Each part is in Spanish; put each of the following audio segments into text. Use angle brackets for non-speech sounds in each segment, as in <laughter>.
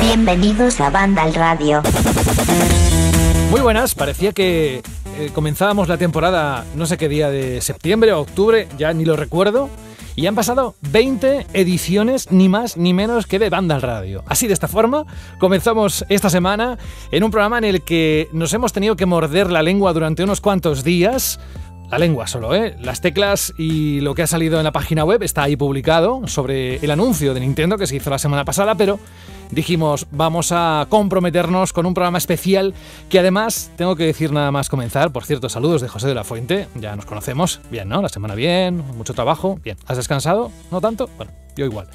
Bienvenidos a Banda al Radio. Muy buenas, parecía que eh, comenzábamos la temporada no sé qué día de septiembre o octubre, ya ni lo recuerdo. Y han pasado 20 ediciones, ni más ni menos que de Banda al Radio. Así de esta forma, comenzamos esta semana en un programa en el que nos hemos tenido que morder la lengua durante unos cuantos días la lengua solo, ¿eh? Las teclas y lo que ha salido en la página web está ahí publicado sobre el anuncio de Nintendo que se hizo la semana pasada, pero dijimos, vamos a comprometernos con un programa especial que además, tengo que decir nada más comenzar, por cierto, saludos de José de la Fuente, ya nos conocemos, bien, ¿no? La semana bien, mucho trabajo, bien. ¿Has descansado? ¿No tanto? Bueno, yo igual.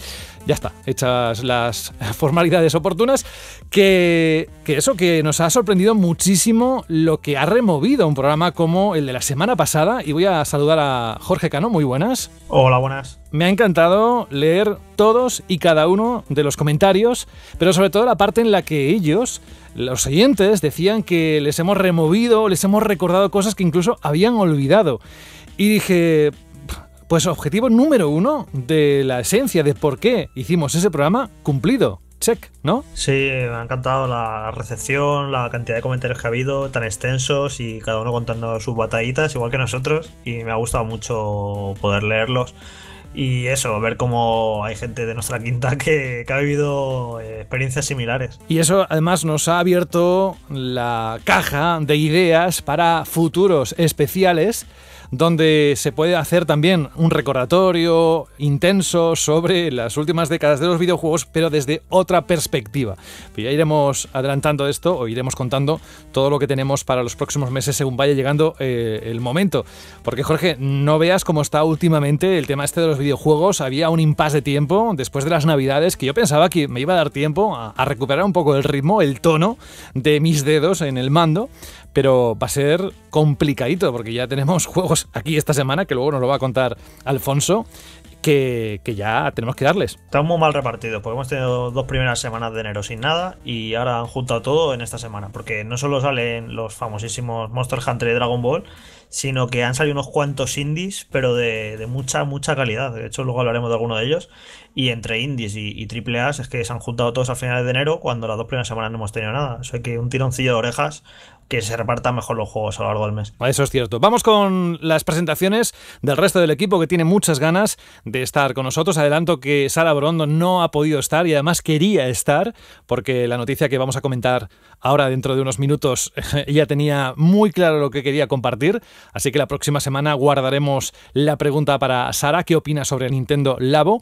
Ya está, hechas las <laughs> formalidades oportunas, que, eso, que nos ha sorprendido muchísimo lo que ha removido un programa como el de la semana pasada. Y voy a saludar a Jorge Cano, muy buenas. Hola, buenas. Me ha encantado leer todos y cada uno de los comentarios, pero sobre todo la parte en la que ellos, los oyentes, decían que les hemos removido, les hemos recordado cosas que incluso habían olvidado. Y dije, pues objetivo número uno de la esencia de por qué hicimos ese programa cumplido. Check, ¿no? Sí, me ha encantado la recepción, la cantidad de comentarios que ha habido, tan extensos y cada uno contando sus batallitas, igual que nosotros, y me ha gustado mucho poder leerlos. Y eso, ver cómo hay gente de nuestra quinta <laughs> que, ha vivido eh, experiencias similares. Y eso además nos ha abierto la caja de ideas para futuros especiales donde se puede hacer también un recordatorio intenso sobre las últimas décadas de los videojuegos, pero desde otra perspectiva. Pues ya iremos adelantando esto o iremos contando todo lo que tenemos para los próximos meses según vaya llegando eh, el momento. Porque Jorge, no veas cómo está últimamente el tema este de los videojuegos. Había un impasse de tiempo después de las navidades que yo pensaba que me iba a dar tiempo a recuperar un poco el ritmo, el tono de mis dedos en el mando pero va a ser complicadito porque ya tenemos <laughs> juegos aquí esta semana, que luego nos lo va a contar Alfonso, que, ya tenemos que darles. Estamos muy mal repartidos, porque hemos tenido dos primeras semanas de enero sin nada y ahora han juntado todo en esta semana, porque no solo salen los famosísimos Monster Hunter y Dragon Ball, sino que han salido unos cuantos indies, pero de, mucha, mucha calidad. De hecho, luego hablaremos de alguno de ellos. Y entre indies y, y triple es que se han juntado todos a finales de enero, cuando las dos primeras semanas no hemos tenido nada. O sea que un tironcillo de orejas que se repartan mejor los juegos a lo largo del mes. Eso es cierto. Vamos con las presentaciones del resto del equipo que tiene muchas ganas de estar con nosotros. Adelanto que Sara Brondo no ha podido estar y además quería estar porque la noticia que vamos a comentar ahora dentro de unos minutos <laughs> ella tenía muy claro lo que quería compartir. Así que la próxima semana guardaremos la pregunta para Sara. ¿Qué opina sobre Nintendo Labo?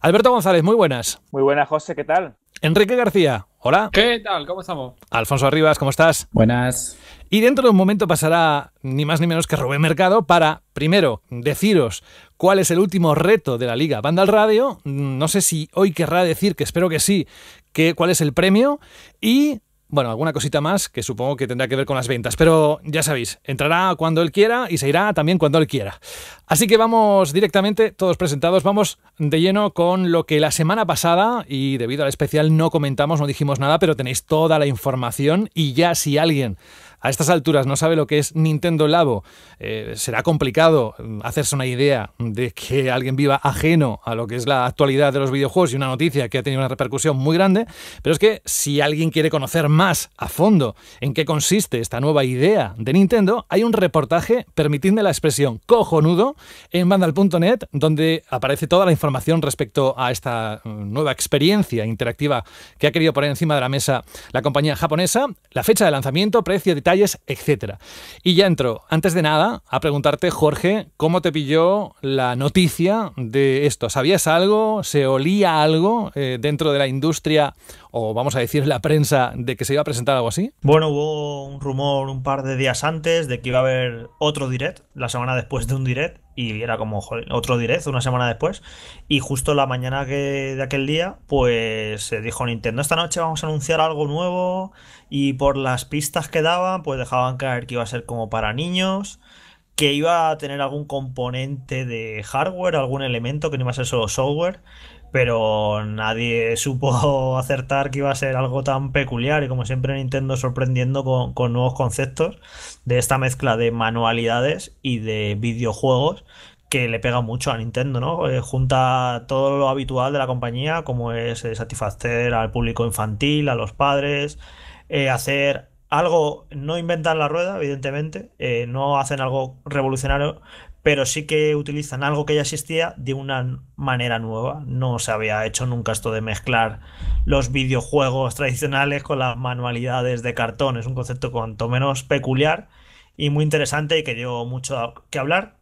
Alberto González, muy buenas. Muy buenas, José, ¿qué tal? Enrique García, Hola. ¿Qué tal? ¿Cómo estamos? Alfonso Arribas, ¿cómo estás? Buenas. Y dentro de un momento pasará ni más ni menos que Rubén Mercado para, primero, deciros cuál es el último reto de la Liga Banda al Radio. No sé si hoy querrá decir, que espero que sí, que, cuál es el premio. Y bueno, alguna cosita más que supongo que tendrá que ver con las ventas, pero ya sabéis, entrará cuando él quiera y se irá también cuando él quiera. Así que vamos directamente, todos presentados, vamos de lleno con lo que la semana pasada y debido al especial no comentamos, no dijimos nada, pero tenéis toda la información y ya si alguien a estas alturas no sabe lo que es Nintendo Labo, eh, será complicado mm, hacerse una idea de que alguien viva ajeno a lo que es la actualidad de los videojuegos y una noticia que ha tenido una repercusión muy grande, pero es que si alguien quiere conocer más a fondo en qué consiste esta nueva idea de Nintendo, hay un reportaje, permitidme la expresión, cojonudo, en vandal.net donde aparece toda la información respecto a esta mm, nueva experiencia interactiva que ha querido poner encima de la mesa la compañía japonesa, la fecha de lanzamiento, precio, detalles y ya entro, antes de nada, a preguntarte, Jorge, ¿cómo te pilló la noticia de esto? ¿Sabías algo? ¿Se olía algo eh, dentro de la industria o vamos a decir la prensa de que se iba a presentar algo así? Bueno, hubo un rumor un par de días antes de que iba a haber otro direct, la semana después de un direct, y era como joder, otro direct una semana después, y justo la mañana de aquel día, pues se dijo Nintendo, esta noche vamos a anunciar algo nuevo, y por las pistas que daban, pues dejaban caer que iba a ser como para niños, que iba a tener algún componente de hardware, algún elemento que no iba a ser solo software, pero nadie <laughs> supo acertar que iba a ser algo tan peculiar y como siempre Nintendo sorprendiendo con, nuevos conceptos de esta mezcla de manualidades y de videojuegos que le pega mucho a Nintendo, ¿no? Eh, junta todo lo habitual de la compañía, como es eh, satisfacer al público infantil, a los padres, eh, hacer algo, no inventan la rueda, evidentemente, no hacen algo revolucionario, pero sí que utilizan algo que ya existía de una manera nueva. No se había hecho nunca esto de mezclar los videojuegos tradicionales con las manualidades de cartón. Es un concepto cuanto menos peculiar y muy interesante y que dio mucho que hablar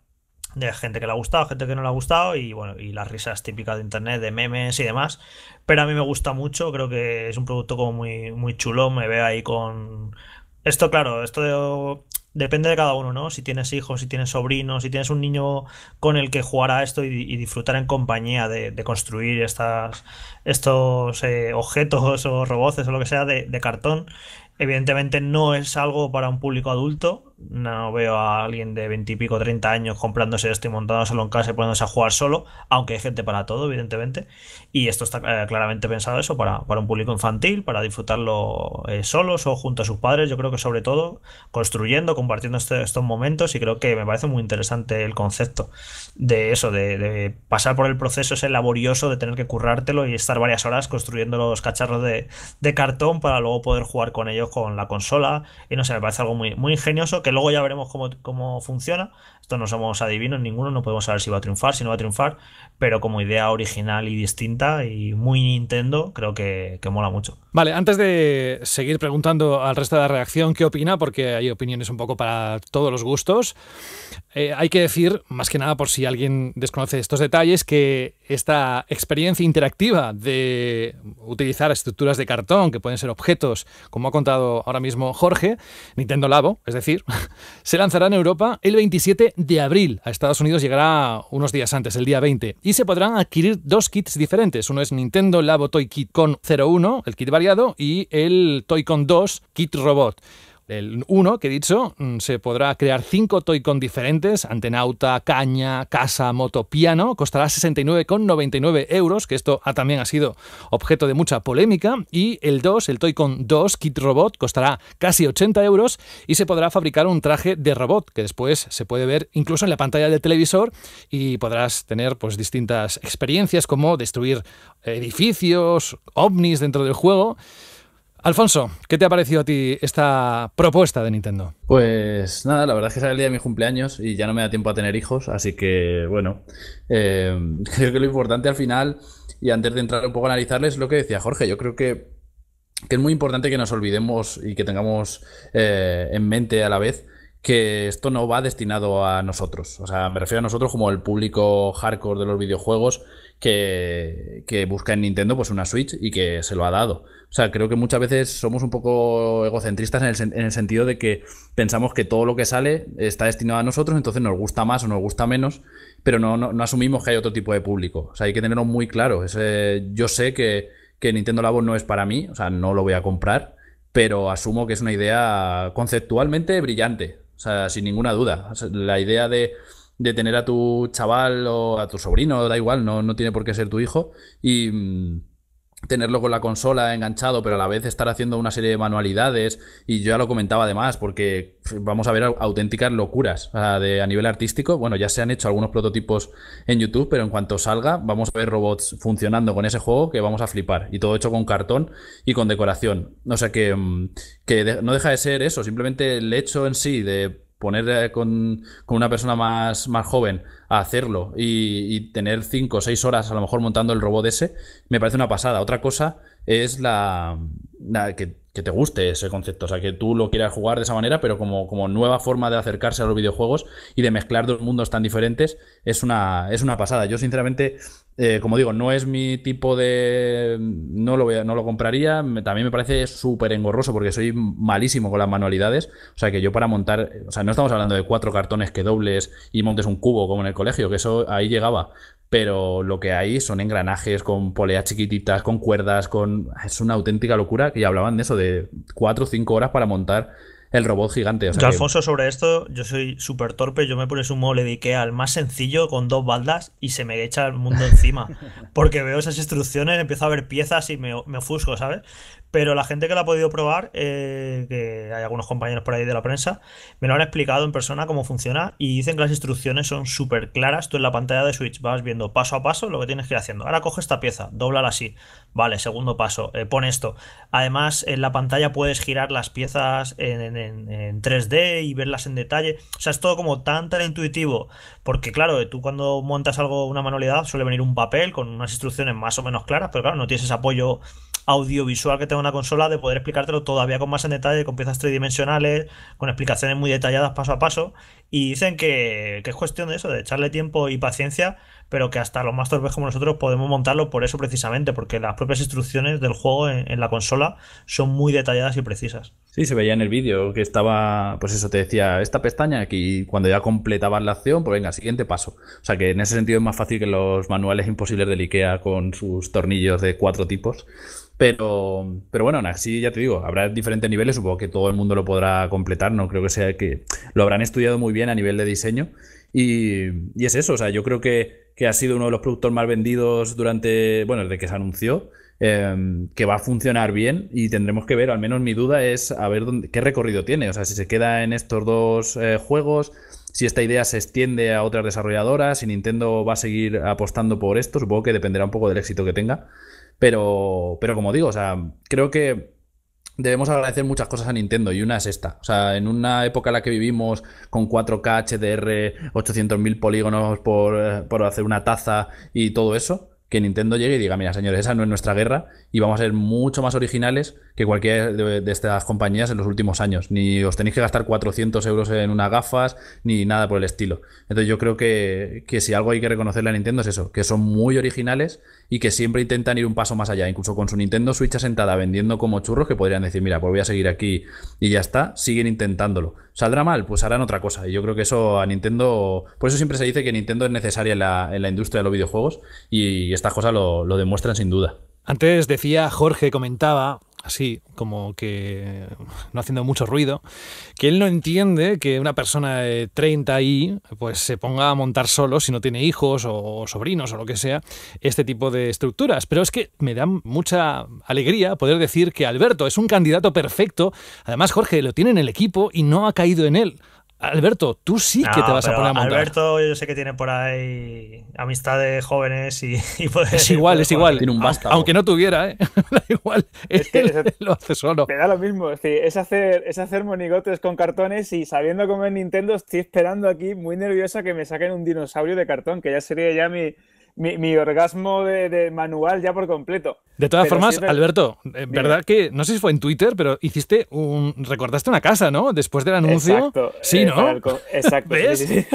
de gente que le ha gustado, gente que no le ha gustado y bueno, y las risas típicas de internet, de memes y demás. Pero a mí me gusta mucho, creo que es un producto como muy, muy chulo, me veo ahí con... Esto, claro, esto de depende de cada uno, ¿no? Si tienes hijos, si tienes sobrinos, si tienes un niño con el que jugar a esto y, disfrutar en compañía de, construir estas, estos eh, objetos <laughs> o roboces o lo que sea de cartón, evidentemente no es algo para un público adulto, no veo a alguien de veintipico, 30 años comprándose esto y montándoselo en casa y poniéndose a jugar solo, aunque hay gente para todo, evidentemente. Y esto está eh, claramente pensado eso para, para, un público infantil, para disfrutarlo eh, solos o junto a sus padres. Yo creo que sobre todo construyendo, compartiendo este, estos momentos y creo que me parece muy interesante el concepto de eso, de, pasar por el proceso ese laborioso de tener que currártelo y estar varias horas construyendo los cacharros de, cartón para luego poder jugar con ellos con la consola. Y no sé, me parece algo muy, muy ingenioso que luego ya veremos cómo, funciona. Esto no somos adivinos, ninguno, no podemos saber si va a triunfar, si no va a triunfar, pero como idea original y distinta y muy Nintendo, creo que, mola mucho. Vale, antes de seguir preguntando al resto de la reacción qué opina, porque hay opiniones un poco para todos los gustos, eh, hay que decir, más que nada por si alguien desconoce estos detalles, que esta experiencia interactiva de utilizar estructuras de cartón, que pueden ser objetos, como ha contado ahora mismo Jorge, Nintendo Labo, es decir, <laughs> se lanzará en Europa el 27 de abril. A Estados Unidos llegará unos días antes, el día 20. Y se podrán adquirir dos kits diferentes. Uno es Nintendo Labo Toy Kit con 01, el kit variado, y el Toy con 2, kit robot. El 1, que he dicho, mm, se podrá crear 5 Toy-Con diferentes, antenauta, caña, casa, moto, piano, costará 69,99 euros, que esto también ha sido objeto de mucha polémica, y el 2, el Toy-Con 2 Kit Robot, costará casi 80 euros y se podrá fabricar un traje de robot, que después se puede ver incluso en la pantalla del televisor y podrás tener pues distintas experiencias como destruir edificios, ovnis dentro del juego. Alfonso, ¿qué te ha parecido a ti esta propuesta de Nintendo? Pues nada, la verdad es que sale el día de mi cumpleaños y ya no me da tiempo a tener hijos, así que bueno, eh, <laughs> creo que lo importante al final, y antes de entrar un poco a analizarles, es lo que decía Jorge, yo creo que, es muy importante que nos olvidemos y que tengamos eh, en mente a la vez que esto no va destinado a nosotros. O sea, me refiero a nosotros como el público hardcore de los videojuegos, que, busca en Nintendo pues una Switch y que se lo ha dado. O sea, creo que muchas veces somos un poco egocentristas en el, sentido de que pensamos que todo lo que sale está destinado a nosotros, entonces nos gusta más o nos gusta menos, pero no, asumimos que hay otro tipo de público. O sea, hay que tenerlo muy claro. Eh, yo sé que, Nintendo Labo no es para mí, o sea, no lo voy a comprar, pero asumo que es una idea conceptualmente brillante, o sea, sin ninguna duda. la idea de de tener a tu chaval o a tu sobrino, da igual, no, no tiene por qué ser tu hijo, y mm, tenerlo con la consola enganchado, pero a la vez estar haciendo una serie de manualidades, y yo ya lo comentaba además, porque vamos a ver auténticas locuras a, de, a nivel artístico. Bueno, ya se han hecho algunos prototipos en YouTube, pero en cuanto salga, vamos a ver robots funcionando con ese juego que vamos a flipar, y todo hecho con cartón y con decoración. O sea que, mm, que no deja de ser eso, simplemente el hecho en sí de poner eh, con, una persona más, más joven a hacerlo y, tener cinco o seis horas a lo mejor montando el robot ese, me parece una pasada. Otra cosa es la, la que, te guste ese concepto, o sea, que tú lo quieras jugar de esa manera, pero como, como nueva forma de acercarse a los videojuegos y de mezclar dos mundos tan diferentes, es una, es una pasada. Yo sinceramente eh, como digo, no es mi tipo de. No lo, voy no lo compraría. también me parece súper engorroso porque soy malísimo con las manualidades. O sea, que yo para montar. O sea, no estamos hablando de cuatro cartones que dobles y montes un cubo como en el colegio, que eso ahí llegaba. Pero lo que hay son engranajes con poleas chiquititas, con cuerdas, con. Es una auténtica locura. que ya hablaban de eso, de cuatro o cinco horas para montar el robot gigante. Alfonso, sobre esto, yo soy súper torpe. Yo me pones un mueble de Ikea, al más sencillo, con dos baldas, y se me echa el mundo encima. <laughs> porque veo esas instrucciones, empiezo a ver piezas y me, me ofusco, ¿sabes? Pero la gente que la ha podido probar, eh, que hay algunos compañeros por ahí de la prensa, me lo han explicado en persona cómo funciona y dicen que las instrucciones son súper claras. Tú en la pantalla de Switch vas viendo paso a paso lo que tienes que ir haciendo. Ahora coge esta pieza, doblala así. Vale, segundo paso, eh, pone esto. Además, en la pantalla puedes girar las piezas en, en 3D y verlas en detalle. O sea, es todo como tan, tan intuitivo. Porque claro, tú cuando montas algo, una manualidad, suele venir un papel con unas instrucciones más o menos claras, pero claro, no tienes ese apoyo audiovisual que tenga una consola de poder explicártelo todavía con más en detalle, con piezas tridimensionales, con explicaciones muy detalladas paso a paso. Y dicen que, es cuestión de eso, de echarle tiempo y paciencia, pero que hasta los más torpes como nosotros podemos montarlo por eso precisamente, porque las propias instrucciones del juego en, la consola son muy detalladas y precisas. Sí, se veía en el vídeo que estaba, pues eso, te decía, esta pestaña aquí, cuando ya completabas la acción, pues venga, siguiente paso. O sea que en ese sentido es más fácil que los manuales imposibles del IKEA con sus tornillos de cuatro tipos. Pero, pero bueno, así ya te digo, habrá diferentes niveles, supongo que todo el mundo lo podrá completar, no creo que sea que lo habrán estudiado muy bien a nivel de diseño. Y, es eso, o sea, yo creo que, ha sido uno de los productos más vendidos durante, bueno, desde que se anunció, em, que va a funcionar bien y tendremos que ver, al menos mi duda es a ver dónde, qué recorrido tiene, o sea, si se queda en estos dos eh, juegos, si esta idea se extiende a otras desarrolladoras, si Nintendo va a seguir apostando por esto, supongo que dependerá un poco del éxito que tenga. Pero, pero como digo, o sea, creo que debemos agradecer muchas cosas a Nintendo y una es esta. O sea, en una época en la que vivimos con 4K, HDR, 800.000 polígonos eh, por hacer una taza y todo eso, que Nintendo llegue y diga, mira señores, esa no es nuestra guerra y vamos a ser mucho más originales que cualquiera de, estas compañías en los últimos años. Ni os tenéis que gastar 400 euros en unas gafas, ni nada por el estilo. Entonces yo creo que, que si algo hay que reconocerle a Nintendo es eso, que son muy originales y que siempre intentan ir un paso más allá. Incluso con su Nintendo Switch asentada vendiendo como churros que podrían decir, mira, pues voy a seguir aquí y ya está, siguen intentándolo ¿Saldrá mal? Pues harán otra cosa. Y yo creo que eso a Nintendo. Por eso siempre se dice que Nintendo es necesaria en la, en la industria de los videojuegos y estas cosas lo, lo demuestran sin duda. Antes decía Jorge, comentaba así, como que no haciendo mucho ruido, que él no entiende que una persona de 30 y pues se ponga a montar solo si no tiene hijos o sobrinos o lo que sea, este tipo de estructuras. Pero es que me da mucha alegría poder decir que Alberto es un candidato perfecto. Además, Jorge lo tiene en el equipo y no ha caído en él. Alberto, tú sí que te vas a poner a montar. Alberto, yo sé que tiene por ahí amistades jóvenes y, y Es igual, es igual. Tiene un basta, aunque, no tuviera, ¿eh? <laughs> da igual. Es que lo hace solo. Me da lo mismo. Es, es, hacer, es hacer monigotes con cartones y sabiendo cómo es Nintendo, estoy esperando aquí muy nerviosa que me saquen un dinosaurio de cartón, que ya sería ya mi, mi, orgasmo de, manual ya por completo. De todas formas, Alberto, eh, ¿verdad que no sé si fue en Twitter, pero hiciste un. recordaste una casa, ¿no? Después del anuncio. Exacto. Sí, eh, ¿no? Para Exacto. <laughs>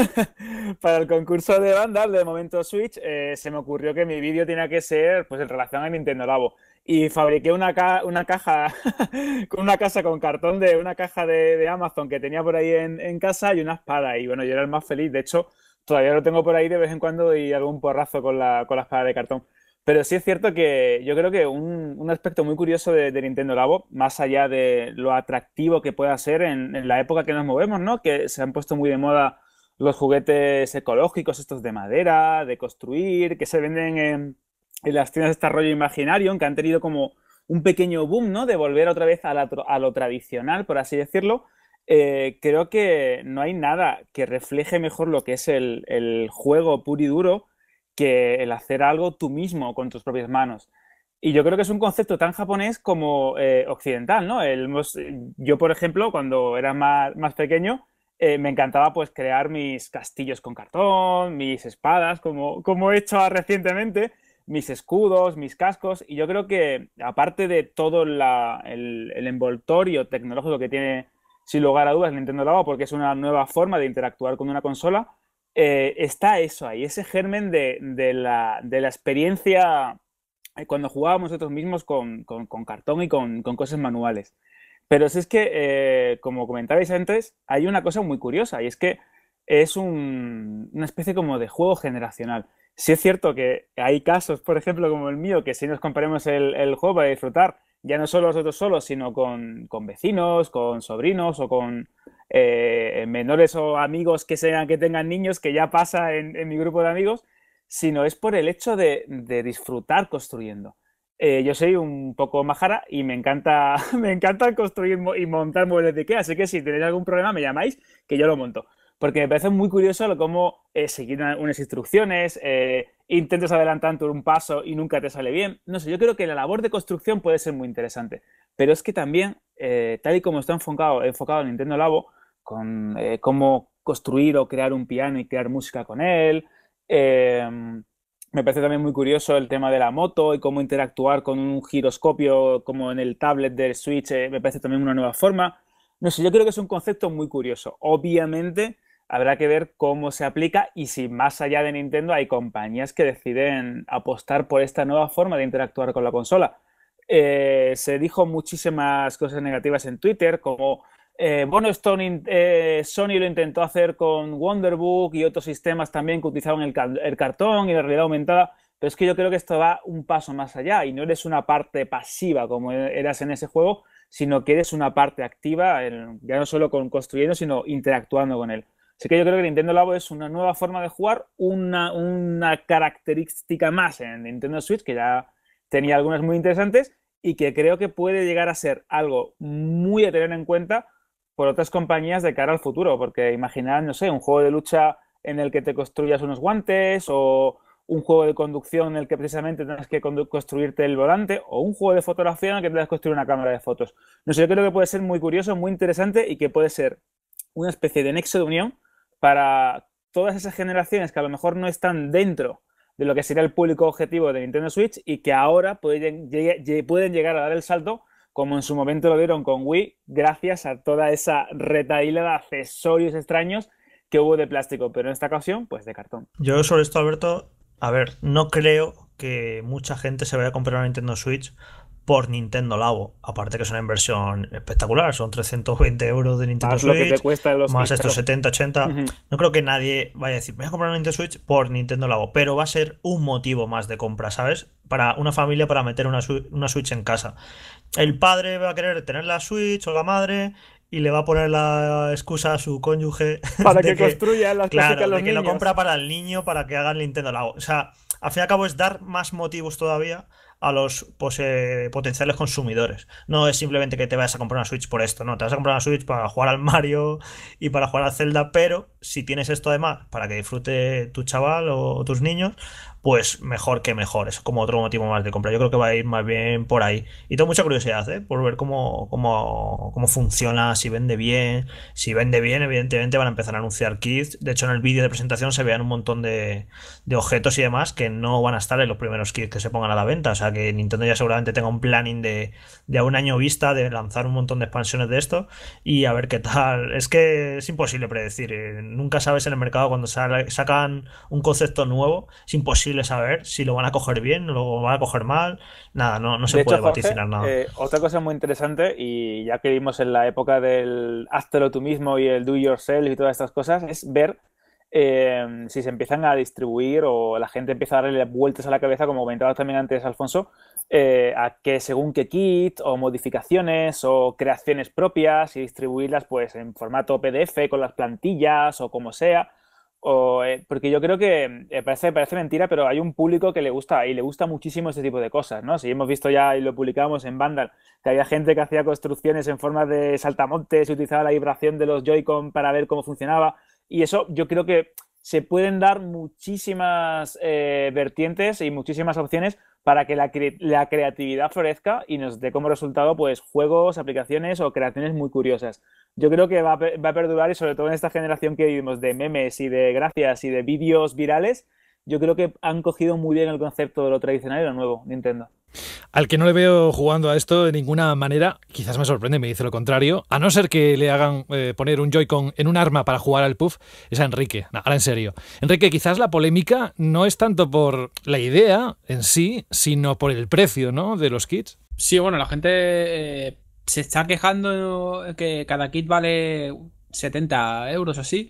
para el concurso de bandas de Momento Switch, eh, se me ocurrió que mi vídeo tenía que ser pues en relación a Nintendo Labo y fabriqué una, una caja <laughs> con una casa con cartón de una caja de, Amazon que tenía por ahí en, casa y una espada. Y bueno, yo era el más feliz. De hecho, todavía lo tengo por ahí de vez en cuando y algún porrazo con la, con espada de cartón. Pero sí es cierto que yo creo que un, un aspecto muy curioso de, Nintendo Labo, más allá de lo atractivo que pueda ser en, la época que nos movemos, ¿no? Que se han puesto muy de moda los juguetes ecológicos, estos de madera, de construir, que se venden en, las tiendas de desarrollo este imaginario, aunque que han tenido como un pequeño boom, ¿no? De volver otra vez a lo tradicional, por así decirlo eh, creo que no hay nada que refleje mejor lo que es el, juego puro y duro que el hacer algo tú mismo con tus propias manos. Y yo creo que es un concepto tan japonés como eh, occidental, ¿no? yo, por ejemplo, cuando era más, más pequeño, eh, me encantaba pues crear mis castillos con cartón, mis espadas, como, como he hecho recientemente, mis escudos, mis cascos. Y yo creo que, aparte de todo el, el envoltorio tecnológico que tiene sin lugar a dudas Nintendo lo porque es una nueva forma de interactuar con una consola, eh, está eso ahí, ese germen de, la, experiencia eh, cuando jugábamos nosotros mismos con, cartón y con, cosas manuales. Pero si es que, eh, como comentabais antes, hay una cosa muy curiosa y es que es una especie como de juego generacional. Si es cierto que hay casos, por ejemplo, como el mío, que si nos comparemos el, el juego para disfrutar, ya no solo nosotros solos, sino con, vecinos, con sobrinos o con eh, menores o amigos que, sean, que tengan niños, que ya pasa en, mi grupo de amigos, sino es por el hecho de, disfrutar construyendo. Eh, yo soy un poco majara y me encanta, <laughs> me encanta construir y montar muebles de Ikea, así que si tenéis algún problema me llamáis, que yo lo monto. Porque me parece muy curioso cómo eh, seguir unas instrucciones, intentes adelantar un paso y nunca te sale bien. No sé, yo creo que la labor de construcción puede ser muy interesante, pero es que también, eh, tal y como está enfocado, enfocado Nintendo Labo, con eh, cómo construir o crear un piano y crear música con él, em, me parece también muy curioso el tema de la moto y cómo interactuar con un giroscopio como en el tablet del Switch, eh, me parece también una nueva forma. No sé, yo creo que es un concepto muy curioso. Obviamente, habrá que ver cómo se aplica y si más allá de Nintendo hay compañías que deciden apostar por esta nueva forma de interactuar con la consola. Eh, se dijo muchísimas cosas negativas en Twitter, como, eh, bueno, esto eh, Sony lo intentó hacer con Wonderbook y otros sistemas también que utilizaban el, cartón y la realidad aumentada, pero es que yo creo que esto va un paso más allá y no eres una parte pasiva como e-, eras en ese juego, sino que eres una parte activa, ya no solo construyendo, sino interactuando con él. Así que yo creo que Nintendo Labo es una nueva forma de jugar, una, característica más en Nintendo Switch, que ya tenía algunas muy interesantes, y que creo que puede llegar a ser algo muy a tener en cuenta por otras compañías de cara al futuro, porque imaginar, no sé, un juego de lucha en el que te construyas unos guantes o un juego de conducción en el que precisamente tengas que construirte el volante o un juego de fotografía en el que tengas que construir una cámara de fotos. No sé, yo creo que puede ser muy curioso, muy interesante y que puede ser una especie de nexo de unión para todas esas generaciones que a lo mejor no están dentro de lo que sería el público objetivo de Nintendo Switch y que ahora pueden, llegar a dar el salto como en su momento lo dieron con Wii, gracias a toda esa retaíla de accesorios extraños que hubo de plástico, pero en esta ocasión, pues de cartón. Yo sobre esto, Alberto, a ver, no creo que mucha gente se vaya a comprar una Nintendo Switch por Nintendo Labo. Aparte que es una inversión espectacular, son 320 euros de Nintendo Switch. Lo que cuesta más estos 70, 80. No creo que nadie vaya a decir, voy a comprar un Nintendo Switch por Nintendo Labo, pero va a ser un motivo más de compra, ¿sabes? Para una familia para meter una, Switch en casa. El padre va a querer tener la Switch o la madre, y le va a poner la excusa a su cónyuge <laughs> para <laughs> que, construya las de los que lo compra para el niño para que haga el Nintendo Labo. O sea, al fin y al cabo es dar más motivos todavía a los pues, eh, potenciales consumidores. No es simplemente que te vayas a comprar una Switch por esto, no, te vas a comprar una Switch para jugar al Mario y para jugar a Zelda, pero si tienes esto además para que disfrute tu chaval o tus niños, pues mejor que mejor. Es como otro motivo más de compra. Yo creo que va a ir más bien por ahí. Y tengo mucha curiosidad, ¿eh? Por ver cómo, cómo, cómo funciona, si vende bien. Si vende bien, evidentemente van a empezar a anunciar kits. De hecho, en el vídeo de presentación se vean un montón de, objetos y demás que no van a estar en los primeros kits que se pongan a la venta. O sea que Nintendo ya seguramente tenga un planning de, a un año vista de lanzar un montón de expansiones de esto y a ver qué tal. Es que es imposible predecir. Eh, nunca sabes en el mercado cuando sacan un concepto nuevo. Es imposible saber si lo van a coger bien, o lo van a coger mal, nada, no, se puede vaticinar nada. Eh, otra cosa muy interesante, y ya que vimos en la época del hazlo tú mismo y el do yourself y todas estas cosas, es ver em, si se empiezan a distribuir o la gente empieza a darle vueltas a la cabeza, como comentabas también antes, Alfonso, eh, a que según qué kit o modificaciones o creaciones propias y distribuirlas pues en formato PDF con las plantillas o como sea. O, eh, porque yo creo que eh, parece, parece mentira, pero hay un público que le gusta y le gusta muchísimo este tipo de cosas, ¿no? Si hemos visto ya y lo publicamos en Vandal, que había gente que hacía construcciones en forma de saltamontes y utilizaba la vibración de los Joy-Con para ver cómo funcionaba. Y eso yo creo que se pueden dar muchísimas eh, vertientes y muchísimas opciones para que la, creatividad florezca y nos dé como resultado pues juegos, aplicaciones o creaciones muy curiosas. Yo creo que va a, va a perdurar y sobre todo en esta generación que vivimos de memes y de gracias y de vídeos virales, yo creo que han cogido muy bien el concepto de lo tradicional y lo nuevo, Nintendo. Al que no le veo jugando a esto de ninguna manera, quizás me sorprende, me dice lo contrario, a no ser que le hagan eh, poner un Joy-Con en un arma para jugar al puff, es a Enrique. ahora en serio. Enrique, quizás la polémica no es tanto por la idea en sí, sino por el precio de los kits. Sí, bueno, la gente eh, se está quejando que cada kit vale 70 euros o así.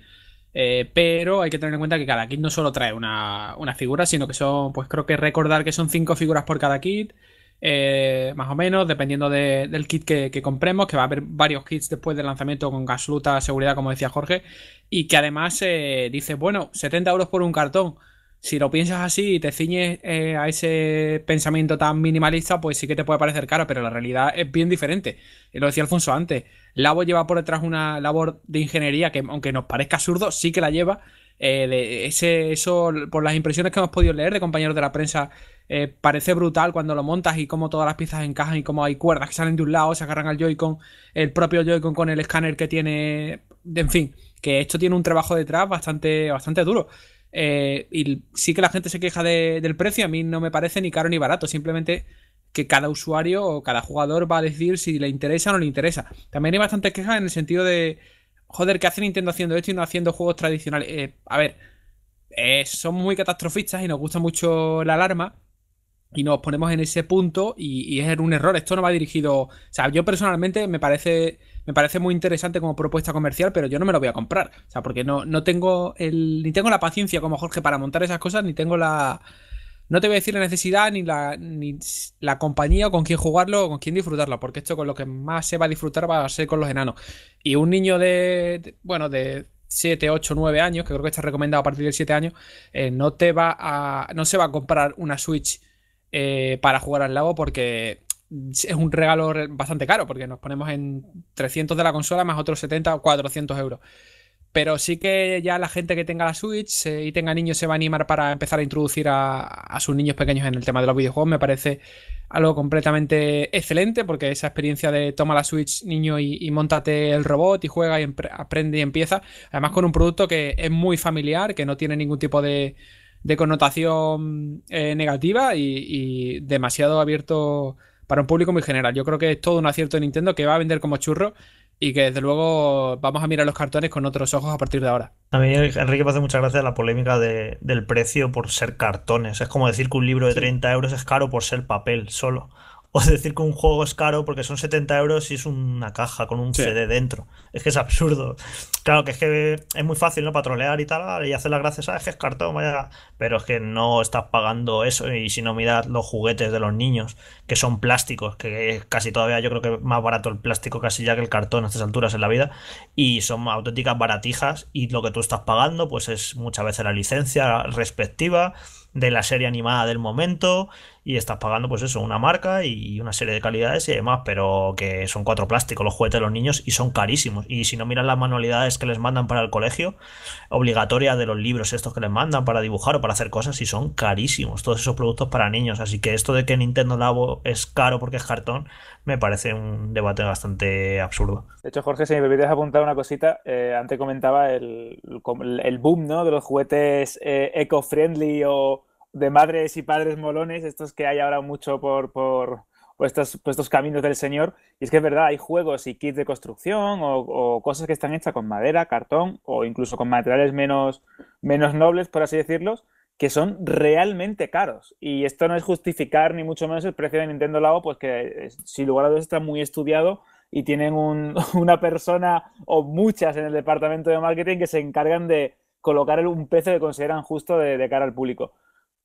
Eh, pero hay que tener en cuenta que cada kit no solo trae una, figura, sino que son, pues creo que recordar que son cinco figuras por cada kit, eh, más o menos, dependiendo del kit que, compremos, que va a haber varios kits después del lanzamiento con absoluta seguridad, como decía Jorge, y que además eh, dice, bueno, 70 euros por un cartón si lo piensas así y te ciñes eh, a ese pensamiento tan minimalista, pues sí que te puede parecer caro pero la realidad es bien diferente. Y lo decía Alfonso antes, Labo lleva por detrás una labor de ingeniería que, aunque nos parezca absurdo, sí que la lleva. Eh, de ese, eso, por las impresiones que hemos podido leer de compañeros de la prensa, eh, parece brutal cuando lo montas y cómo todas las piezas encajan y cómo hay cuerdas que salen de un lado, se agarran al Joy-Con, el propio Joy-Con con el escáner que tiene, en fin, que esto tiene un trabajo detrás bastante, bastante duro. Eh, y sí que la gente se queja del precio, a mí no me parece ni caro ni barato, simplemente que cada usuario o cada jugador va a decir si le interesa o no le interesa. También hay bastantes quejas en el sentido de, joder, ¿qué hace Nintendo haciendo esto y no haciendo juegos tradicionales? Eh, a ver, eh, son somos muy catastrofistas y nos gusta mucho la alarma y nos ponemos en ese punto y, es un error. Esto no va dirigido. O sea, yo personalmente me parece me parece muy interesante como propuesta comercial, pero yo no me lo voy a comprar. O sea, porque no, no tengo el, ni tengo la paciencia como Jorge para montar esas cosas, ni tengo la, no te voy a decir la necesidad ni la, ni la compañía con quién jugarlo o con quién disfrutarlo, porque esto con lo que más se va a disfrutar va a ser con los enanos. Y un niño de, bueno, de 7, 8, 9 años, que creo que está recomendado a partir de 7 años, eh, no te va a, no se va a comprar una Switch eh, para jugar al lago porque es un regalo bastante caro, porque nos ponemos en 300 de la consola más otros 70 o 400 euros. Pero sí que ya la gente que tenga la Switch y tenga niños se va a animar para empezar a introducir a, sus niños pequeños en el tema de los videojuegos. Me parece algo completamente excelente, porque esa experiencia de toma la Switch, niño, y, y montate el robot y juega y aprende y empieza. Además, con un producto que es muy familiar, que no tiene ningún tipo de, connotación eh, negativa y demasiado abierto para un público muy general. Yo creo que es todo un acierto de Nintendo que va a vender como churro y que desde luego vamos a mirar los cartones con otros ojos a partir de ahora. A mí, Enrique, me hace mucha gracia la polémica del precio por ser cartones. Es como decir que un libro de 30 euros es caro por ser papel solo decir que un juego es caro porque son 70 euros y es una caja con un CD dentro. Es que es absurdo. Claro que es que es muy fácil, ¿no? Patrolear y tal, y hacer las gracias, a ah, que es cartón, vaya. Pero es que no estás pagando eso y si no miras los juguetes de los niños, que son plásticos, que casi todavía yo creo que es más barato el plástico casi ya que el cartón a estas alturas en la vida, y son auténticas baratijas y lo que tú estás pagando pues es muchas veces la licencia respectiva de la serie animada del momento, y estás pagando, pues eso, una marca y una serie de calidades y demás, pero que son cuatro plásticos los juguetes de los niños y son carísimos. Y si no miran las manualidades que les mandan para el colegio, obligatoria de los libros estos que les mandan para dibujar o para hacer cosas, y son carísimos todos esos productos para niños. Así que esto de que Nintendo Labo es caro porque es cartón, me parece un debate bastante absurdo. De hecho, Jorge, si me permites apuntar una cosita, eh, antes comentaba el, boom ¿no? de los juguetes eh, eco-friendly o de madres y padres molones, estos que hay ahora mucho por, por, estos, caminos del Señor. Y es que es verdad, hay juegos y kits de construcción o, cosas que están hechas con madera, cartón o incluso con materiales menos, menos nobles, por así decirlos, que son realmente caros. Y esto no es justificar ni mucho menos el precio de Nintendo Labo, pues que eh, sin lugar a dudas está muy estudiado y tienen un, <laughs> una persona o muchas en el departamento de marketing que se encargan de colocar un precio que consideran justo de cara al público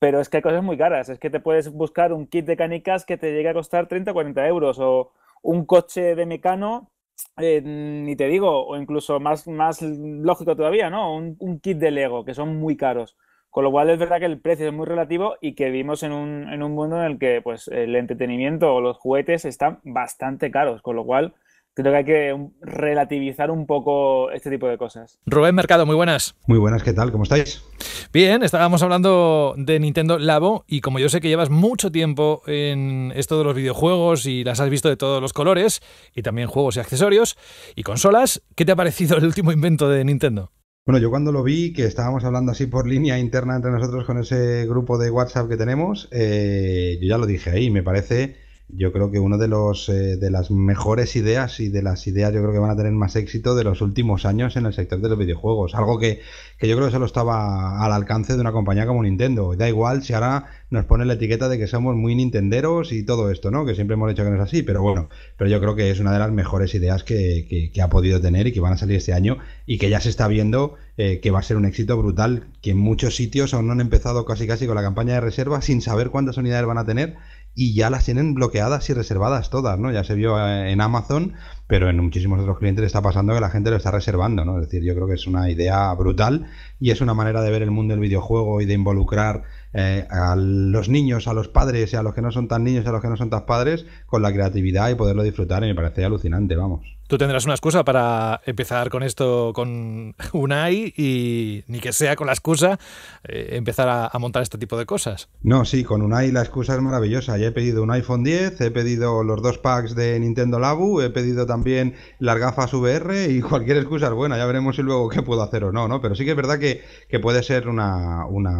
pero es que hay cosas muy caras. Es que te puedes buscar un kit de canicas que te llegue a costar 30 o 40 euros o un coche de mecano, eh, ni te digo, o incluso más, más lógico todavía, ¿no? Un, kit de Lego, que son muy caros. Con lo cual es verdad que el precio es muy relativo y que vivimos en un, en un mundo en el que pues, el entretenimiento o los juguetes están bastante caros, con lo cual creo que hay que relativizar un poco este tipo de cosas. Rubén Mercado, muy buenas. Muy buenas, ¿qué tal? ¿Cómo estáis? Bien, estábamos hablando de Nintendo Labo y como yo sé que llevas mucho tiempo en esto de los videojuegos y las has visto de todos los colores y también juegos y accesorios y consolas, ¿qué te ha parecido el último invento de Nintendo? Bueno, yo cuando lo vi, que estábamos hablando así por línea interna entre nosotros con ese grupo de WhatsApp que tenemos, eh, yo ya lo dije ahí, me parece yo creo que una de, los, eh, de las mejores ideas y de las ideas yo creo que van a tener más éxito de los últimos años en el sector de los videojuegos. Algo que, que yo creo que solo estaba al alcance de una compañía como Nintendo. Da igual si ahora nos pone la etiqueta de que somos muy nintenderos y todo esto, ¿no? Que siempre hemos dicho que no es así, pero bueno, pero yo creo que es una de las mejores ideas que, que, ha podido tener y que van a salir este año y que ya se está viendo eh, que va a ser un éxito brutal, que en muchos sitios aún no han empezado casi casi con la campaña de reserva sin saber cuántas unidades van a tener y ya las tienen bloqueadas y reservadas todas, ¿no? Ya se vio eh, en Amazon, pero en muchísimos otros clientes está pasando que la gente lo está reservando, ¿no? Es decir, yo creo que es una idea brutal y es una manera de ver el mundo del videojuego y de involucrar eh, a los niños, a los padres a los que no son tan niños y a los que no son tan padres con la creatividad y poderlo disfrutar y me parece alucinante, vamos. Tú tendrás una excusa para empezar con esto con <laughs> Unai y ni que sea con la excusa eh, empezar a, montar este tipo de cosas. No, sí, con Unai la excusa es maravillosa. Ya he pedido un iPhone 10, he pedido los dos packs de Nintendo Labu, he pedido también las gafas VR y <laughs> cualquier excusa es buena. Ya veremos si luego qué puedo hacer o no, ¿no? Pero sí que es verdad que, puede ser una, una,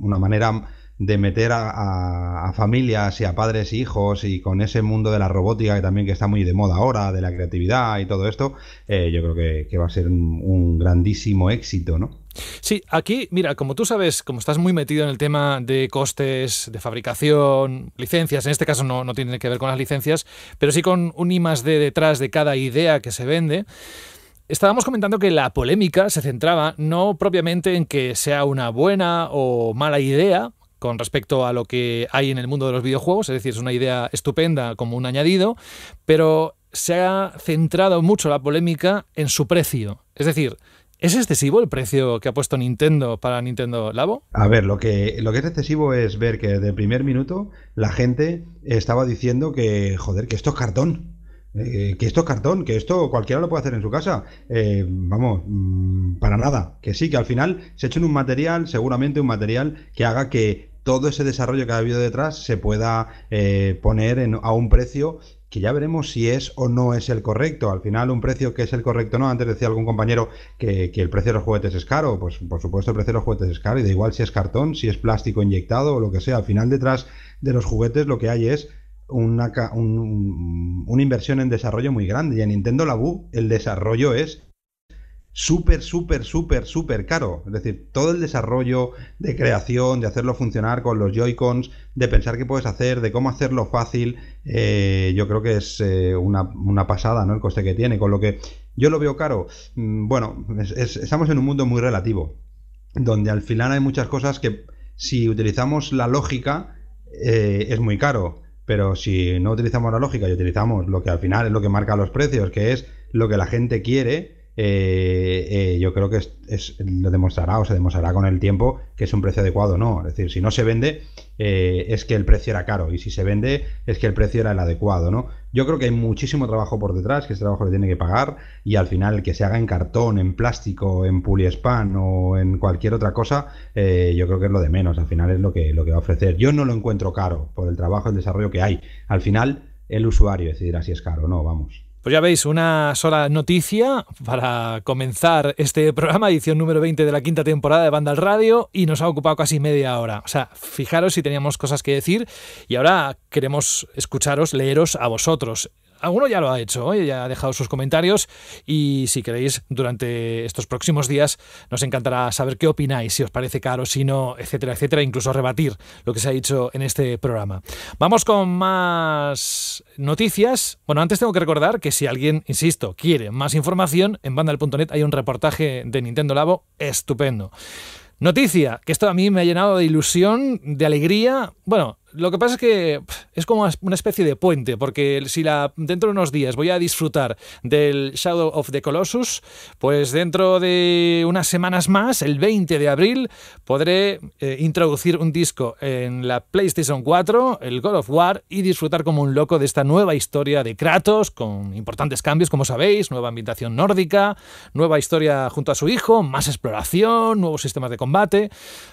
una manera de meter a, familias y a padres e hijos y con ese mundo de la robótica que también que está muy de moda ahora, de la creatividad y todo esto, eh, yo creo que, va a ser un, grandísimo éxito, ¿no? Sí, aquí, mira, como tú sabes, como estás muy metido en el tema de costes, de fabricación, licencias, en este caso no, no tiene que ver con las licencias, pero sí con un I más D detrás de cada idea que se vende. Estábamos comentando que la polémica se centraba no propiamente en que sea una buena o mala idea, con respecto a lo que hay en el mundo de los videojuegos, es decir, es una idea estupenda como un añadido, pero se ha centrado mucho la polémica en su precio. Es decir, ¿Es excesivo el precio que ha puesto Nintendo para Nintendo Labo? A ver, lo que, lo que es excesivo es ver que desde el primer minuto la gente estaba diciendo que, joder, que esto es cartón. Eh, que esto es cartón, que esto cualquiera lo puede hacer en su casa. Eh, vamos, mm, para nada. Que sí, que al final se echen un material, seguramente un material que haga que todo ese desarrollo que ha habido detrás se pueda eh, poner a un precio que ya veremos si es o no es el correcto. Al final, un precio que es el correcto no. Antes decía algún compañero que, el precio de los juguetes es caro. Pues por supuesto, el precio de los juguetes es caro y da igual si es cartón, si es plástico inyectado o lo que sea. Al final, detrás de los juguetes lo que hay es una, una inversión en desarrollo muy grande. Y en Nintendo Labu el desarrollo es súper, súper, súper, súper caro. Es decir, todo el desarrollo de creación, de hacerlo funcionar con los Joy-Cons, de pensar qué puedes hacer, de cómo hacerlo fácil, eh, yo creo que es eh, una, pasada, ¿no? El coste que tiene. Con lo que yo lo veo caro. Mm, bueno, estamos en un mundo muy relativo, donde al final hay muchas cosas que si utilizamos la lógica, eh, es muy caro. Pero si no utilizamos la lógica y utilizamos lo que al final es lo que marca los precios, que es lo que la gente quiere, eh, eh, yo creo que es, lo demostrará o se demostrará con el tiempo que es un precio adecuado o no. Es decir, si no se vende, eh, es que el precio era caro y si se vende, es que el precio era el adecuado. ¿no? Yo creo que hay muchísimo trabajo por detrás, que ese trabajo le tiene que pagar y al final que se haga en cartón, en plástico, en puliespan o en cualquier otra cosa, yo creo que es lo de menos. Al final es lo que, lo que va a ofrecer. Yo no lo encuentro caro por el trabajo, el desarrollo que hay. Al final, el usuario decidirá si es caro o no, vamos. Pues ya veis, una sola noticia para comenzar este programa, edición número 20 de la quinta temporada de Banda al Radio, y nos ha ocupado casi media hora. O sea, fijaros si teníamos cosas que decir, y ahora queremos escucharos, leeros a vosotros alguno ya lo ha hecho, ¿eh? ya ha dejado sus comentarios y si queréis, durante estos próximos días nos encantará saber qué opináis, si os parece caro, si no, etcétera, etcétera, incluso rebatir lo que se ha dicho en este programa. Vamos con más noticias. Bueno, antes tengo que recordar que si alguien, insisto, quiere más información, en bandal.net hay un reportaje de Nintendo Labo estupendo. Noticia, que esto a mí me ha llenado de ilusión, de alegría. Bueno, lo que pasa es que es como una especie de puente, porque si la, dentro de unos días voy a disfrutar del Shadow of the Colossus, pues dentro de unas semanas más, el 20 de abril, podré eh, introducir un disco en la PlayStation 4, el God of War, y disfrutar como un loco de esta nueva historia de Kratos, con importantes cambios, como sabéis, nueva ambientación nórdica, nueva historia junto a su hijo, más exploración, nuevos sistemas de combate.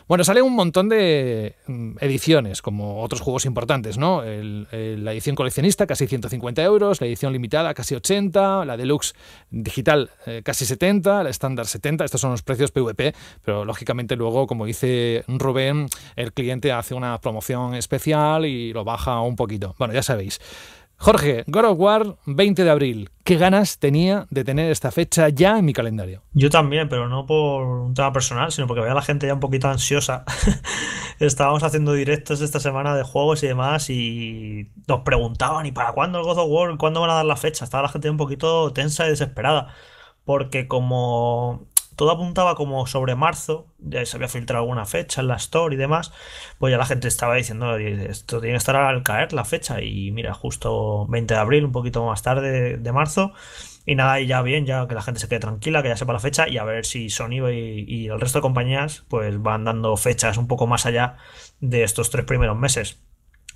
Bueno, sale un montón de mm, ediciones, como otros juegos importantes, ¿no? la edición coleccionista, casi 150 euros, la edición limitada, casi 80, la deluxe digital, eh, casi 70, la estándar 70, estos son los precios PVP, pero lógicamente luego, como dice Rubén, el cliente hace una promoción especial y lo baja un poquito. Bueno, ya sabéis. Jorge, God of War, 20 de abril. ¿Qué ganas tenía de tener esta fecha ya en mi calendario? Yo también, pero no por un tema personal, sino porque veía a la gente ya un poquito ansiosa. <laughs> Estábamos haciendo directos esta semana de juegos y demás y nos preguntaban, ¿y para cuándo el God of War? ¿Cuándo van a dar la fecha? Estaba la gente un poquito tensa y desesperada porque como todo apuntaba como sobre marzo, ya se había filtrado alguna fecha en la store y demás, pues ya la gente estaba diciendo, esto tiene que estar al caer la fecha y mira, justo 20 de abril, un poquito más tarde de marzo. Y nada, y ya bien, ya que la gente se quede tranquila, que ya sepa la fecha y a ver si Sony y, el resto de compañías pues van dando fechas un poco más allá de estos tres primeros meses.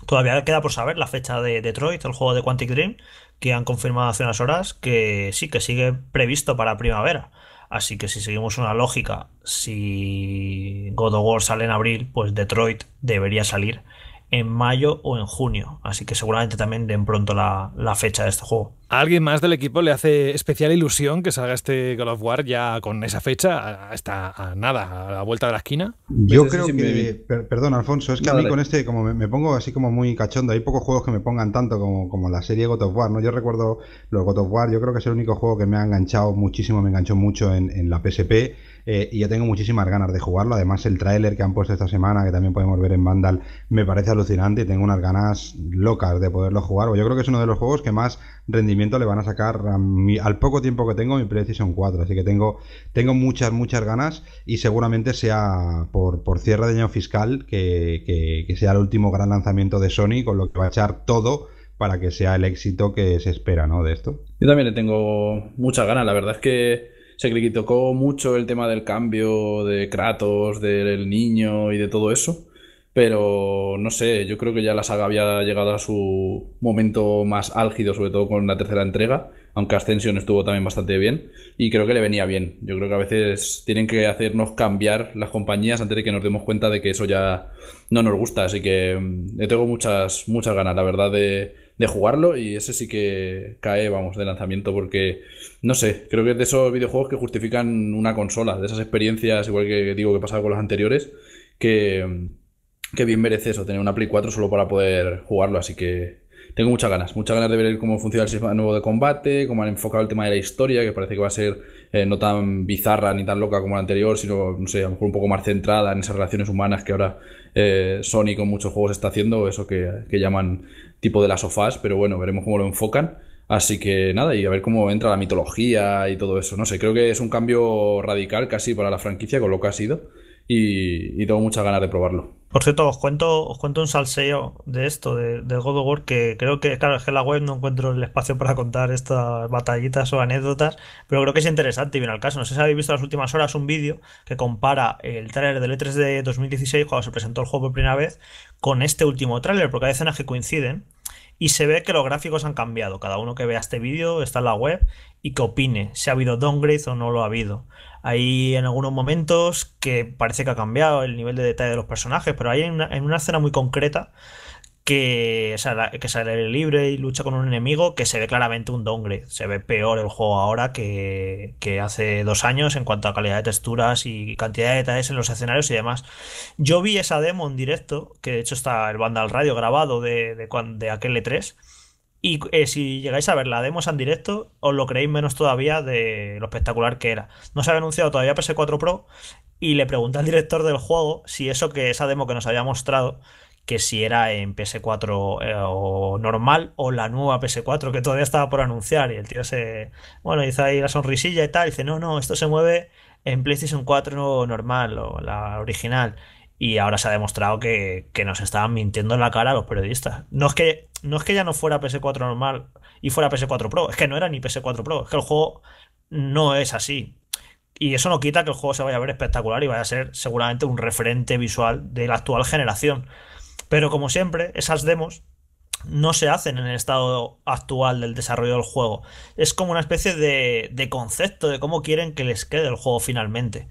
Todavía queda por saber la fecha de Detroit, el juego de Quantic Dream, que han confirmado hace unas horas que sí, que sigue previsto para primavera. Así que si seguimos una lógica, si God of War sale en abril, pues Detroit debería salir en mayo o en junio. Así que seguramente también den pronto la, fecha de este juego. ¿A alguien más del equipo le hace especial ilusión que salga este God of War ya con esa fecha? Hasta a nada, a la vuelta de la esquina. Yo pues creo que. perdón, Alfonso, es que a mí con este, como me, pongo así como muy cachondo, hay pocos juegos que me pongan tanto como, la serie God of War. ¿no? Yo recuerdo los God of War, yo creo que es el único juego que me ha enganchado muchísimo, me enganchó mucho en, en la PSP eh, y yo tengo muchísimas ganas de jugarlo. Además, el tráiler que han puesto esta semana, que también podemos ver en Vandal, me parece alucinante y tengo unas ganas locas de poderlo jugar. Yo creo que es uno de los juegos que más rendimiento le van a sacar al poco tiempo que tengo mi PlayStation 4. Así que tengo, tengo muchas, muchas ganas y seguramente sea por, cierre de año fiscal que, que sea el último gran lanzamiento de Sony, con lo que va a echar todo para que sea el éxito que se espera, ¿no? De esto. Yo también le tengo muchas ganas, la verdad es que se tocó mucho el tema del cambio de Kratos, del niño y de todo eso. Pero no sé, yo creo que ya la saga había llegado a su momento más álgido, sobre todo con la tercera entrega, aunque Ascension estuvo también bastante bien, y creo que le venía bien. Yo creo que a veces tienen que hacernos cambiar las compañías antes de que nos demos cuenta de que eso ya no nos gusta, así que mm, tengo muchas, muchas ganas, la verdad, de, de jugarlo y ese sí que cae, vamos, de lanzamiento porque, no sé, creo que es de esos videojuegos que justifican una consola, de esas experiencias, igual que digo que pasaba con los anteriores, que, que bien merece eso, tener una Play 4 solo para poder jugarlo, así que tengo muchas ganas, muchas ganas de ver cómo funciona el sistema nuevo de combate, cómo han enfocado el tema de la historia, que parece que va a ser eh, no tan bizarra ni tan loca como la anterior, sino, no sé, a lo mejor un poco más centrada en esas relaciones humanas que ahora eh, Sony con muchos juegos está haciendo, eso que, que llaman tipo de las sofás, pero bueno, veremos cómo lo enfocan. Así que nada, y a ver cómo entra la mitología y todo eso. No sé, creo que es un cambio radical casi para la franquicia con lo que ha sido y, tengo muchas ganas de probarlo. Por cierto, os cuento, cuento un salseo de esto, de, God of War, que creo que, claro, es que en la web no encuentro el espacio para contar estas batallitas o anécdotas, pero creo que es interesante y viene al caso. No sé si habéis visto en las últimas horas un vídeo que compara el tráiler del E3 de 2016, e cuando se presentó el juego por primera vez, con este último tráiler, porque hay escenas que coinciden y se ve que los gráficos han cambiado. Cada uno que vea este vídeo está en la web y que opine si ha habido downgrade o no lo ha habido. Hay en algunos momentos que parece que ha cambiado el nivel de detalle de los personajes, pero hay en una, en una escena muy concreta que sale, que sale libre y lucha con un enemigo que se ve claramente un downgrade. Se ve peor el juego ahora que, hace dos años en cuanto a calidad de texturas y cantidad de detalles en los escenarios y demás. Yo vi esa demo en directo, que de hecho está el banda al radio grabado de, de, aquel E3. Y eh, si llegáis a ver la demo en directo, os lo creéis menos todavía de lo espectacular que era. No se había anunciado todavía PS4 Pro y le pregunté al director del juego si eso que esa demo que nos había mostrado que si era en PS4 eh, normal o la nueva PS4 que todavía estaba por anunciar. Y el tío se, bueno, hizo ahí la sonrisilla y tal, y dice, no, no, esto se mueve en PlayStation 4 normal o la original. Y ahora se ha demostrado que, nos estaban mintiendo en la cara a los periodistas. No es que, no es que ya no fuera PS4 normal y fuera PS4 Pro, es que no era ni PS4 Pro, es que el juego no es así. Y eso no quita que el juego se vaya a ver espectacular y vaya a ser seguramente un referente visual de la actual generación. Pero como siempre, esas demos no se hacen en el estado actual del desarrollo del juego. Es como una especie de, concepto de cómo quieren que les quede el juego finalmente.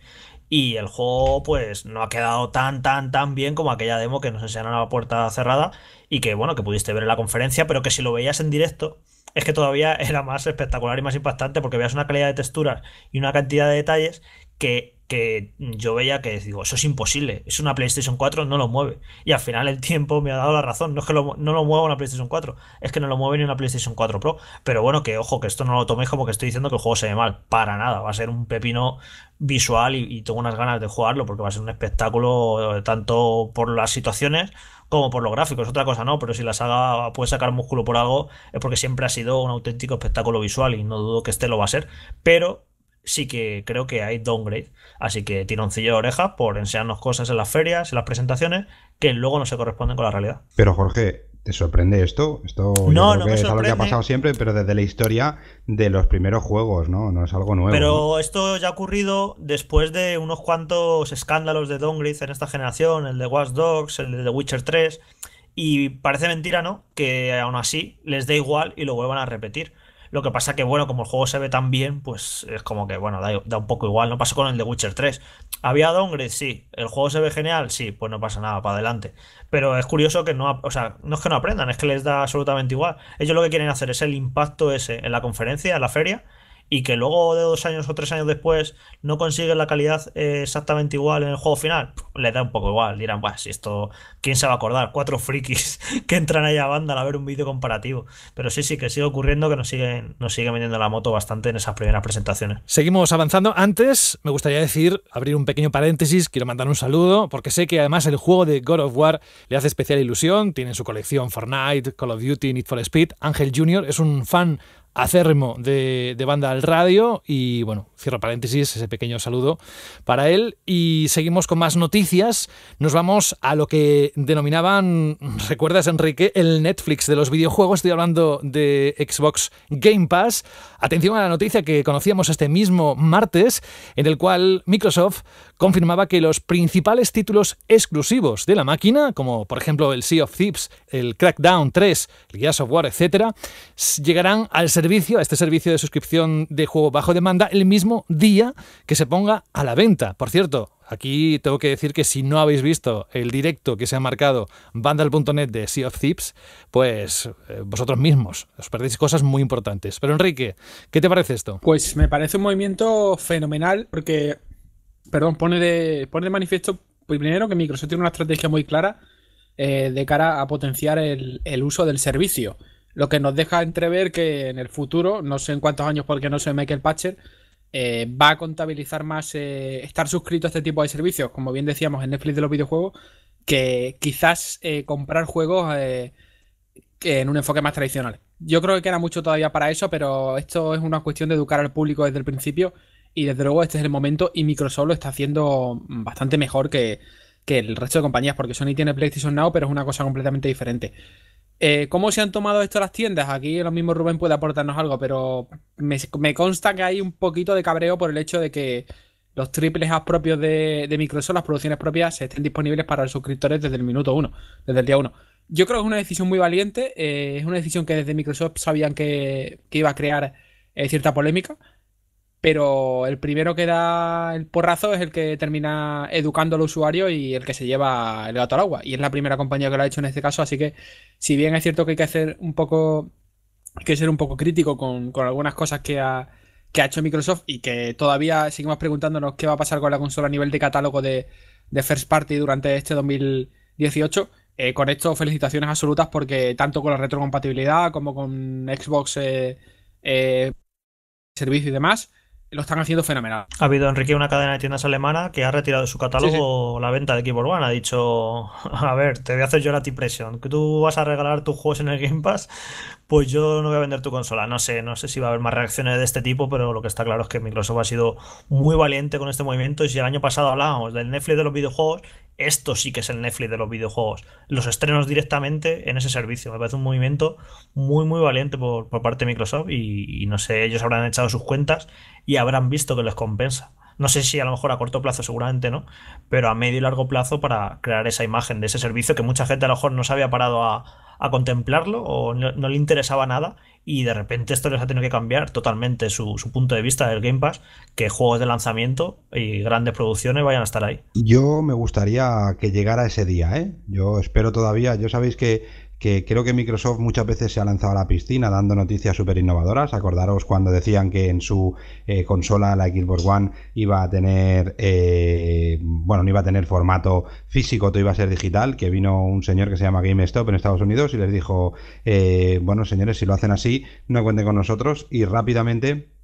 Y el juego, pues, no ha quedado tan, tan, tan bien como aquella demo que nos enseñaron a la puerta cerrada y que, bueno, que pudiste ver en la conferencia, pero que si lo veías en directo, es que todavía <laughs> era más espectacular y más impactante porque veías una calidad de texturas y una cantidad de detalles que que yo veía que digo, eso es imposible, es una PlayStation 4, no lo mueve. Y al final el tiempo me ha dado la razón, no es que no lo mueva una PlayStation 4, es que no lo mueve ni una PlayStation 4 Pro. Pero bueno, que ojo, que esto no lo toméis como que estoy diciendo que el juego se ve mal, para nada, va a ser un pepino visual y, y tengo unas ganas de jugarlo porque va a ser un espectáculo eh, tanto por las situaciones como por los gráficos. Otra cosa no, pero si la saga puede sacar músculo por algo es porque siempre ha sido un auténtico espectáculo visual y no dudo que este lo va a ser. Pero sí que creo que hay downgrade. Así que tironcillo de oreja por enseñarnos cosas en las ferias, en las presentaciones, que luego no se corresponden con la realidad. Pero Jorge, ¿te sorprende esto? Esto no, es algo que ha pasado siempre, pero desde la historia de los primeros juegos, ¿no? No es algo nuevo. Pero esto ya ha ocurrido después de unos cuantos escándalos de downgrade en esta generación, el de Watch Dogs, el de The Witcher 3. Y parece mentira, ¿no? Que aún así les dé igual y lo vuelvan a repetir. Lo que pasa que, bueno, como el juego se ve tan bien, pues es como que, bueno, da, un poco igual. No pasó con el de Witcher 3. ¿Había downgrade? Sí. ¿El juego se ve genial? Sí, pues no pasa nada, para adelante. Pero es curioso que no, o sea, no es que no aprendan, es que les da absolutamente igual. Ellos lo que quieren hacer es el impacto ese en la conferencia, en la feria, y que luego de dos años o tres años después no consigue la calidad eh, exactamente igual en el juego final, le da un poco igual. Dirán, bueno, si esto, ¿quién se va a acordar? Cuatro frikis <laughs> que entran ahí a banda a ver un vídeo comparativo. Pero sí, sí, que sigue ocurriendo que nos siguen, nos sigue vendiendo la moto bastante en esas primeras presentaciones. Seguimos avanzando. Antes, me gustaría decir, abrir un pequeño paréntesis, quiero mandar un saludo, porque sé que además el juego de God of War le hace especial ilusión. Tiene su colección Fortnite, Call of Duty, Need for Speed. Ángel Jr. es un fan acérrimo de, de, banda al radio y bueno, cierro paréntesis, ese pequeño saludo para él y seguimos con más noticias, nos vamos a lo que denominaban, recuerdas Enrique, el Netflix de los videojuegos, estoy hablando de Xbox Game Pass, atención a la noticia que conocíamos este mismo martes en el cual Microsoft confirmaba que los principales títulos exclusivos de la máquina, como por ejemplo el Sea of Thieves, el Crackdown 3, el Gears of War, etc., llegarán al servicio, a este servicio de suscripción de juego bajo demanda, el mismo día que se ponga a la venta. Por cierto, Aquí tengo que decir que si no habéis visto el directo que se ha marcado Vandal.net de Sea of Thieves, pues eh, vosotros mismos os perdéis cosas muy importantes. Pero Enrique, ¿qué te parece esto? Pues me parece un movimiento fenomenal porque perdón, pone de, pone de manifiesto pues primero que Microsoft tiene una estrategia muy clara eh, de cara a potenciar el, uso del servicio. Lo que nos deja entrever que en el futuro, no sé en cuántos años porque no soy Michael Patcher, eh, va a contabilizar más eh, estar suscrito a este tipo de servicios, como bien decíamos en Netflix de los videojuegos, que quizás comprar juegos en un enfoque más tradicional. Yo creo que queda mucho todavía para eso, pero esto es una cuestión de educar al público desde el principio y desde luego este es el momento y Microsoft lo está haciendo bastante mejor que, el resto de compañías, porque Sony tiene PlayStation Now, pero es una cosa completamente diferente. Eh, ¿Cómo se han tomado esto las tiendas? Aquí lo mismo Rubén puede aportarnos algo, pero me, consta que hay un poquito de cabreo por el hecho de que los triples A propios de, Microsoft, las producciones propias, estén disponibles para los suscriptores desde el minuto uno, desde el día uno. Yo creo que es una decisión muy valiente, eh, es una decisión que desde Microsoft sabían que, iba a crear eh, cierta polémica pero el primero que da el porrazo es el que termina educando al usuario y el que se lleva el gato al agua. Y es la primera compañía que lo ha hecho en este caso, así que si bien es cierto que hay que hacer un poco, que ser un poco crítico con, algunas cosas que ha, hecho Microsoft y que todavía seguimos preguntándonos qué va a pasar con la consola a nivel de catálogo de, First Party durante este 2018. Eh, con esto, felicitaciones absolutas porque tanto con la retrocompatibilidad como con Xbox eh, eh, servicio y demás, lo están haciendo fenomenal. Ha habido, Enrique, una cadena de tiendas alemana que ha retirado de su catálogo la venta de Keyboard One. Ha dicho, <laughs> a ver, te voy a hacer yo la presión que tú vas a regalar tus juegos en el Game Pass, pues yo no voy a vender tu consola. No sé, no sé si va a haber más reacciones de este tipo, pero lo que está claro es que Microsoft ha sido muy valiente con este movimiento. Y si el año pasado hablábamos del Netflix de los videojuegos, esto sí que es el Netflix de los videojuegos. Los estrenos directamente en ese servicio. Me parece un movimiento muy, muy valiente por, parte de Microsoft y, y, no sé, ellos habrán echado sus cuentas y habrán visto que les compensa. No sé si a lo mejor a corto plazo seguramente no, pero a medio y largo plazo para crear esa imagen de ese servicio que mucha gente a lo mejor no se había parado a, a contemplarlo o no, le interesaba nada y de repente esto les ha tenido que cambiar totalmente su, su, punto de vista del Game Pass, que juegos de lanzamiento y grandes producciones vayan a estar ahí. Yo me gustaría que llegara ese día, ¿eh? Yo espero todavía, yo sabéis que que creo que Microsoft muchas veces se ha lanzado a la piscina dando noticias súper innovadoras. Acordaros cuando decían que en su eh, consola, la Xbox One, iba a tener, eh, bueno, no iba a tener formato físico, todo iba a ser digital, que vino un señor que se llama GameStop en Estados Unidos y les dijo, eh, bueno, señores, si lo hacen así, no cuenten con nosotros y rápidamente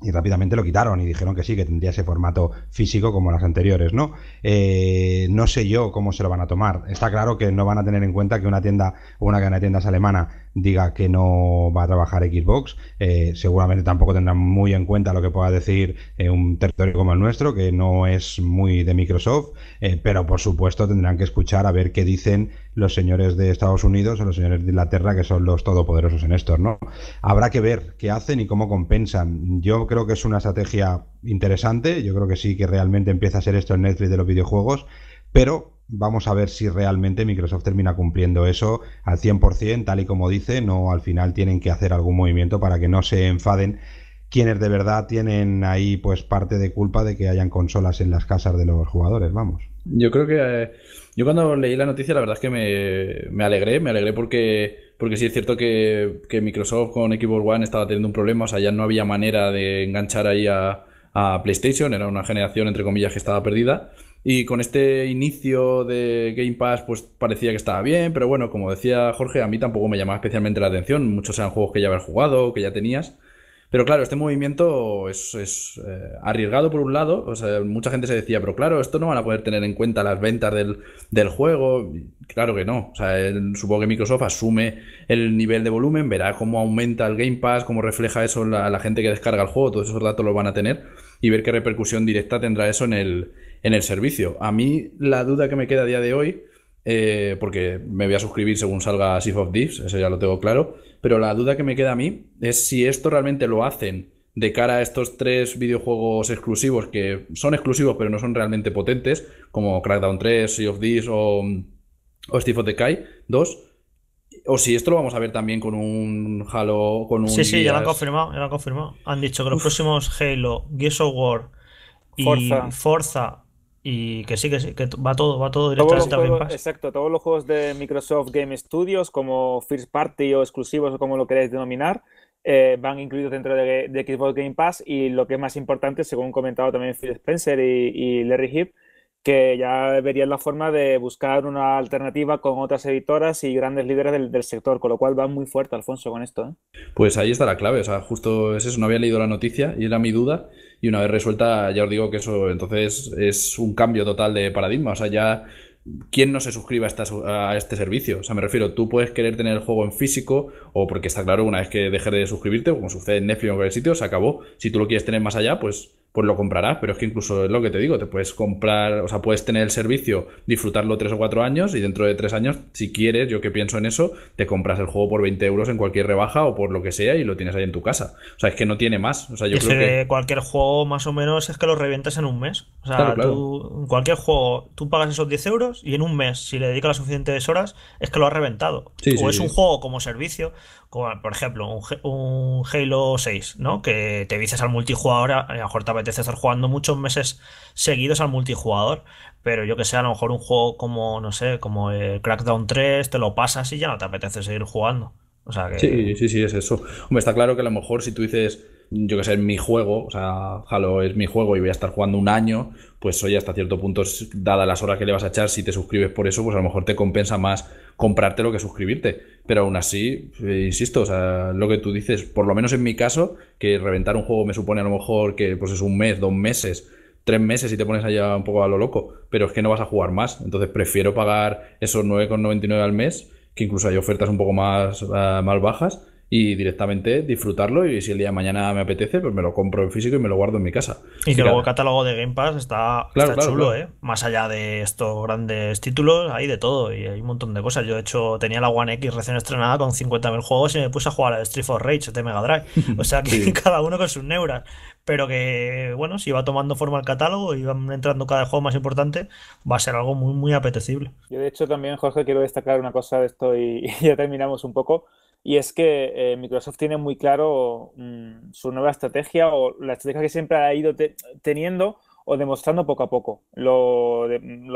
y rápidamente lo quitaron y dijeron que sí, que tendría ese formato físico como las anteriores, ¿no? Eh, no sé yo cómo se lo van a tomar. Está claro que no van a tener en cuenta que una tienda o una cadena de tiendas alemana diga que no va a trabajar Xbox, eh, seguramente tampoco tendrán muy en cuenta lo que pueda decir eh, un territorio como el nuestro, que no es muy de Microsoft, eh, pero por supuesto tendrán que escuchar a ver qué dicen los señores de Estados Unidos o los señores de Inglaterra, que son los todopoderosos en esto, ¿no? Habrá que ver qué hacen y cómo compensan. Yo creo que es una estrategia interesante, yo creo que sí que realmente empieza a ser esto el Netflix de los videojuegos, pero vamos a ver si realmente Microsoft termina cumpliendo eso al 100%, tal y como dice, no al final tienen que hacer algún movimiento para que no se enfaden quienes de verdad tienen ahí pues parte de culpa de que hayan consolas en las casas de los jugadores, vamos. Yo creo que eh, yo cuando leí la noticia la verdad es que me, alegré, me alegré porque porque sí es cierto que, Microsoft con Xbox One estaba teniendo un problema, o sea, ya no había manera de enganchar ahí a, a PlayStation, era una generación entre comillas que estaba perdida. Y con este inicio de Game Pass, pues parecía que estaba bien, pero bueno, como decía Jorge, a mí tampoco me llamaba especialmente la atención. Muchos eran juegos que ya habías jugado, que ya tenías. Pero claro, este movimiento es, eh, arriesgado por un lado. O sea, mucha gente se decía, pero claro, esto no van a poder tener en cuenta las ventas del, juego. Claro que no. O sea, supongo que Microsoft asume el nivel de volumen, verá cómo aumenta el Game Pass, cómo refleja eso la, la gente que descarga el juego, todos esos datos los van a tener y ver qué repercusión directa tendrá eso en el, en el servicio. A mí la duda que me queda a día de hoy, eh, porque me voy a suscribir según salga Sea of Thieves, eso ya lo tengo claro, pero la duda que me queda a mí es si esto realmente lo hacen de cara a estos tres videojuegos exclusivos que son exclusivos pero no son realmente potentes, como Crackdown 3, Sea of Thieves o, o Steve of the Kai 2. O si esto lo vamos a ver también con un Halo, con un... Sí, sí, ya lo han confirmado, ya lo han confirmado. Han dicho que los próximos Halo, Gears of War y Forza y que sí, que sí, que va todo, va todo a Game Pass. Exacto, todos los juegos de Microsoft Game Studios, como First Party o exclusivos o como lo queráis denominar, eh, van incluidos dentro de, Xbox Game Pass. Y lo que es más importante, según comentado también Phil Spencer y, Larry Heap, que ya verían la forma de buscar una alternativa con otras editoras y grandes líderes del, sector, con lo cual va muy fuerte, Alfonso, con esto. ¿eh? Pues ahí está la clave, o sea, justo es eso, no había leído la noticia y era mi duda, y una vez resuelta, ya os digo que eso entonces es un cambio total de paradigma. O sea, ya ¿quién no se suscribe a, a, este servicio? O sea, me refiero, tú puedes querer tener el juego en físico o porque está claro, una vez que dejes de suscribirte, como sucede en Netflix o en cualquier sitio, se acabó. Si tú lo quieres tener más allá, pues pues lo comprarás, pero es que incluso es lo que te digo, te puedes comprar, o sea, puedes tener el servicio, disfrutarlo tres o cuatro años y dentro de tres años, si quieres, yo que pienso en eso, te compras el juego por 20 euros en cualquier rebaja o por lo que sea y lo tienes ahí en tu casa. O sea, es que no tiene más. O sea, yo creo que... Cualquier juego más o menos es que lo revientas en un mes. O sea, cualquier juego, tú pagas esos 10 euros y en un mes, si le dedicas las suficientes horas, es que lo has reventado. o es un juego como servicio por ejemplo un, Halo 6, ¿no? Que te dices al multijugador, a lo mejor te apetece estar jugando muchos meses seguidos al multijugador, pero yo que sé, a lo mejor un juego como, no sé, como el Crackdown 3, te lo pasas y ya no te apetece seguir jugando. Sí, sí, sí, es eso. Hombre, está claro que a lo mejor si tú dices, yo que sé, mi juego, o sea, Halo es mi juego y voy a estar jugando un año, pues hoy hasta cierto punto, dadas las horas que le vas a echar, si te suscribes por eso, pues a lo mejor te compensa más comprártelo que suscribirte pero aún así, eh, insisto, o sea, lo que tú dices, por lo menos en mi caso, que reventar un juego me supone a lo mejor que pues es un mes, dos meses, tres meses y te pones allá un poco a lo loco, pero es que no vas a jugar más, entonces prefiero pagar esos 9,99 al mes, que incluso hay ofertas un poco más, ah, más bajas, y directamente disfrutarlo y si el día de mañana me apetece, pues me lo compro en físico y me lo guardo en mi casa. Y luego el catálogo de Game Pass está, chulo, ¿eh? Más allá de estos grandes títulos, hay de todo y hay un montón de cosas. Yo, de hecho, tenía la One X recién estrenada con 50.000 juegos y me puse a jugar a Street for Rage de Mega Drive. <laughs> O sea que <laughs> cada uno con sus neuras. Pero que, bueno, si va tomando forma el catálogo y van entrando cada juego más importante, va a ser algo muy, muy apetecible. Yo, de hecho, también, Jorge, quiero destacar una cosa de esto y <laughs> ya terminamos un poco y es que eh, Microsoft tiene muy claro mm, su nueva estrategia o la estrategia que siempre ha ido teniendo o demostrando poco a poco. Lo,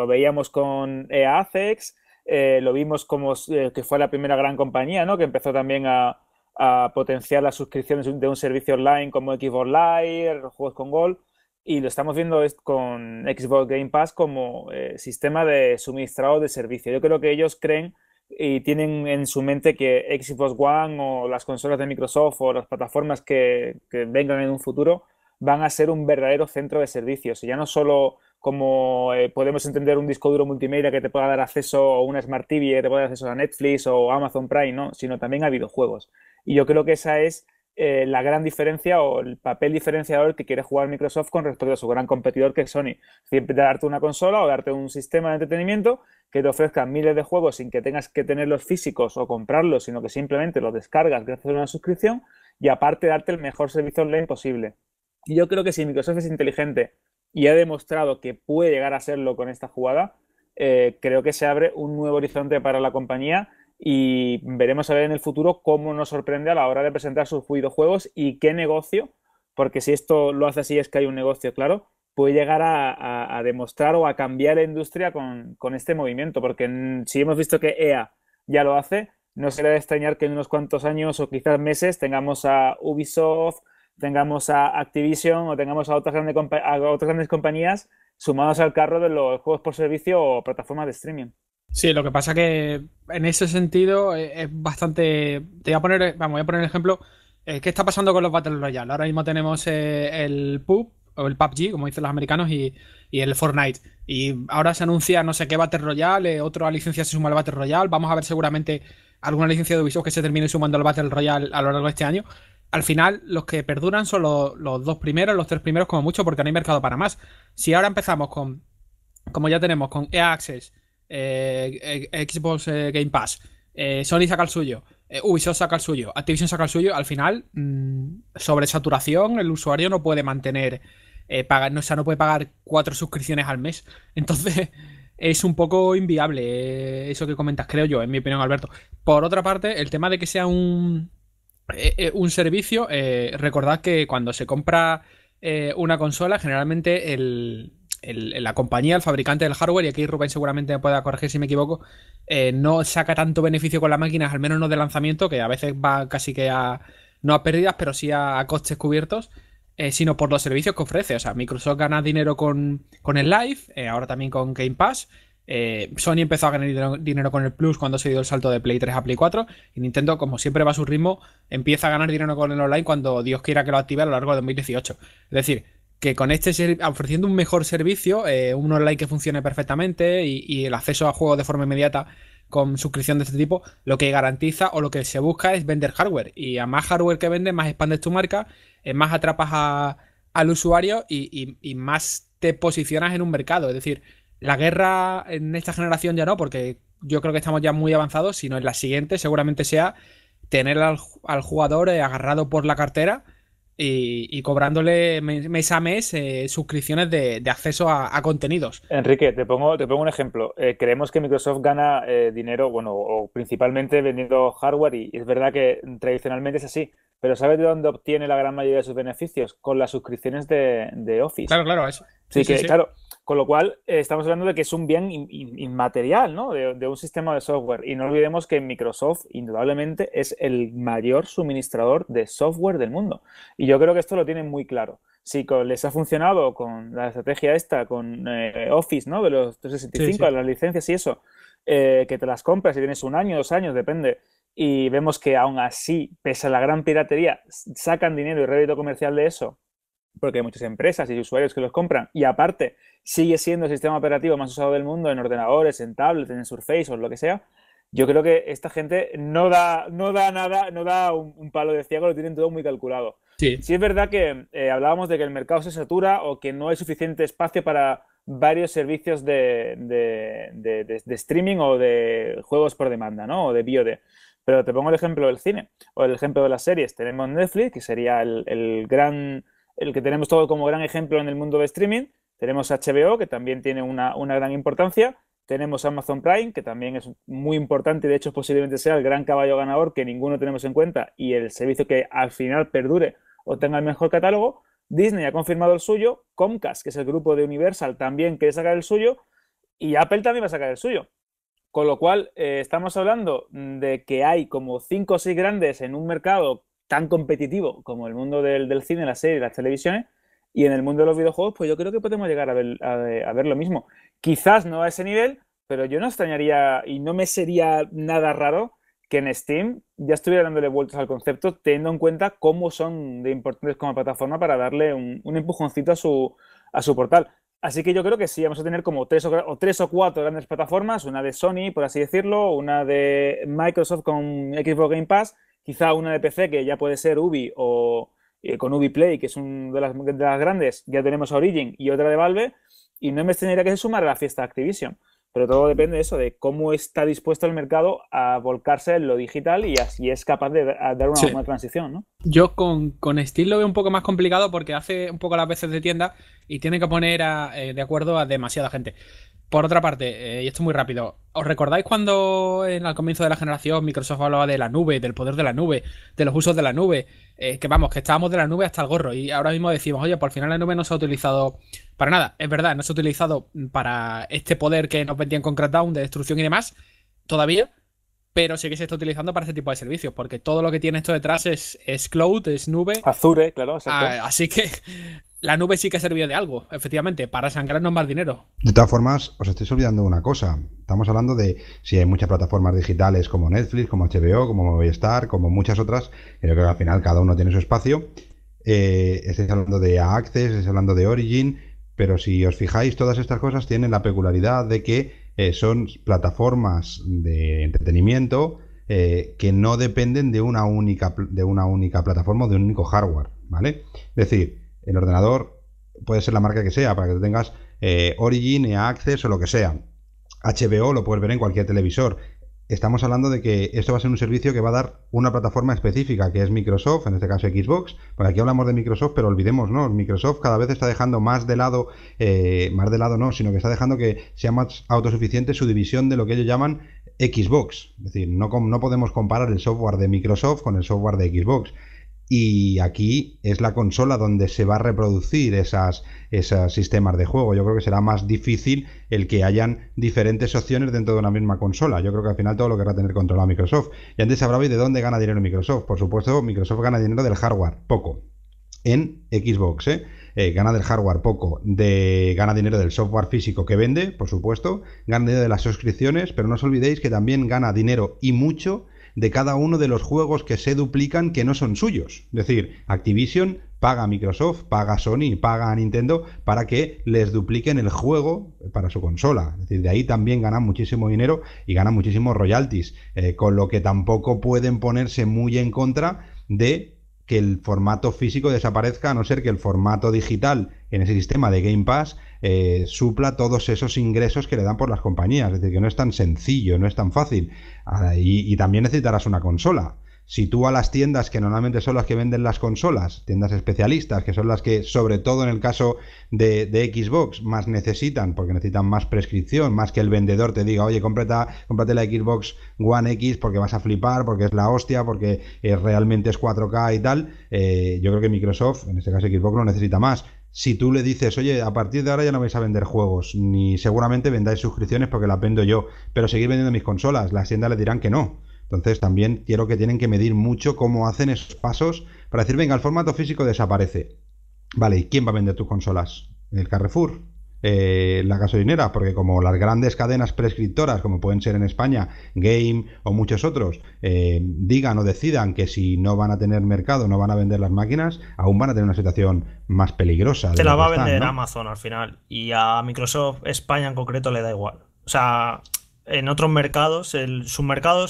veíamos con EACEX, eh, lo vimos como eh, que fue la primera gran compañía ¿no? que empezó también a, potenciar las suscripciones de un servicio online como Xbox Live, Juegos con Gold, y lo estamos viendo con Xbox Game Pass como sistema de suministrado de servicio. Yo creo que ellos creen y tienen en su mente que Xbox One o las consolas de Microsoft o las plataformas que, vengan en un futuro van a ser un verdadero centro de servicios. ya no solo como eh, podemos entender un disco duro multimedia que te pueda dar acceso o una Smart TV que te pueda dar acceso a Netflix o Amazon Prime, ¿no? sino también a videojuegos. Y yo creo que esa es eh, la gran diferencia o el papel diferenciador que quiere jugar Microsoft con respecto a su gran competidor que es Sony. Siempre darte una consola o darte un sistema de entretenimiento que te ofrezca miles de juegos sin que tengas que tenerlos físicos o comprarlos, sino que simplemente los descargas gracias a una suscripción y aparte darte el mejor servicio online posible. Y yo creo que si Microsoft es inteligente y ha demostrado que puede llegar a serlo con esta jugada, eh, creo que se abre un nuevo horizonte para la compañía y veremos a ver en el futuro cómo nos sorprende a la hora de presentar sus juegos y qué negocio, porque si esto lo hace así es que hay un negocio, claro, puede llegar a, demostrar o a cambiar la industria con, este movimiento, porque si hemos visto que EA ya lo hace, no se de extrañar que en unos cuantos años o quizás meses tengamos a Ubisoft, tengamos a Activision o tengamos a otras a otras grandes compañías sumados al carro de los juegos por servicio o plataformas de streaming. Sí, lo que pasa que en ese sentido eh, es bastante. Te voy a poner, vamos, a poner el ejemplo. Eh, ¿Qué está pasando con los Battle Royale? Ahora mismo tenemos eh, el PUB o el PUBG, como dicen los americanos, y, el Fortnite. Y ahora se anuncia no sé qué Battle Royale, otra licencia se suma al Battle Royale. Vamos a ver seguramente alguna licencia de Ubisoft que se termine sumando al Battle Royale a lo largo de este año. Al final, los que perduran son los, los dos primeros, los tres primeros como mucho, porque no hay mercado para más. Si ahora empezamos con, como ya tenemos, con EA Access, eh, Xbox eh, Game Pass, eh, Sony saca el suyo, Ubisoft saca el suyo, Activision saca el suyo, al final, mm, sobre saturación, el usuario no puede mantener, no, o no puede pagar cuatro suscripciones al mes. <laughs> Entonces es un poco inviable eso que comentas, creo yo, en mi opinión, Alberto. Por otra parte, el tema de que sea un, un servicio, recordad que cuando se compra una consola, generalmente el, la compañía, el fabricante del hardware, y aquí Rubén seguramente me pueda corregir si me equivoco, eh, no saca tanto beneficio con las máquinas, al menos no de lanzamiento, que a veces va casi que a, no a pérdidas, pero sí a, costes cubiertos, eh, sino por los servicios que ofrece. O sea, Microsoft gana dinero con, el Live, eh, ahora también con Game Pass. Sony empezó a ganar dinero, dinero con el Plus cuando se dio el salto de Play 3 a Play 4 y Nintendo, como siempre va a su ritmo, empieza a ganar dinero con el online cuando Dios quiera que lo active a lo largo de 2018. Es decir, que con este ofreciendo un mejor servicio, eh, un online que funcione perfectamente y, el acceso a juegos de forma inmediata con suscripción de este tipo, lo que garantiza o lo que se busca es vender hardware. Y a más hardware que vendes, más expandes tu marca, eh, más atrapas al usuario y, más te posicionas en un mercado. Es decir, la guerra en esta generación ya no, porque yo creo que estamos ya muy avanzados, sino en la siguiente seguramente sea tener al, jugador eh, agarrado por la cartera y, cobrándole mes a mes eh, suscripciones de, acceso a, contenidos. Enrique, te pongo, te pongo un ejemplo. Eh, creemos que Microsoft gana eh, dinero, bueno, o principalmente vendiendo hardware y, es verdad que tradicionalmente es así. Pero ¿sabes de dónde obtiene la gran mayoría de sus beneficios? Con las suscripciones de, Office. Claro, claro, eso. sí. claro, con lo cual, eh, estamos hablando de que es un bien inmaterial, ¿no? De, un sistema de software. Y no olvidemos que Microsoft, indudablemente, es el mayor suministrador de software del mundo. Y yo creo que esto lo tienen muy claro. Si les ha funcionado con la estrategia esta, con eh, Office, ¿no? De los 365, las licencias y eso, eh, que te las compras y tienes un año, dos años, depende. Y vemos que aún así, pese a la gran piratería, sacan dinero y rédito comercial de eso porque hay muchas empresas y usuarios que los compran. Y aparte, sigue siendo el sistema operativo más usado del mundo en ordenadores, en tablets, en Surface o lo que sea. Yo creo que esta gente no da, no da nada, no da un, palo de ciego, lo tienen todo muy calculado. Sí, sí es verdad que eh, hablábamos de que el mercado se satura o que no hay suficiente espacio para varios servicios de, streaming o de juegos por demanda, ¿no? O de BioD. Pero te pongo el ejemplo del cine o el ejemplo de las series. Tenemos Netflix, que sería el gran el que tenemos todo como gran ejemplo en el mundo de streaming. Tenemos HBO, que también tiene una, gran importancia. Tenemos Amazon Prime, que también es muy importante, y de hecho posiblemente sea el gran caballo ganador que ninguno tenemos en cuenta y el servicio que al final perdure o tenga el mejor catálogo. Disney ha confirmado el suyo, Comcast, que es el grupo de Universal, también quiere sacar el suyo y Apple también va a sacar el suyo. Con lo cual, eh, estamos hablando de que hay como cinco o 6 grandes en un mercado tan competitivo como el mundo del, cine, la serie, las televisiones, y en el mundo de los videojuegos, pues yo creo que podemos llegar a ver, lo mismo. Quizás no a ese nivel, pero yo no extrañaría y no me sería nada raro que en Steam ya estuviera dándole vueltas al concepto, teniendo en cuenta cómo son de importantes como plataforma para darle un, empujoncito a su, a portal. Así que yo creo que sí, vamos a tener como tres o, tres o cuatro grandes plataformas, una de Sony, por así decirlo, una de Microsoft con Xbox Game Pass quizá una de PC que ya puede ser Ubi o eh, con Ubi Play, que es una de las, grandes, ya tenemos a Origin y otra de Valve, y no me extrañaría que se sumara a la fiesta Activision. Pero todo depende de eso, de cómo está dispuesto el mercado a volcarse en lo digital y así es capaz de dar una, transición, ¿no? Yo con, con Steam lo veo un poco más complicado porque hace un poco las veces de tienda y tiene que poner a, eh, de acuerdo a demasiada gente. Por otra parte, eh, y esto muy rápido, ¿os recordáis cuando en el comienzo de la generación Microsoft hablaba de la nube, del poder de la nube, de los usos de la nube? Eh, que vamos, que estábamos de la nube hasta el gorro y ahora mismo decimos, oye, por el final la nube no se ha utilizado para nada. Es verdad, no se ha utilizado para este poder que nos vendían con Crackdown de destrucción y demás, todavía, pero sí que se está utilizando para este tipo de servicios, porque todo lo que tiene esto detrás es, cloud, es nube. Azure, claro. Exacto. Ah, así que la nube sí que ha servido de algo, efectivamente, para sangrarnos más dinero. De todas formas, os estoy olvidando una cosa. Estamos hablando de si hay muchas plataformas digitales como Netflix, como HBO, como Movistar, como muchas otras. Creo que al final cada uno tiene su espacio. Eh, hablando de Access, estáis hablando de Origin, pero si os fijáis, todas estas cosas tienen la peculiaridad de que eh, son plataformas de entretenimiento eh, que no dependen de una única de una única plataforma o de un único hardware, ¿vale? Es decir, el ordenador, puede ser la marca que sea, para que tengas eh, Origin, e Access o lo que sea. HBO lo puedes ver en cualquier televisor. Estamos hablando de que esto va a ser un servicio que va a dar una plataforma específica, que es Microsoft, en este caso Xbox. Por aquí hablamos de Microsoft, pero olvidemos, Microsoft cada vez está dejando más de lado, eh, más de lado no, sino que está dejando que sea más autosuficiente su división de lo que ellos llaman Xbox. Es decir, no, no podemos comparar el software de Microsoft con el software de Xbox y aquí es la consola donde se va a reproducir esas, esos sistemas de juego. Yo creo que será más difícil el que hayan diferentes opciones dentro de una misma consola. Yo creo que al final todo lo que va a tener controlado Microsoft. Y antes hablabais de dónde gana dinero Microsoft. Por supuesto, Microsoft gana dinero del hardware, poco. En Xbox, ¿eh? ¿eh? gana del hardware poco, de, gana dinero del software físico que vende, por supuesto, gana dinero de las suscripciones, pero no os olvidéis que también gana dinero y mucho de cada uno de los juegos que se duplican que no son suyos. Es decir, Activision paga a Microsoft, paga a Sony, paga a Nintendo para que les dupliquen el juego para su consola. Es decir, de ahí también ganan muchísimo dinero y ganan muchísimos royalties, eh, con lo que tampoco pueden ponerse muy en contra de que el formato físico desaparezca, a no ser que el formato digital en ese sistema de Game Pass eh, supla todos esos ingresos que le dan por las compañías. Es decir, que no es tan sencillo, no es tan fácil. Ah, y también necesitarás una consola si tú a las tiendas que normalmente son las que venden las consolas, tiendas especialistas, que son las que, sobre todo en el caso de, Xbox, más necesitan, porque necesitan más prescripción, más que el vendedor te diga, oye, cómprate, la Xbox One X porque vas a flipar, porque es la hostia, porque eh, realmente es 4K y tal, eh, yo creo que Microsoft, en este caso Xbox, lo necesita más si tú le dices, oye, a partir de ahora ya no vais a vender juegos, ni seguramente vendáis suscripciones porque las vendo yo, pero seguir vendiendo mis consolas, las tiendas le dirán que no. Entonces también quiero que tienen que medir mucho cómo hacen esos pasos para decir, venga, el formato físico desaparece. Vale, ¿y quién va a vender tus consolas? ¿El Carrefour? Eh, la gasolinera, porque como las grandes cadenas prescriptoras, como pueden ser en España, Game o muchos otros, eh, digan o decidan que si no van a tener mercado, no van a vender las máquinas, aún van a tener una situación más peligrosa. Te la va a vender Amazon al final y a Microsoft España en concreto le da igual. O sea, en otros mercados, el, sus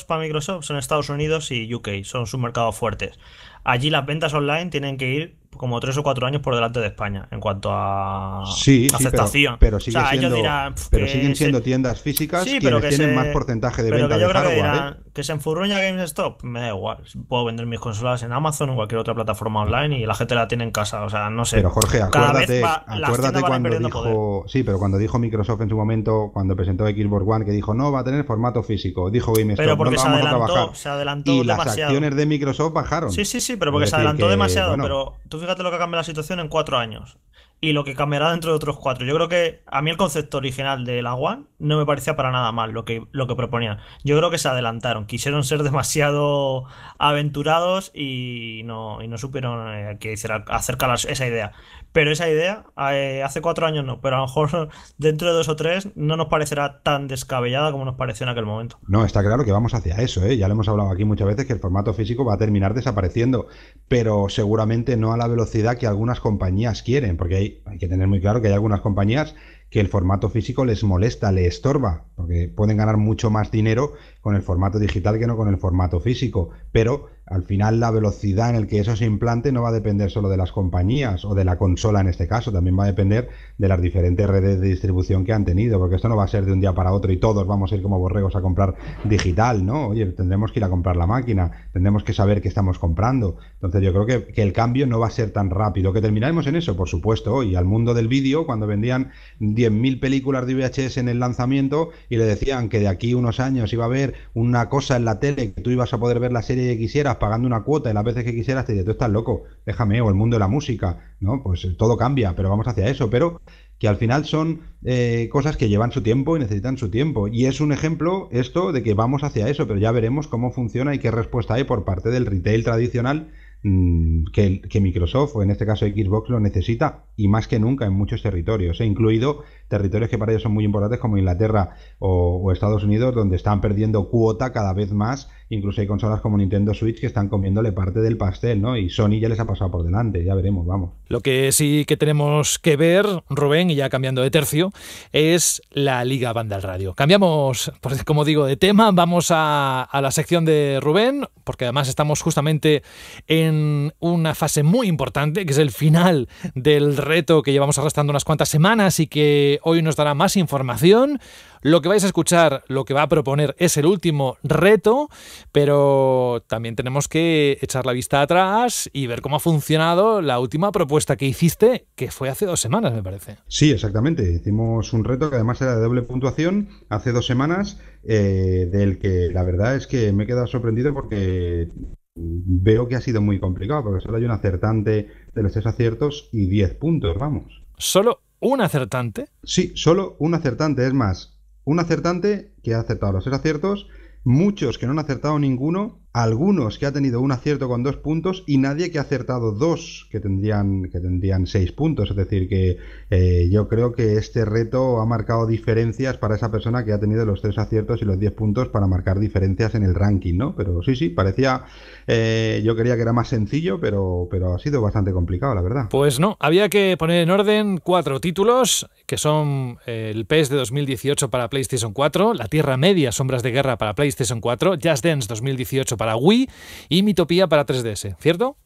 para Microsoft son Estados Unidos y UK, son submercados fuertes. Allí las ventas online tienen que ir como tres o cuatro años por delante de España en cuanto a aceptación. pero, siguen siendo tiendas físicas pero que tienen más porcentaje de ventas de hardware. ¿eh? ¿Que se enfurruña GameStop? Me da igual. Puedo vender mis consolas en Amazon o cualquier otra plataforma online y la gente la tiene en casa. O sea, no sé. Pero Jorge, acuérdate, acuérdate cuando dijo. Sí, pero cuando dijo Microsoft en su momento, cuando presentó Xbox One, que dijo no, va a tener formato físico. Dijo GameStop, pero porque se vamos adelantó, a trabajar. Se adelantó y las acciones de Microsoft bajaron. Sí, sí, sí, pero porque se adelantó demasiado. pero tú fíjate lo que ha cambiado la situación en cuatro años y lo que cambiará dentro de otros cuatro. Yo creo que a mí el concepto original de la One no me parecía para nada mal lo que, lo que proponían. Yo creo que se adelantaron, quisieron ser demasiado aventurados y no, no supieron qué eh, que hiciera acerca esa idea. Pero esa idea, eh, hace cuatro años no, pero a lo mejor <laughs> dentro de dos o tres no nos parecerá tan descabellada como nos pareció en aquel momento. No, está claro que vamos hacia eso, ¿eh? ya le hemos hablado aquí muchas veces que el formato físico va a terminar desapareciendo, pero seguramente no a la velocidad que algunas compañías quieren, porque hay, hay que tener muy claro que hay algunas compañías que el formato físico les molesta, les estorba, porque pueden ganar mucho más dinero con el formato digital que no con el formato físico, pero al final la velocidad en el que eso se implante no va a depender solo de las compañías o de la consola en este caso, también va a depender de las diferentes redes de distribución que han tenido, porque esto no va a ser de un día para otro y todos vamos a ir como borregos a comprar digital, ¿no? Oye, tendremos que ir a comprar la máquina, tendremos que saber qué estamos comprando. Entonces yo creo que, el cambio no va a ser tan rápido, que terminaremos en eso, por supuesto, y al mundo del vídeo, cuando vendían 10.000 películas de VHS en el lanzamiento y le decían que de aquí unos años iba a haber una cosa en la tele que tú ibas a poder ver la serie que quisieras, pagando una cuota y las veces que quisieras, te diría, tú estás loco, déjame, o el mundo de la música, ¿no? Pues eh, todo cambia, pero vamos hacia eso, pero que al final son eh, cosas que llevan su tiempo y necesitan su tiempo. Y es un ejemplo esto de que vamos hacia eso, pero ya veremos cómo funciona y qué respuesta hay por parte del retail tradicional mm, que, que Microsoft, o en este caso Xbox, lo necesita y más que nunca en muchos territorios, he incluido territorios que para ellos son muy importantes como Inglaterra o, Estados Unidos, donde están perdiendo cuota cada vez más. Incluso hay consolas como Nintendo Switch que están comiéndole parte del pastel, ¿no? Y Sony ya les ha pasado por delante, ya veremos, vamos. Lo que sí que tenemos que ver, Rubén, y ya cambiando de tercio, es la Liga al Radio. Cambiamos, pues, <laughs> como digo, de tema, vamos a la sección de Rubén, porque además estamos justamente en una fase muy importante, que es el final del reto que llevamos arrastrando unas cuantas semanas y que hoy nos dará más información. Lo que vais a escuchar, lo que va a proponer es el último reto, pero también tenemos que echar la vista atrás y ver cómo ha funcionado la última propuesta que hiciste, que fue hace dos semanas, me parece. Sí, exactamente. Hicimos un reto que además era de doble puntuación hace dos semanas, eh, del que la verdad es que me he quedado sorprendido porque veo que ha sido muy complicado, porque solo hay un acertante de los tres aciertos y diez puntos, vamos. Solo un acertante. Sí, solo un acertante, es más, un acertante que ha acertado los tres aciertos, muchos que no han acertado ninguno algunos que ha tenido un acierto con dos puntos y nadie que ha acertado dos que tendrían, que tendrían seis puntos. Es decir, que eh, yo creo que este reto ha marcado diferencias para esa persona que ha tenido los tres aciertos y los diez puntos para marcar diferencias en el ranking, ¿no? Pero sí, sí, parecía, eh, yo quería que era más sencillo, pero, pero ha sido bastante complicado, la verdad. Pues no, había que poner en orden cuatro títulos, que son eh, el PES de 2018 para PlayStation 4, La Tierra Media, Sombras de Guerra para PlayStation 4, Just Dance 2018 para para Wii y Mitopía para 3DS, ¿cierto?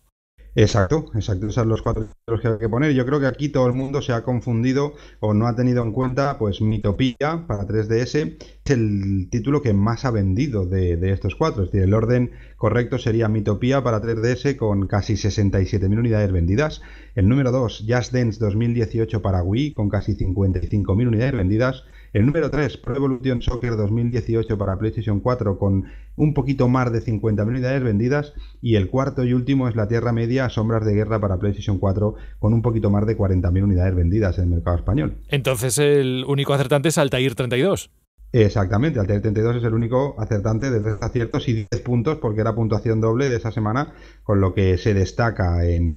Exacto, exacto. Esos son los cuatro que hay que poner. Yo creo que aquí todo el mundo se ha confundido o no ha tenido en cuenta, pues, Mitopía para 3DS es el título que más ha vendido de, estos cuatro. Es decir, el orden correcto sería Mitopía para 3DS con casi 67.000 unidades vendidas. El número 2, Just Dance 2018 para Wii con casi 55.000 unidades vendidas. El número 3, Pro Evolution Soccer 2018 para PlayStation 4 con un poquito más de 50.000 unidades vendidas. Y el cuarto y último es la Tierra Media, Sombras de Guerra para PlayStation 4 con un poquito más de 40.000 unidades vendidas en el mercado español. Entonces el único acertante es Altair 32. Exactamente, al tener 32 es el único acertante de tres aciertos y 10 puntos porque era puntuación doble de esa semana, con lo que se destaca en,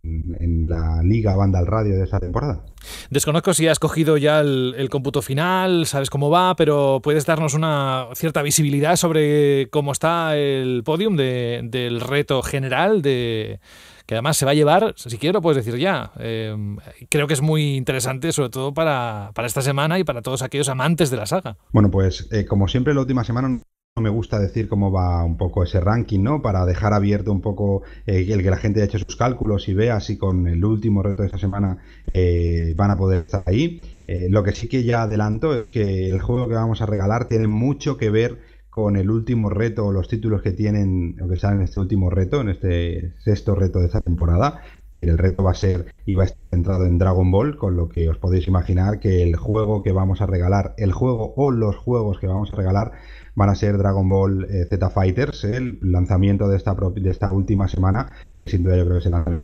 la liga banda al radio de esa temporada. Desconozco si has cogido ya el, cómputo final, sabes cómo va, pero puedes darnos una cierta visibilidad sobre cómo está el podium del reto general de, que además se va a llevar, si quieres lo puedes decir ya, eh, creo que es muy interesante sobre todo para, esta semana y para todos aquellos amantes de la saga. Bueno, pues eh, como siempre la última semana no me gusta decir cómo va un poco ese ranking, ¿no? Para dejar abierto un poco eh, el que la gente haya hecho sus cálculos y vea si con el último reto de esta semana van a poder estar ahí. lo que sí que ya adelanto es que el juego que vamos a regalar tiene mucho que ver en el último reto los títulos que tienen o que salen en este último reto, en este sexto reto de esta temporada. El reto va a ser y va a estar centrado en Dragon Ball, con lo que os podéis imaginar que el juego que vamos a regalar, el juego o los juegos que vamos a regalar van a ser Dragon Ball eh, Z Fighters, el lanzamiento de esta, de esta última semana, sin duda yo creo que será el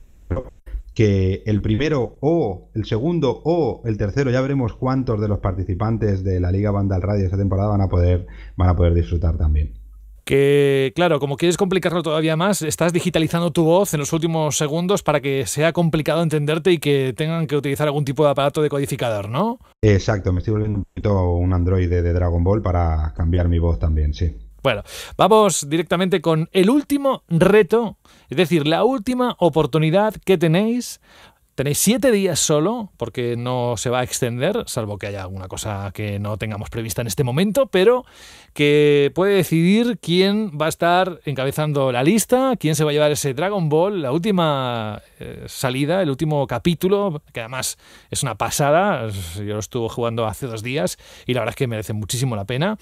que el primero o el segundo o el tercero, ya veremos cuántos de los participantes de la Liga Bandal Radio esta temporada van a poder, van a poder disfrutar también. Que claro, como quieres complicarlo todavía más, estás digitalizando tu voz en los últimos segundos para que sea complicado entenderte y que tengan que utilizar algún tipo de aparato de codificador, ¿no? Exacto, me estoy volviendo un poquito un androide de Dragon Ball para cambiar mi voz también, sí. Bueno, vamos directamente con el último reto, es decir, la última oportunidad que tenéis Tenéis siete días solo, porque no se va a extender, salvo que haya alguna cosa que no tengamos prevista en este momento, pero que puede decidir quién va a estar encabezando la lista, quién se va a llevar ese Dragon Ball, la última eh, salida, el último capítulo, que además es una pasada, yo lo estuve jugando hace dos días y la verdad es que merece muchísimo la pena.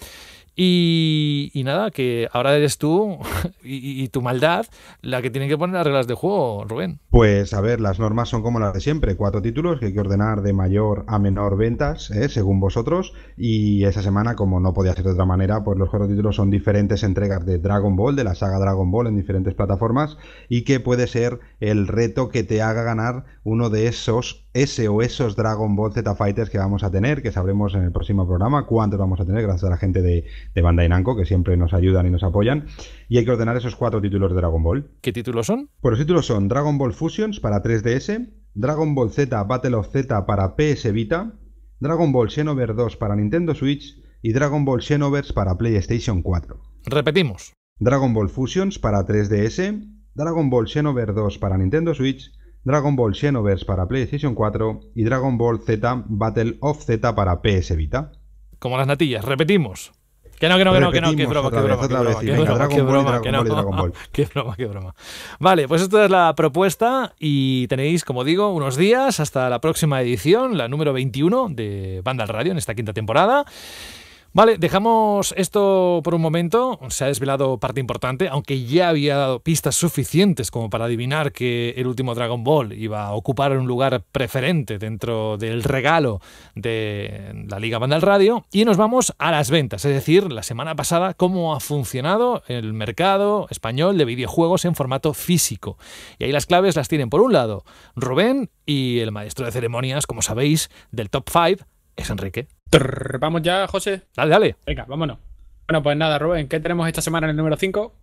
Y, nada, que ahora eres tú <laughs> y, tu maldad la que tiene que poner las reglas de juego, Rubén. Pues a ver, las normas son como las de siempre, cuatro títulos que hay que ordenar de mayor a menor ventas, ¿eh? según vosotros, y esa semana, como no podía ser de otra manera, pues los cuatro títulos son diferentes entregas de Dragon Ball, de la saga Dragon Ball en diferentes plataformas, y que puede ser el reto que te haga ganar uno de esos ese o esos Dragon Ball Z Fighters que vamos a tener, que sabremos en el próximo programa cuántos vamos a tener gracias a la gente de de y Namco, que siempre nos ayudan y nos apoyan. Y hay que ordenar esos cuatro títulos de Dragon Ball. ¿Qué títulos son? Pues los títulos son Dragon Ball Fusions para 3DS, Dragon Ball Z Battle of Z para PS Vita, Dragon Ball Xenoverse 2 para Nintendo Switch y Dragon Ball Xenoverse para PlayStation 4. Repetimos. Dragon Ball Fusions para 3DS, Dragon Ball Xenoverse 2 para Nintendo Switch, Dragon Ball Xenoverse para PlayStation 4 y Dragon Ball Z Battle of Z para PS Vita. Como las natillas, repetimos. Que no, que no, que no, que no, <laughs> que broma, que broma, que broma, que broma, que Vale, pues esta es la propuesta y tenéis, como digo, unos días hasta la próxima edición, la número 21 de Banda Radio en esta quinta temporada. Vale, dejamos esto por un momento. Se ha desvelado parte importante, aunque ya había dado pistas suficientes como para adivinar que el último Dragon Ball iba a ocupar un lugar preferente dentro del regalo de la Liga Banda Radio. Y nos vamos a las ventas, es decir, la semana pasada, cómo ha funcionado el mercado español de videojuegos en formato físico. Y ahí las claves las tienen, por un lado, Rubén y el maestro de ceremonias, como sabéis, del Top 5 es Enrique. Vamos ya, José. Dale, dale. Venga, vámonos. Bueno, pues nada, Rubén, ¿qué tenemos esta semana en el número 5?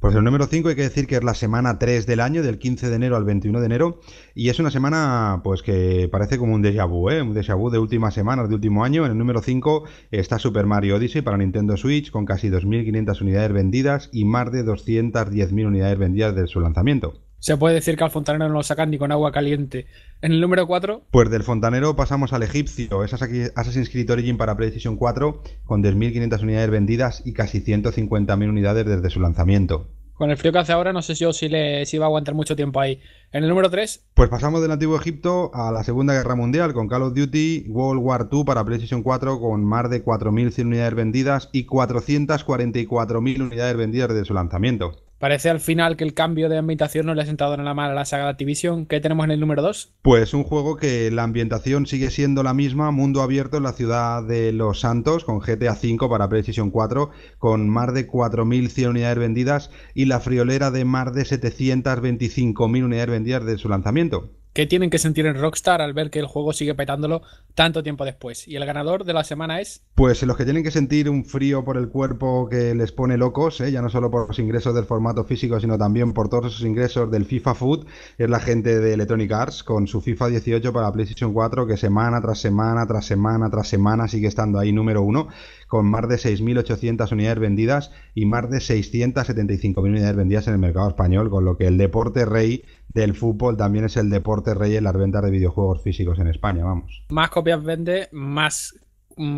Pues el número 5 hay que decir que es la semana 3 del año, del 15 de enero al 21 de enero, y es una semana pues que parece como un déjà vu, ¿eh? un déjà vu de últimas semanas, de último año. En el número 5 está Super Mario Odyssey para Nintendo Switch con casi 2.500 unidades vendidas y más de 210.000 unidades vendidas desde su lanzamiento. Se puede decir que al fontanero no lo sacan ni con agua caliente. En el número 4. Pues del fontanero pasamos al egipcio. Es Assassin's Creed Origin para PlayStation 4, con 10.500 unidades vendidas y casi 150.000 unidades desde su lanzamiento. Con el frío que hace ahora, no sé yo si, le, si va a aguantar mucho tiempo ahí. En el número 3. Pues pasamos del Antiguo Egipto a la Segunda Guerra Mundial con Call of Duty World War II para PlayStation 4 con más de 4.100 unidades vendidas y 444.000 unidades vendidas desde su lanzamiento. Parece al final que el cambio de ambientación no le ha sentado nada mal a la saga de Activision. ¿Qué tenemos en el número 2? Pues un juego que la ambientación sigue siendo la misma, mundo abierto en la ciudad de Los Santos, con GTA V para PlayStation 4, con más de 4.100 unidades vendidas y la friolera de más de 725.000 unidades vendidas días de su lanzamiento. ¿Qué tienen que sentir en Rockstar al ver que el juego sigue petándolo tanto tiempo después? ¿Y el ganador de la semana es? Pues los que tienen que sentir un frío por el cuerpo que les pone locos, ¿eh? ya no solo por los ingresos del formato físico, sino también por todos esos ingresos del FIFA Food, es la gente de Electronic Arts con su FIFA 18 para PlayStation 4 que semana tras semana, tras semana, tras semana sigue estando ahí número uno con más de 6.800 unidades vendidas y más de 675.000 unidades vendidas en el mercado español, con lo que el deporte rey del fútbol también es el deporte rey en las ventas de videojuegos físicos en España, vamos. Más copias vende, más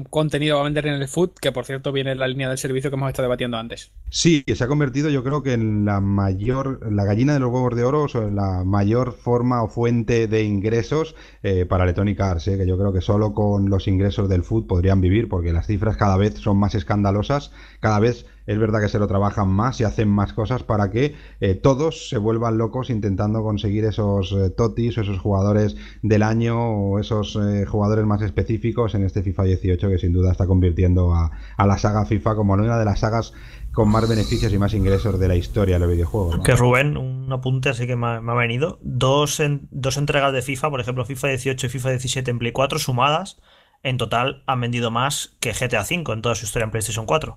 contenido va a vender en el food, que por cierto viene en la línea del servicio que hemos estado debatiendo antes. Sí, que se ha convertido yo creo que en la mayor, la gallina de los huevos de oro, la mayor forma o fuente de ingresos eh, para Electronic Arts, eh, que yo creo que solo con los ingresos del food podrían vivir, porque las cifras cada vez son más escandalosas, cada vez es verdad que se lo trabajan más y hacen más cosas para que eh, todos se vuelvan locos intentando conseguir esos eh, totis o esos jugadores del año o esos eh, jugadores más específicos en este FIFA 18 que sin duda está convirtiendo a, la saga FIFA como una de las sagas con más beneficios y más ingresos de la historia de los videojuegos. Que Rubén, un apunte así que me ha, venido. Dos, dos entregas de FIFA, por ejemplo, FIFA 18 y FIFA 17 en Play 4 sumadas, en total han vendido más que GTA V en toda su historia en PlayStation 4.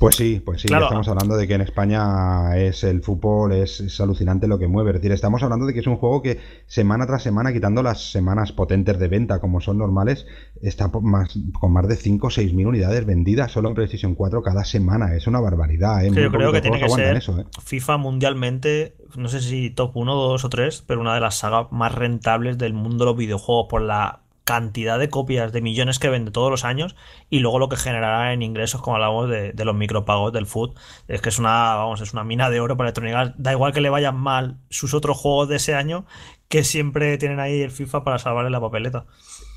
Pues sí, pues sí, estamos hablando de que en España es el fútbol, es, alucinante lo que mueve. Es decir, estamos hablando de que es un juego que semana tras semana, quitando las semanas potentes de venta como son normales, está más, con más de 5 o 6 mil unidades vendidas solo en PlayStation 4 cada semana. Es una barbaridad. ¿eh? yo creo que tiene que ser ¿eh? FIFA mundialmente, no sé si top 1, 2 o 3, pero una de las sagas más rentables del mundo de los videojuegos por la cantidad de copias de millones que vende todos los años y luego lo que generará en ingresos, como hablamos de, de los micropagos del food. Es que es una, vamos, es una mina de oro para Electronic Da igual que le vayan mal sus otros juegos de ese año, que siempre tienen ahí el FIFA para salvarle la papeleta.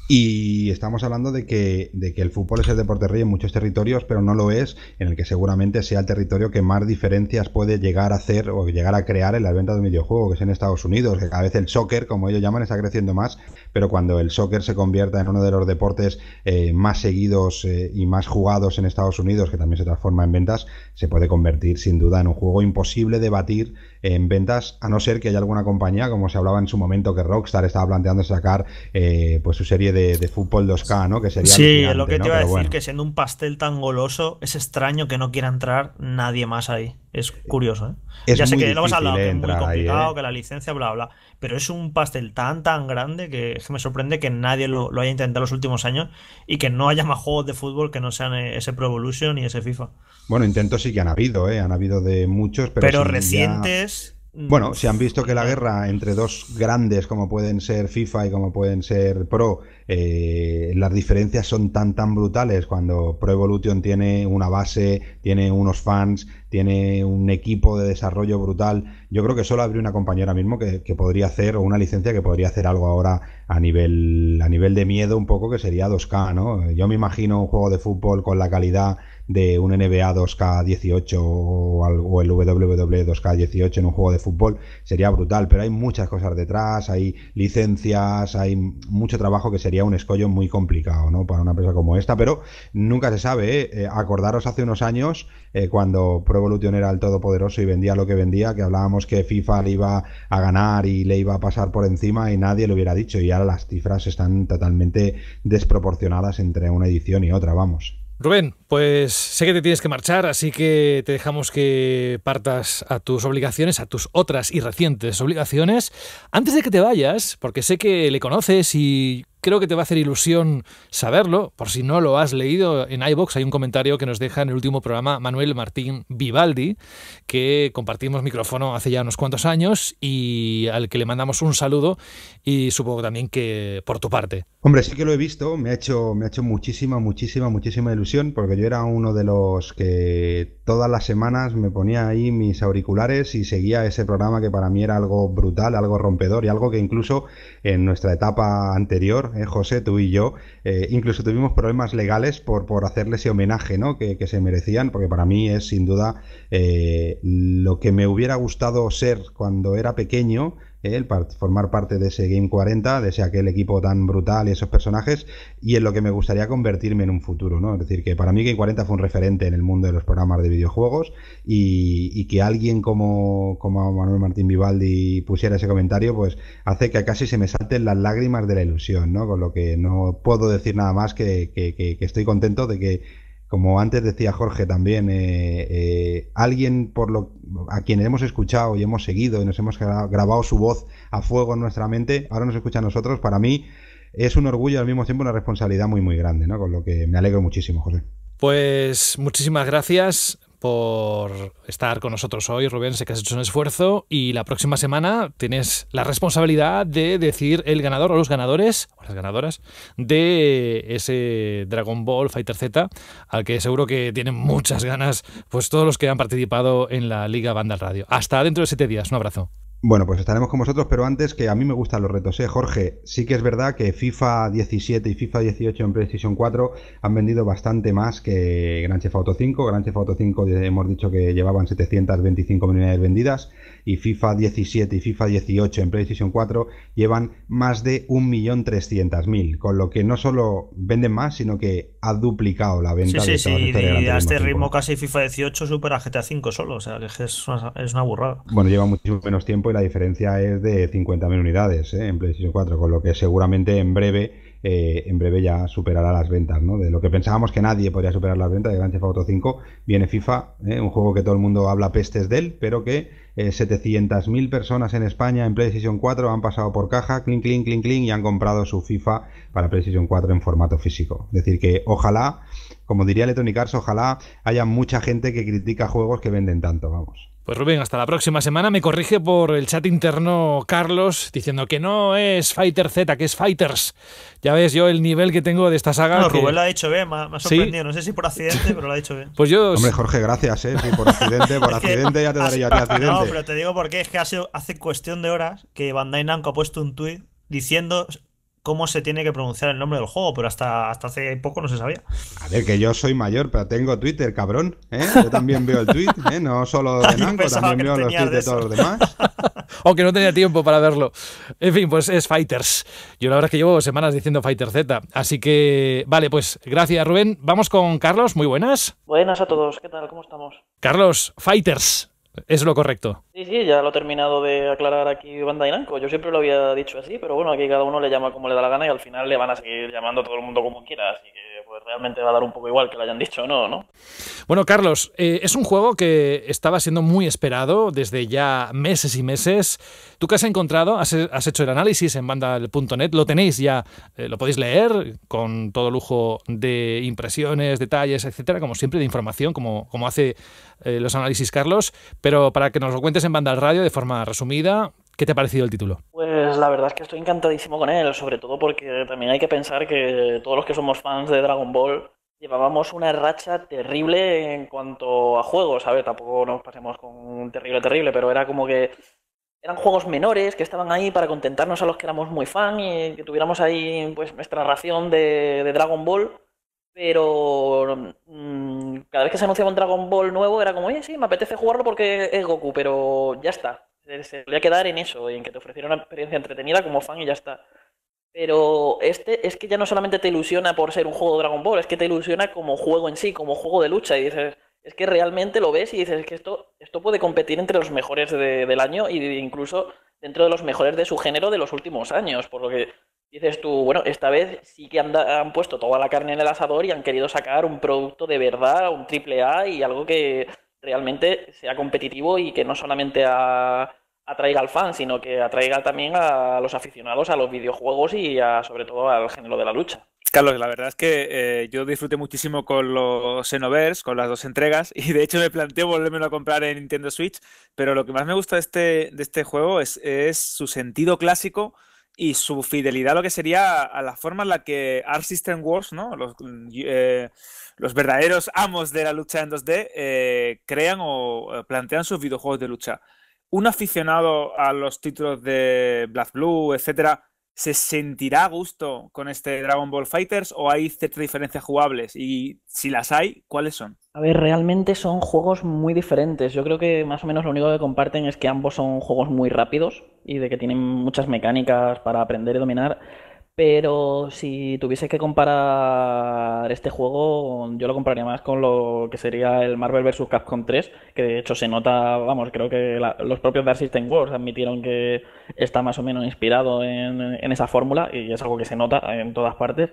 Y estamos hablando de que, de que el fútbol es el deporte rey en muchos territorios, pero no lo es en el que seguramente sea el territorio que más diferencias puede llegar a hacer o llegar a crear en la venta de un videojuego, que es en Estados Unidos, que cada vez el soccer, como ellos llaman, está creciendo más, pero cuando el soccer se convierta en uno de los deportes eh, más seguidos eh, y más jugados en Estados Unidos, que también se transforma en ventas, se puede convertir sin duda en un juego imposible de batir en ventas, a no ser que haya alguna compañía, como se hablaba en su momento que Rockstar estaba planteando sacar eh, pues su serie de, fútbol 2K, ¿no? Que sería sí, lo que te iba a decir, que siendo un pastel tan goloso, es extraño que no quiera entrar nadie más ahí. Es curioso, ¿eh? ya sé que lo hemos hablado, que es muy ¿eh? complicado, que la licencia, bla, bla. Pero es un pastel tan, tan grande que, me sorprende que nadie lo, haya intentado los últimos años y que no haya más juegos de fútbol que no sean eh, ese Pro Evolution y ese FIFA. Bueno, intentos sí que han habido, ¿eh? Han habido de muchos, pero. Pero recientes. Bueno, mm, si han visto que la guerra entre dos grandes como pueden ser FIFA y como pueden ser Pro, eh, las diferencias son tan tan brutales cuando Pro Evolution tiene una base, tiene unos fans, tiene un equipo de desarrollo brutal. Yo creo que solo habría una compañera mismo que, que, podría hacer, o una licencia que podría hacer algo ahora a nivel, a nivel de miedo un poco, que sería 2K, ¿no? Yo me imagino un juego de fútbol con la calidad de un NBA 2K18 o, el WWE 2K18 en un juego de fútbol sería brutal, pero hay muchas cosas detrás, hay licencias, hay mucho trabajo que sería un escollo muy complicado ¿no? para una empresa como esta, pero nunca se sabe. ¿eh? Eh, acordaros hace unos años eh, cuando Pro Evolution era el todopoderoso y vendía lo que vendía, que hablábamos que FIFA le iba a ganar y le iba a pasar por encima y nadie lo hubiera dicho y ahora las cifras están totalmente desproporcionadas entre una edición y otra, vamos. Rubén, pues sé que te tienes que marchar, así que te dejamos que partas a tus obligaciones, a tus otras y recientes obligaciones. Antes de que te vayas, porque sé que le conoces y Creo que te va a hacer ilusión saberlo. Por si no lo has leído en iBox, hay un comentario que nos deja en el último programa Manuel Martín Vivaldi, que compartimos micrófono hace ya unos cuantos años y al que le mandamos un saludo y supongo también que por tu parte. Hombre, sí que lo he visto, me ha hecho, me ha hecho muchísima, muchísima, muchísima ilusión porque yo era uno de los que todas las semanas me ponía ahí mis auriculares y seguía ese programa que para mí era algo brutal, algo rompedor y algo que incluso en nuestra etapa anterior, eh, José, tú y yo, eh, incluso tuvimos problemas legales por, por hacerle ese homenaje ¿no? que, se merecían, porque para mí es sin duda eh, lo que me hubiera gustado ser cuando era pequeño el formar parte de ese Game 40, de ese aquel equipo tan brutal y esos personajes, y en lo que me gustaría convertirme en un futuro, ¿no? Es decir, que para mí Game 40 fue un referente en el mundo de los programas de videojuegos y, que alguien como, como Manuel Martín Vivaldi pusiera ese comentario, pues hace que casi se me salten las lágrimas de la ilusión, ¿no? Con lo que no puedo decir nada más que, que estoy contento de que como antes decía Jorge también, eh, eh, alguien por lo, a quien hemos escuchado y hemos seguido y nos hemos grabado su voz a fuego en nuestra mente, ahora nos escucha a nosotros, para mí es un orgullo y al mismo tiempo una responsabilidad muy muy grande, ¿no? Con lo que me alegro muchísimo, José. Pues muchísimas gracias por estar con nosotros hoy, Rubén. Sé que has hecho un esfuerzo y la próxima semana tienes la responsabilidad de decir el ganador o los ganadores o las ganadoras de ese Dragon Ball Fighter Z, al que seguro que tienen muchas ganas pues todos los que han participado en la Liga Banda Radio. Hasta dentro de siete días. Un abrazo. Bueno, pues estaremos con vosotros, pero antes que a mí me gustan los retos, ¿eh? Jorge, sí que es verdad que FIFA 17 y FIFA 18 en PlayStation 4 han vendido bastante más que Gran Chef Auto 5. Gran Chef Auto 5 eh, hemos dicho que llevaban 725 millones vendidas y FIFA 17 y FIFA 18 en PlayStation 4 llevan más de 1.300.000, con lo que no solo venden más, sino que ha duplicado la venta. Sí, sí, sí, y a este ritmo casi FIFA 18 supera GTA 5 solo, o sea es una, es una burrada. Bueno, lleva muchísimo menos tiempo la diferencia es de 50.000 unidades ¿eh? en PlayStation 4, con lo que seguramente en breve eh, en breve ya superará las ventas, ¿no? De lo que pensábamos que nadie podría superar las ventas de Grand Theft 5, viene FIFA, ¿eh? un juego que todo el mundo habla pestes de él, pero que 700.000 personas en España en PlayStation 4 han pasado por caja, clink, clink, clink, clink, y han comprado su FIFA para PlayStation 4 en formato físico. Es decir, que ojalá, como diría Electronic Arts, ojalá haya mucha gente que critica juegos que venden tanto, vamos. Pues Rubén, hasta la próxima semana. Me corrige por el chat interno Carlos diciendo que no es Fighter Z, que es Fighters. Ya ves yo el nivel que tengo de esta saga. No, Rubén lo ha dicho bien, me ha, sorprendido. No sé si por accidente, <laughs> pero lo ha dicho bien. Pues yo. Hombre, Jorge, gracias, ¿eh? por <laughs> accidente, por accidente ya te daría yo <laughs> accidente. No, pero te digo por qué es que hace cuestión de horas que Bandai Namco ha puesto un tuit diciendo cómo se tiene que pronunciar el nombre del juego, pero hasta, hace poco no se sabía. A ver, que yo soy mayor, pero tengo Twitter, cabrón. ¿eh? Yo también veo el tweet, ¿eh? no solo de Manco, <laughs> también veo los tweets de, todos los demás. o <laughs> que no tenía tiempo para verlo. En fin, pues es Fighters. Yo la verdad es que llevo semanas diciendo Fighter Z. Así que, vale, pues gracias Rubén. Vamos con Carlos, muy buenas. Buenas a todos, ¿qué tal? ¿Cómo estamos? Carlos, Fighters es lo correcto. Sí, sí, ya lo he terminado de aclarar aquí y Namco. Yo siempre lo había dicho así, pero bueno, aquí cada uno le llama como le da la gana y al final le van a seguir llamando a todo el mundo como quiera, así que pues realmente va a dar un poco igual que lo hayan dicho o no, ¿no? Bueno, Carlos, eh, es un juego que estaba siendo muy esperado desde ya meses y meses. ¿Tú qué has encontrado? Has, hecho el análisis en bandal.net, lo tenéis ya, eh, lo podéis leer con todo lujo de impresiones, detalles, etcétera, como siempre, de información, como, como hace eh, los análisis Carlos. Pero para que nos lo cuentes en Bandal Radio de forma resumida, ¿Qué te ha parecido el título? Pues la verdad es que estoy encantadísimo con él, sobre todo porque también hay que pensar que todos los que somos fans de Dragon Ball llevábamos una racha terrible en cuanto a juegos, A ver, Tampoco nos pasemos con un terrible, terrible, pero era como que eran juegos menores que estaban ahí para contentarnos a los que éramos muy fan y que tuviéramos ahí pues nuestra ración de, Dragon Ball. Pero mm, cada vez que se anunciaba un Dragon Ball nuevo era como, oye, sí, me apetece jugarlo porque es Goku, pero ya está se a quedar en eso, en que te ofreciera una experiencia entretenida como fan y ya está. Pero este es que ya no solamente te ilusiona por ser un juego de Dragon Ball, es que te ilusiona como juego en sí, como juego de lucha. Y dices, es que realmente lo ves y dices, que esto, esto puede competir entre los mejores del año e incluso dentro de los mejores de su género de los últimos años. Por lo que dices tú, bueno, esta vez sí que han, han puesto toda la carne en el asador y han querido sacar un producto de verdad, un triple A y algo que, realmente sea competitivo y que no solamente atraiga al fan, sino que atraiga también a los aficionados a los videojuegos y a, sobre todo al género de la lucha. Carlos, la verdad es que eh, yo disfruté muchísimo con los Xenoverse, con las dos entregas, <laughs> y de hecho me planteo volverme a comprar en Nintendo Switch, pero lo que más me gusta de este, de este juego es, es su sentido clásico y su fidelidad a lo que sería a la forma en la que Art System Wars, ¿no? Eh, los, verdaderos amos de la lucha en 2D, eh, crean o eh, plantean sus videojuegos de lucha. Un aficionado a los títulos de Black Blue, etcétera, ¿Se sentirá a gusto con este Dragon Ball Fighters o hay ciertas diferencias jugables? Y si las hay, ¿cuáles son? A ver, realmente son juegos muy diferentes. Yo creo que más o menos lo único que comparten es que ambos son juegos muy rápidos y de que tienen muchas mecánicas para aprender y dominar. Pero si tuviese que comparar este juego, yo lo compararía más con lo que sería el Marvel vs. Capcom 3, que de hecho se nota, vamos, creo que los propios Dark System Wars admitieron que está más o menos inspirado en esa fórmula y es algo que se nota en todas partes.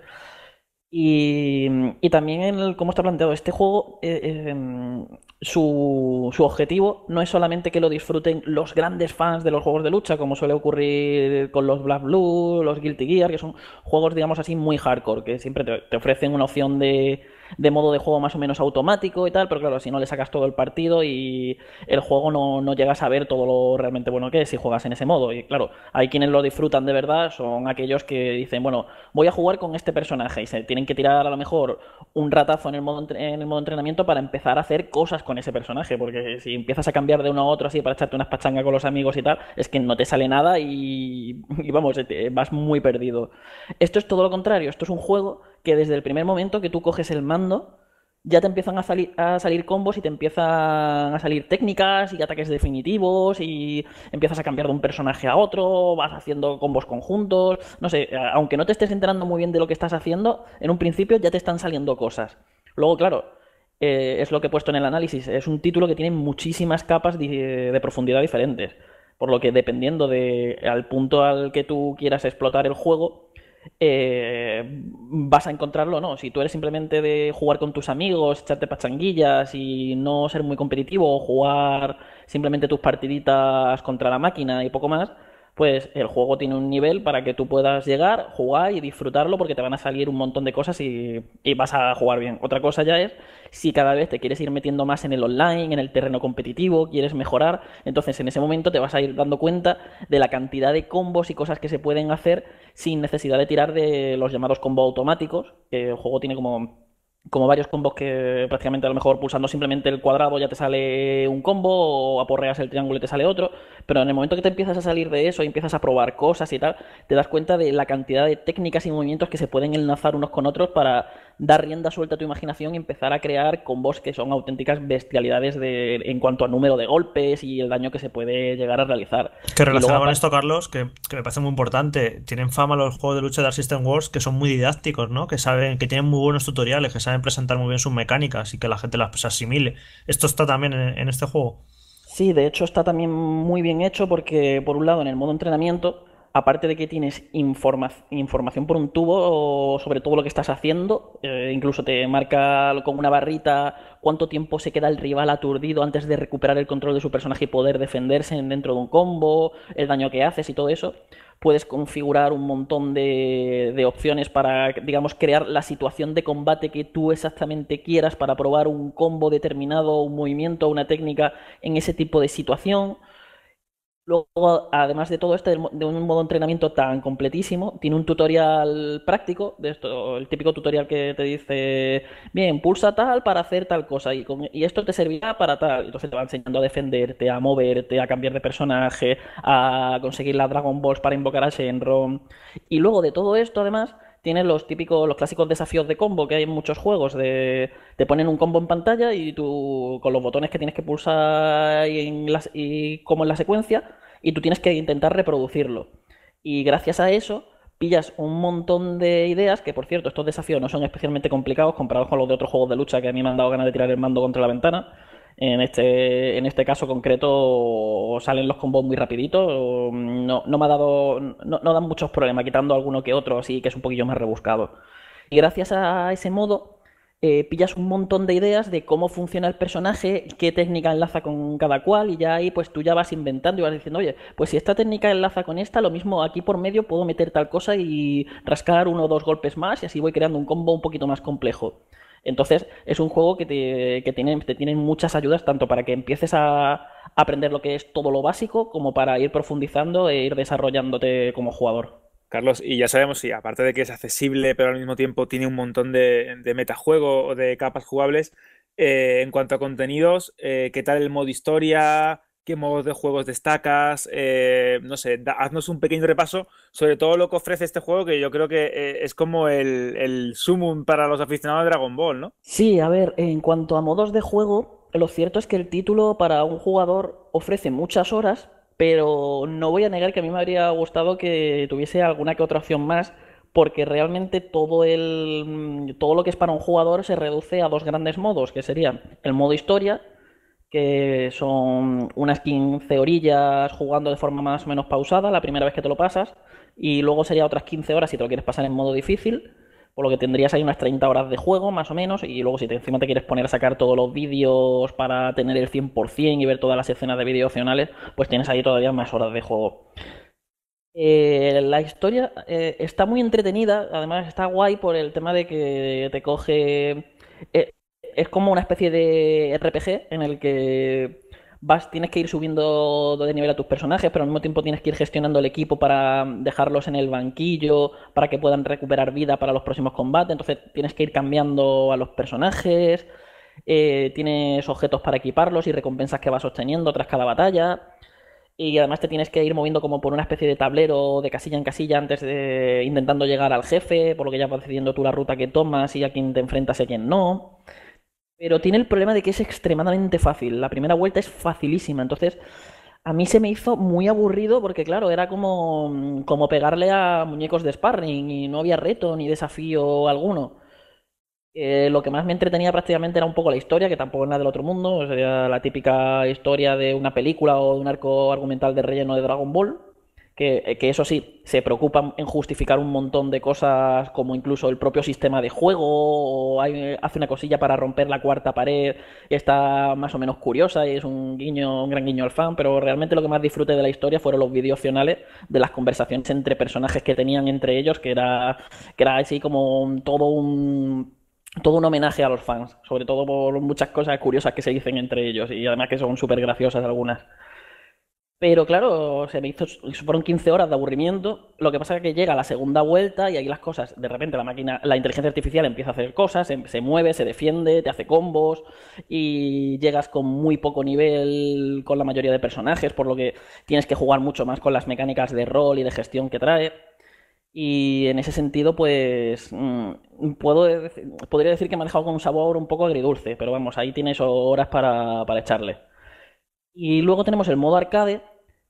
Mm, y, también como cómo está planteado este juego, eh, eh, mm, su, objetivo no es solamente que lo disfruten los grandes fans de los juegos de lucha, como suele ocurrir con los Black Blue, los Guilty Gear, que son juegos, digamos así, muy hardcore, que siempre te ofrecen una opción de, de modo de juego más o menos automático y tal, pero claro, si no le sacas todo el partido y el juego no, llegas a ver todo lo realmente bueno que es si juegas en ese modo. Y claro, hay quienes lo disfrutan de verdad, son aquellos que dicen, bueno, voy a jugar con este personaje y se tienen que tirar a lo mejor un ratazo en el modo, en el modo entrenamiento para empezar a hacer cosas con ese personaje, porque si empiezas a cambiar de uno a otro así para echarte unas pachangas con los amigos y tal, es que no te sale nada y, <laughs> y vamos, eh, vas muy perdido. Esto es todo lo contrario, esto es un juego que desde el primer momento que tú coges el mando, ya te empiezan a, salir a salir combos y te empiezan a salir técnicas y ataques definitivos y empiezas a cambiar de un personaje a otro, vas haciendo combos conjuntos, no sé, eh, aunque no te estés enterando muy bien de lo que estás haciendo, en un principio ya te están saliendo cosas. Luego, claro, eh, es lo que he puesto en el análisis, es un título que tiene muchísimas capas de, profundidad diferentes, por lo que dependiendo del al punto al que tú quieras explotar el juego, eh, vas a encontrarlo no. Si tú eres simplemente de jugar con tus amigos, echarte pachanguillas y no ser muy competitivo, o jugar simplemente tus partiditas contra la máquina y poco más, pues el juego tiene un nivel para que tú puedas llegar, jugar y disfrutarlo porque te van a salir un montón de cosas y, y, vas a jugar bien. Otra cosa ya es si cada vez te quieres ir metiendo más en el online, en el terreno competitivo, quieres mejorar, entonces en ese momento te vas a ir dando cuenta de la cantidad de combos y cosas que se pueden hacer sin necesidad de tirar de los llamados combos automáticos, que el juego tiene como como varios combos que prácticamente a lo mejor pulsando simplemente el cuadrado ya te sale un combo o aporreas el triángulo y te sale otro, pero en el momento que te empiezas a salir de eso y empiezas a probar cosas y tal, te das cuenta de la cantidad de técnicas y movimientos que se pueden enlazar unos con otros para dar rienda suelta a tu imaginación y empezar a crear combos que son auténticas bestialidades de, en cuanto a número de golpes y el daño que se puede llegar a realizar. Que relacionado con esto, Carlos, que, me parece muy importante, tienen fama los juegos de lucha de Dark System Wars que son muy didácticos, ¿no? Que saben, que tienen muy buenos tutoriales, que saben presentar muy bien sus mecánicas y que la gente las asimile. Esto está también en este juego. Sí, de hecho está también muy bien hecho porque, por un lado, en el modo entrenamiento, aparte de que tienes información por un tubo sobre todo lo que estás haciendo, eh, incluso te marca con una barrita cuánto tiempo se queda el rival aturdido antes de recuperar el control de su personaje y poder defenderse dentro de un combo, el daño que haces y todo eso. Puedes configurar un montón de, de opciones para, digamos, crear la situación de combate que tú exactamente quieras para probar un combo determinado, un movimiento, una técnica en ese tipo de situación. Luego, además de todo esto, de un modo de entrenamiento tan completísimo, tiene un tutorial práctico, de esto, el típico tutorial que te dice, bien, pulsa tal para hacer tal cosa y, esto te servirá para tal. Entonces te va enseñando a defenderte, a moverte, a cambiar de personaje, a conseguir la Dragon Balls para invocar a Shenron. Y luego de todo esto, además, Tienes los típicos, los clásicos desafíos de combo que hay en muchos juegos. De, te ponen un combo en pantalla y tú, con los botones que tienes que pulsar y, en y como en la secuencia, y tú tienes que intentar reproducirlo. Y gracias a eso pillas un montón de ideas, que por cierto, estos desafíos no son especialmente complicados comparados con los de otros juegos de lucha que a mí me han dado ganas de tirar el mando contra la ventana. En este, en este caso concreto salen los combos muy rapiditos. No, me ha dado. No, dan muchos problemas, quitando alguno que otro, así que es un poquillo más rebuscado. Y gracias a ese modo, eh, pillas un montón de ideas de cómo funciona el personaje, qué técnica enlaza con cada cual, y ya ahí pues tú ya vas inventando y vas diciendo, oye, pues si esta técnica enlaza con esta, lo mismo aquí por medio puedo meter tal cosa y rascar uno o dos golpes más, y así voy creando un combo un poquito más complejo. Entonces, es un juego que te, tiene, muchas ayudas, tanto para que empieces a aprender lo que es todo lo básico, como para ir profundizando e ir desarrollándote como jugador. Carlos, y ya sabemos si, aparte de que es accesible, pero al mismo tiempo tiene un montón de, de metajuego o de capas jugables, eh, en cuanto a contenidos, eh, ¿qué tal el modo historia? qué modos de juegos destacas, eh, no sé, haznos un pequeño repaso sobre todo lo que ofrece este juego, que yo creo que eh, es como el, el sumum para los aficionados de Dragon Ball, ¿no? Sí, a ver, en cuanto a modos de juego, lo cierto es que el título para un jugador ofrece muchas horas, pero no voy a negar que a mí me habría gustado que tuviese alguna que otra opción más, porque realmente todo, el, mm, todo lo que es para un jugador se reduce a dos grandes modos, que serían el modo historia, que son unas 15 orillas jugando de forma más o menos pausada la primera vez que te lo pasas, y luego sería otras 15 horas si te lo quieres pasar en modo difícil, por lo que tendrías ahí unas 30 horas de juego más o menos, y luego si te, encima te quieres poner a sacar todos los vídeos para tener el 100% y ver todas las escenas de vídeo opcionales, pues tienes ahí todavía más horas de juego. Eh, la historia eh, está muy entretenida, además está guay por el tema de que te coge... Eh, es como una especie de RPG en el que vas, tienes que ir subiendo de nivel a tus personajes, pero al mismo tiempo tienes que ir gestionando el equipo para dejarlos en el banquillo, para que puedan recuperar vida para los próximos combates. Entonces tienes que ir cambiando a los personajes, eh, tienes objetos para equiparlos y recompensas que vas obteniendo tras cada batalla. Y además te tienes que ir moviendo como por una especie de tablero de casilla en casilla antes de intentando llegar al jefe, por lo que ya vas decidiendo tú la ruta que tomas y a quién te enfrentas y a quién no. Pero tiene el problema de que es extremadamente fácil. La primera vuelta es facilísima. Entonces, a mí se me hizo muy aburrido porque, claro, era como, mm, pegarle a muñecos de sparring y no había reto ni desafío alguno. Eh, lo que más me entretenía prácticamente era un poco la historia, que tampoco es del otro mundo, sería la típica historia de una película o de un arco argumental de relleno de Dragon Ball. Eh, que, eso sí, se preocupan en justificar un montón de cosas, como incluso el propio sistema de juego, o hace una cosilla para romper la cuarta pared, y está más o menos curiosa y es un guiño, un gran guiño al fan, pero realmente lo que más disfruté de la historia fueron los vídeos finales de las conversaciones entre personajes que tenían entre ellos, que era, que era así como todo un todo un homenaje a los fans, sobre todo por muchas cosas curiosas que se dicen entre ellos y además que son súper graciosas algunas. Pero claro, se me hizo, fueron 15 horas de aburrimiento. Lo que pasa es que llega la segunda vuelta y ahí las cosas, de repente la máquina, la inteligencia artificial empieza a hacer cosas, em, se, mueve, se defiende, te hace combos y llegas con muy poco nivel con la mayoría de personajes, por lo que tienes que jugar mucho más con las mecánicas de rol y de gestión que trae. Y en ese sentido, pues mm, puedo podría decir que me ha dejado con un sabor un poco agridulce, pero vamos, ahí tienes horas para echarle. Y luego tenemos el modo arcade,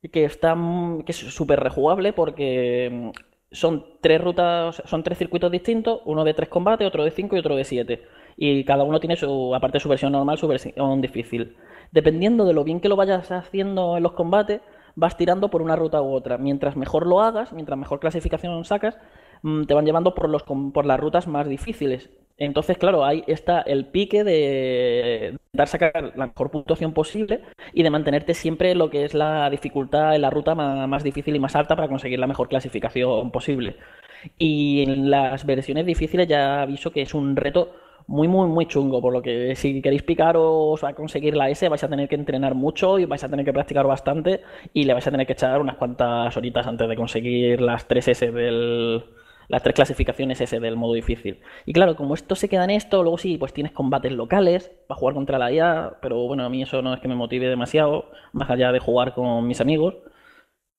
que está mm, es súper rejugable porque mm, son tres rutas, son tres circuitos distintos, uno de tres combates, otro de cinco y otro de siete. Y cada uno tiene su, aparte su versión normal, su versión difícil. Dependiendo de lo bien que lo vayas haciendo en los combates, vas tirando por una ruta u otra. Mientras mejor lo hagas, mientras mejor clasificación sacas, mm, te van llevando por, los, por las rutas más difíciles. Entonces, claro, ahí está el pique de, intentar sacar la mejor puntuación posible y de mantenerte siempre lo que es la dificultad en la ruta más, difícil y más alta para conseguir la mejor clasificación posible. Y en las versiones difíciles ya aviso que es un reto muy, muy, muy chungo, por lo que si queréis picaros a conseguir la S vais a tener que entrenar mucho y vais a tener que practicar bastante y le vais a tener que echar unas cuantas horitas antes de conseguir las tres S del, las tres clasificaciones ese del modo difícil. Y claro, como esto se queda en esto, luego sí, pues tienes combates locales para jugar contra la IA, pero bueno, a mí eso no es que me motive demasiado, más allá de jugar con mis amigos.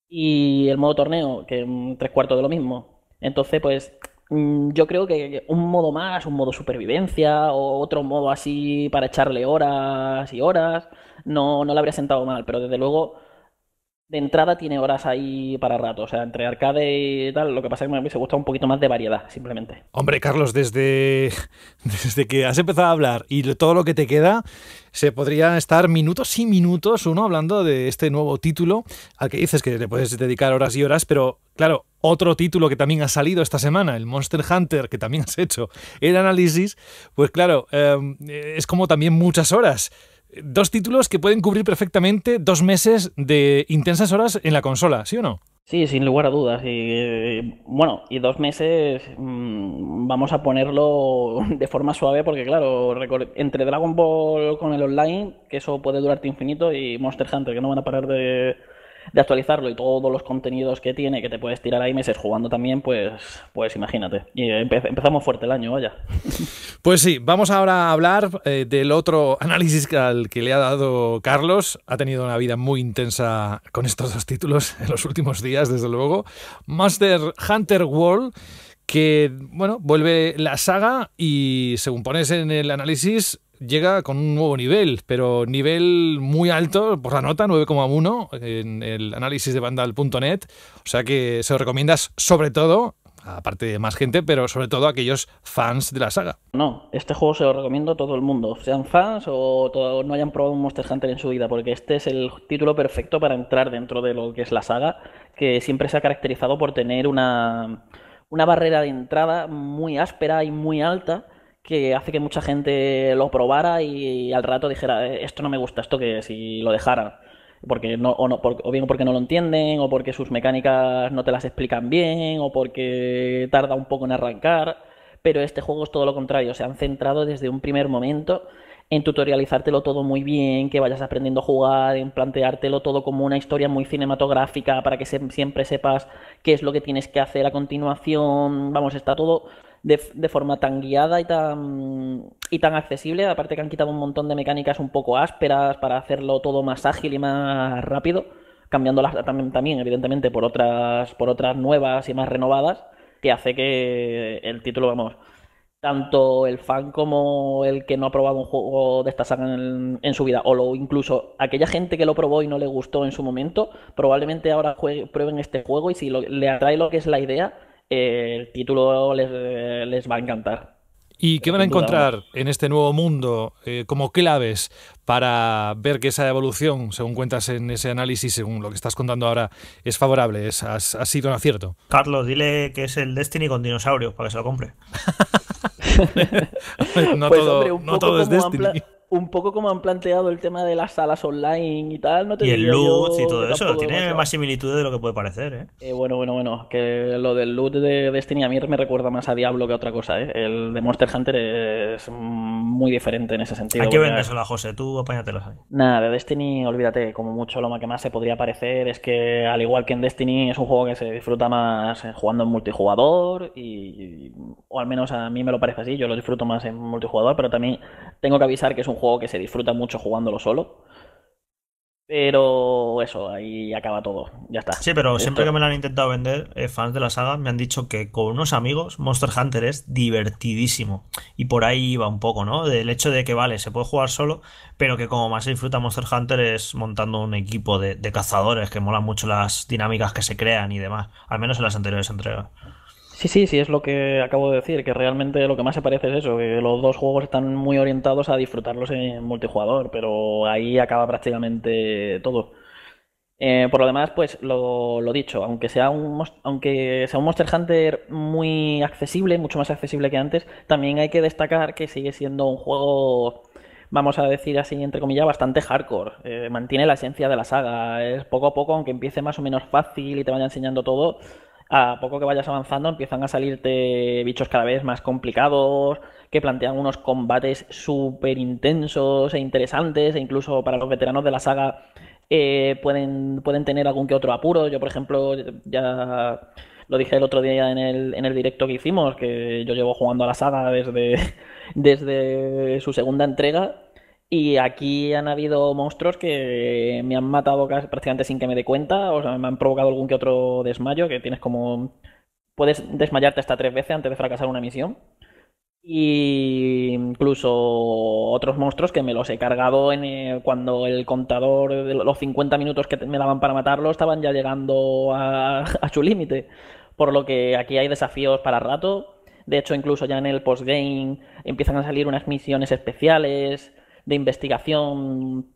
Y el modo torneo, que es tres cuartos de lo mismo. Entonces, pues mm, yo creo que un modo más, un modo supervivencia o otro modo así para echarle horas y horas, no, no le habría sentado mal, pero desde luego de entrada tiene horas ahí para rato. O sea, entre arcade y tal, lo que pasa es que me gusta un poquito más de variedad, simplemente. Hombre, Carlos, desde, <laughs> desde que has empezado a hablar y todo lo que te queda, se podría estar minutos y minutos uno hablando de este nuevo título al que dices que le puedes dedicar horas y horas, pero claro, otro título que también ha salido esta semana, el Monster Hunter, que también has hecho el análisis, pues claro, em, es como también muchas horas dos títulos que pueden cubrir perfectamente dos meses de intensas horas en la consola, ¿sí o no? Sí, sin lugar a dudas. Y, eh, bueno, y dos meses mm, vamos a ponerlo <laughs> de forma suave porque, claro, entre Dragon Ball con el online, que eso puede durarte infinito, y Monster Hunter, que no van a parar de, de actualizarlo y todos los contenidos que tiene, que te puedes tirar ahí meses jugando también, pues, pues imagínate. Y empezamos fuerte el año, vaya. Pues sí, vamos ahora a hablar eh, del otro análisis al que le ha dado Carlos. Ha tenido una vida muy intensa con estos dos títulos en los últimos días, desde luego. Master Hunter World que, bueno, vuelve la saga y según pones en el análisis, llega con un nuevo nivel, pero nivel muy alto por la nota, 9,1 en el análisis de Vandal.net. O sea que se lo recomiendas sobre todo, aparte de más gente, pero sobre todo a aquellos fans de la saga. No, este juego se lo recomiendo a todo el mundo, sean fans o no hayan probado un Monster Hunter en su vida, porque este es el título perfecto para entrar dentro de lo que es la saga, que siempre se ha caracterizado por tener una, una barrera de entrada muy áspera y muy alta que hace que mucha gente lo probara y al rato dijera, eh, esto no me gusta, esto que si lo dejara. Porque no, o, no, o bien porque no lo entienden, o porque sus mecánicas no te las explican bien, o porque tarda un poco en arrancar. Pero este juego es todo lo contrario, se han centrado desde un primer momento en tutorializártelo todo muy bien, que vayas aprendiendo a jugar, en planteártelo todo como una historia muy cinematográfica para que siempre sepas qué es lo que tienes que hacer a continuación. Vamos, está todo de, forma tan guiada y tan, y tan accesible. Aparte que han quitado un montón de mecánicas un poco ásperas para hacerlo todo más ágil y más rápido, cambiándolas también, también evidentemente, por otras, por otras nuevas y más renovadas, que hace que el título, vamos, tanto el fan como el que no ha probado un juego de esta saga en, su vida, o lo, incluso aquella gente que lo probó y no le gustó en su momento, probablemente ahora prueben este juego y si le atrae lo que es la idea, el título les, les, va a encantar. ¿Y qué van a encontrar en este nuevo mundo eh, como claves para ver que esa evolución, según cuentas en ese análisis, según lo que estás contando ahora, es favorable? Es, has, sido un acierto. Carlos, dile que es el Destiny con dinosaurios para que se lo compre. <laughs> <laughs> no, pues, todo, es Destiny un poco como han planteado el tema de las salas online y tal. No te y el loot y todo eso. Tiene más similitudes de lo que puede parecer, ¿eh? ¿eh? Bueno, bueno, bueno. Que lo del loot de Destiny a mí me recuerda más a Diablo que a otra cosa, ¿eh? El de Monster Hunter es muy diferente en ese sentido. Hay que a José, tú apáñatelos Nada, de Destiny, olvídate. Como mucho, lo más que más se podría parecer es que, al igual que en Destiny, es un juego que se disfruta más jugando en multijugador y. O al menos a mí me lo parece así. Yo lo disfruto más en multijugador, pero también tengo que avisar que es un juego que se disfruta mucho jugándolo solo. Pero eso, ahí acaba todo. Ya está. Sí, pero siempre que me lo han intentado vender, eh, fans de la saga me han dicho que con unos amigos Monster Hunter es divertidísimo. Y por ahí iba un poco, ¿no? Del hecho de que, vale, se puede jugar solo, pero que como más se disfruta Monster Hunter es montando un equipo de, de cazadores, que molan mucho las dinámicas que se crean y demás. Al menos en las anteriores entregas. Sí, sí, sí, es lo que acabo de decir, que realmente lo que más se parece es eso, que los dos juegos están muy orientados a disfrutarlos en multijugador, pero ahí acaba prácticamente todo. Eh, por lo demás, pues lo, dicho, aunque sea, un, aunque sea un Monster Hunter muy accesible, mucho más accesible que antes, también hay que destacar que sigue siendo un juego, vamos a decir así, entre comillas, bastante hardcore. Eh, mantiene la esencia de la saga, es poco a poco, aunque empiece más o menos fácil y te vaya enseñando todo, a poco que vayas avanzando empiezan a salirte bichos cada vez más complicados, que plantean unos combates súper intensos e interesantes, e incluso para los veteranos de la saga eh, pueden, pueden tener algún que otro apuro. Yo, por ejemplo, ya lo dije el otro día en el, en el directo que hicimos, que yo llevo jugando a la saga desde, <laughs> desde su segunda entrega y aquí han habido monstruos que me han matado prácticamente sin que me dé cuenta, o sea, me han provocado algún que otro desmayo, que tienes como... Puedes desmayarte hasta tres veces antes de fracasar una misión. Y incluso otros monstruos que me los he cargado en eh, cuando el contador los 50 minutos que me daban para matarlo estaban ya llegando a, a su límite. Por lo que aquí hay desafíos para rato. De hecho, incluso ya en el postgame empiezan a salir unas misiones especiales de investigación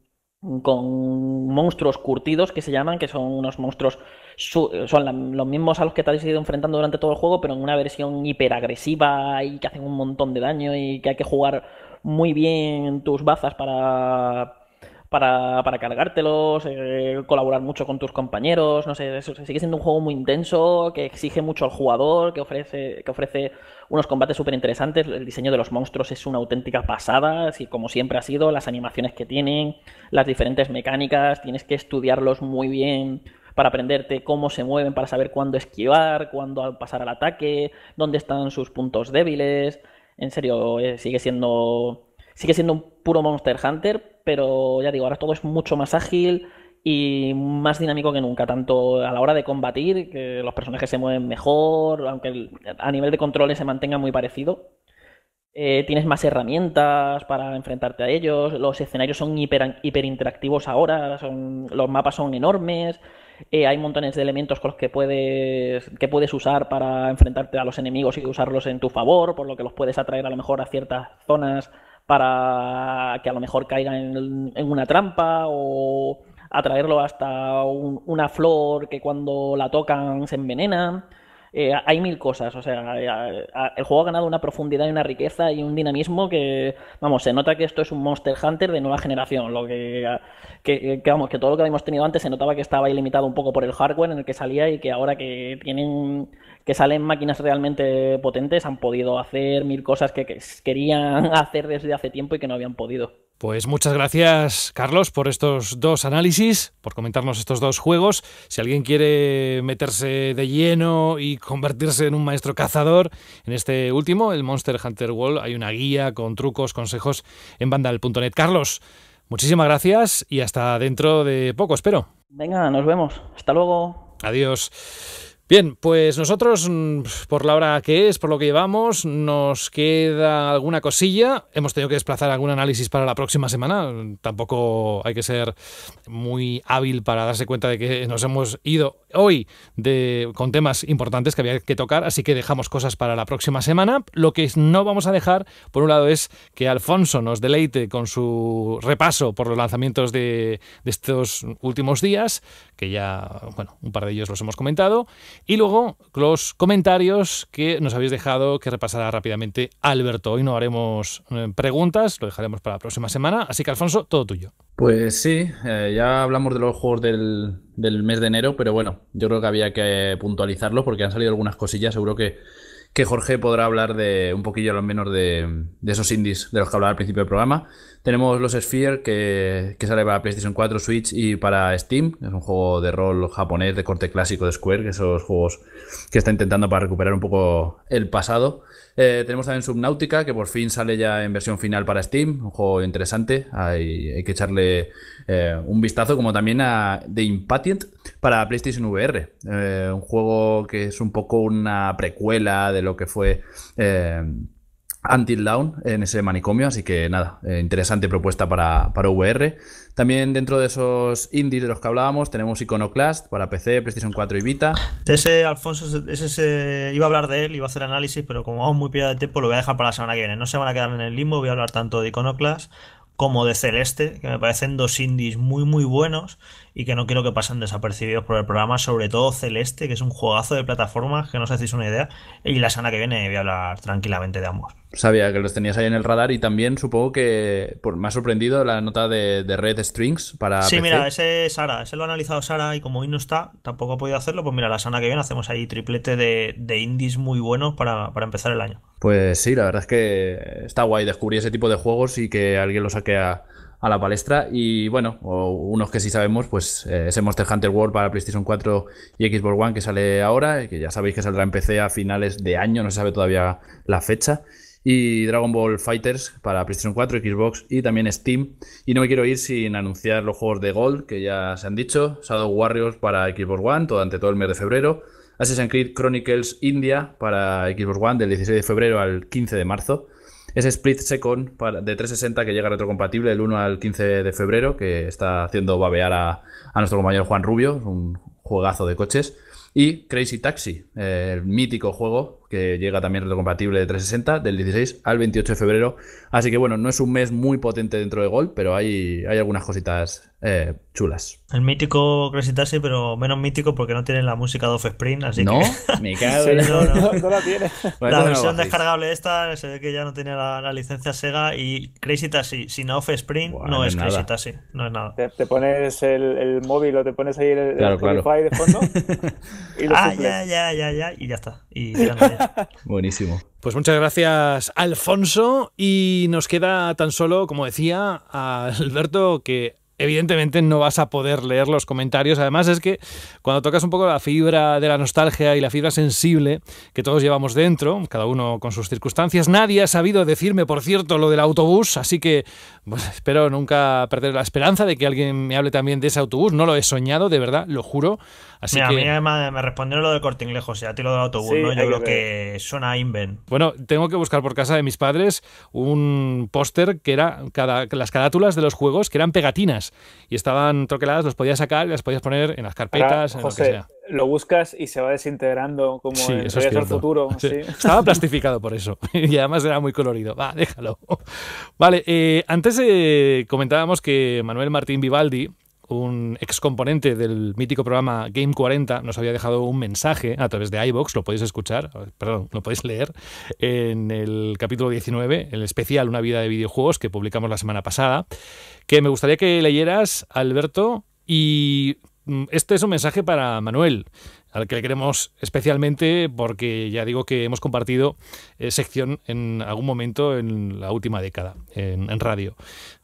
con monstruos curtidos que se llaman, que son unos monstruos, son los mismos a los que te has ido enfrentando durante todo el juego, pero en una versión hiperagresiva y que hacen un montón de daño y que hay que jugar muy bien tus bazas para para, para cargártelos, eh, colaborar mucho con tus compañeros, no sé, sigue siendo un juego muy intenso, que exige mucho al jugador, que ofrece, que ofrece unos combates súper interesantes, el diseño de los monstruos es una auténtica pasada, así como siempre ha sido, las animaciones que tienen, las diferentes mecánicas, tienes que estudiarlos muy bien para aprenderte cómo se mueven, para saber cuándo esquivar, cuándo pasar al ataque, dónde están sus puntos débiles. En serio, eh, sigue siendo sigue siendo un puro Monster Hunter, pero ya digo, ahora todo es mucho más ágil y más dinámico que nunca, tanto a la hora de combatir, que los personajes se mueven mejor, aunque a nivel de controles se mantenga muy parecido. Eh, tienes más herramientas para enfrentarte a ellos, los escenarios son hiper, hiper interactivos ahora, son, los mapas son enormes, eh, hay montones de elementos con los que puedes, que puedes usar para enfrentarte a los enemigos y usarlos en tu favor, por lo que los puedes atraer a lo mejor a ciertas zonas para que a lo mejor caiga en, una trampa o atraerlo hasta una flor que cuando la tocan se envenena. Eh, hay mil cosas, o sea, eh, el juego ha ganado una profundidad y una riqueza y un dinamismo que, vamos, se nota que esto es un Monster Hunter de nueva generación, lo que, vamos, que todo lo que habíamos tenido antes se notaba que estaba ilimitado un poco por el hardware en el que salía y que ahora que tienen que salen máquinas realmente potentes, han podido hacer mil cosas que, querían <laughs> hacer desde hace tiempo y que no habían podido. Pues muchas gracias, Carlos, por estos dos análisis, por comentarnos estos dos juegos. Si alguien quiere meterse de lleno y convertirse en un maestro cazador, en este último, el Monster Hunter World, hay una guía con trucos, consejos en vandal.net. Carlos, muchísimas gracias y hasta dentro de poco, espero. Venga, nos vemos. Hasta luego. Adiós. Bien, pues nosotros, mm, por la hora que es, por lo que llevamos, nos queda alguna cosilla. Hemos tenido que desplazar algún análisis para la próxima semana. Tampoco hay que ser muy hábil para darse cuenta de que nos hemos ido hoy con temas importantes que había que tocar, así que dejamos cosas para la próxima semana. Lo que no vamos a dejar, por un lado, es que Alfonso nos deleite con su repaso por los lanzamientos de, de estos últimos días, que ya, bueno, un par de ellos los hemos comentado. Y luego los comentarios que nos habéis dejado que repasará rápidamente Alberto. Hoy no haremos eh, preguntas, lo dejaremos para la próxima semana. Así que Alfonso, todo tuyo. Pues sí, eh, ya hablamos de los juegos del, del mes de enero, pero bueno, yo creo que había que puntualizarlo porque han salido algunas cosillas, seguro que que Jorge podrá hablar de un poquillo a lo menos de, esos indies de los que hablaba al principio del programa. Tenemos los Sphere, que, que, sale para PlayStation 4, Switch y para Steam. Es un juego de rol japonés de corte clásico de Square, que esos juegos que está intentando para recuperar un poco el pasado. Eh, tenemos también Subnautica, que por fin sale ya en versión final para Steam, un juego interesante, hay, que echarle eh, un vistazo, como también a The Impatient para PlayStation VR, eh, un juego que es un poco una precuela de lo que fue... Until Down en ese manicomio, así que nada, eh, interesante propuesta para, VR. También dentro de esos indies de los que hablábamos tenemos Iconoclast para PC, PlayStation 4 y Vita. Ese Alfonso, ese, iba a hablar de él, iba a hacer análisis, pero como vamos muy pillado de tiempo lo voy a dejar para la semana que viene. No se van a quedar en el limbo, voy a hablar tanto de Iconoclast como de Celeste, que me parecen dos indies muy muy buenos y que no quiero que pasen desapercibidos por el programa, sobre todo Celeste, que es un juegazo de plataformas que no os es una idea, y la semana que viene voy a hablar tranquilamente de ambos. Sabía que los tenías ahí en el radar y también supongo que por, me ha sorprendido la nota de, Red Strings para. Sí, mira, ese Sara, ese lo ha analizado Sara y como hoy no está, tampoco ha podido hacerlo, pues mira, la semana que viene hacemos ahí triplete de, de indies muy buenos para, para empezar el año. Pues sí, la verdad es que está guay descubrir ese tipo de juegos y que alguien lo saque a a la palestra. Y bueno, unos que sí sabemos, pues eh, ese Monster Hunter World para PlayStation 4 y Xbox One que sale ahora, que ya sabéis que saldrá en PC a finales de año, no se sabe todavía la fecha. Y Dragon Ball Fighters para PlayStation 4, Xbox y también Steam. Y no me quiero ir sin anunciar los juegos de Gold que ya se han dicho. Shadow Warriors para Xbox One durante todo el mes de febrero. Assassin's Creed Chronicles India para Xbox One del 16 de febrero al 15 de marzo ese Split Second de 360 que llega retrocompatible el 1 al 15 de febrero, que está haciendo babear a, a nuestro compañero Juan Rubio, un juegazo de coches. Y Crazy Taxi, eh, el mítico juego que llega también retrocompatible de 360 del 16 al 28 de febrero. Así que bueno, no es un mes muy potente dentro de Gold, pero hay, hay algunas cositas eh, chulas. El mítico Crazy Taxi, pero menos mítico porque no tiene la música de Offspring, así que... <laughs> Me <laughs> no, no. no, la tiene. la versión descargable esta se ve que ya no tiene la, licencia Sega y Crazy Taxi sin Offspring no, es Crazy Taxi, no es nada. Te, pones el, móvil o te pones ahí el, wi de fondo <laughs> y ah, ya, ya, ya, ya, y ya está. <laughs> Buenísimo. Pues muchas gracias, Alfonso. Y nos queda tan solo, como decía, Alberto, que evidentemente no vas a poder leer los comentarios. Además es que cuando tocas un poco la fibra de la nostalgia y la fibra sensible que todos llevamos dentro, cada uno con sus circunstancias, nadie ha sabido decirme, por cierto, lo del autobús, así que pues, espero nunca perder la esperanza de que alguien me hable también de ese autobús. No lo he soñado, de verdad, lo juro a mí me respondieron lo del corte inglés, o sea, lo del autobús, ¿no? Yo creo que, suena Inven. Bueno, tengo que buscar por casa de mis padres un póster que era cada, las carátulas de los juegos que eran pegatinas y estaban troqueladas, los podías sacar y las podías poner en las carpetas, lo que sea. Lo buscas y se va desintegrando como en el futuro. <laughs> Estaba <laughs> plastificado por eso <laughs> y además era muy colorido. Va, déjalo. Vale, eh, antes eh, comentábamos que Manuel Martín Vivaldi un ex componente del mítico programa Game 40 nos había dejado un mensaje a través de iBox, lo podéis escuchar, perdón, lo podéis leer en el capítulo 19, el especial Una vida de videojuegos que publicamos la semana pasada, que me gustaría que leyeras, Alberto, y mm, este es un mensaje para Manuel, al que le queremos especialmente porque ya digo que hemos compartido eh, sección en algún momento en la última década en radio.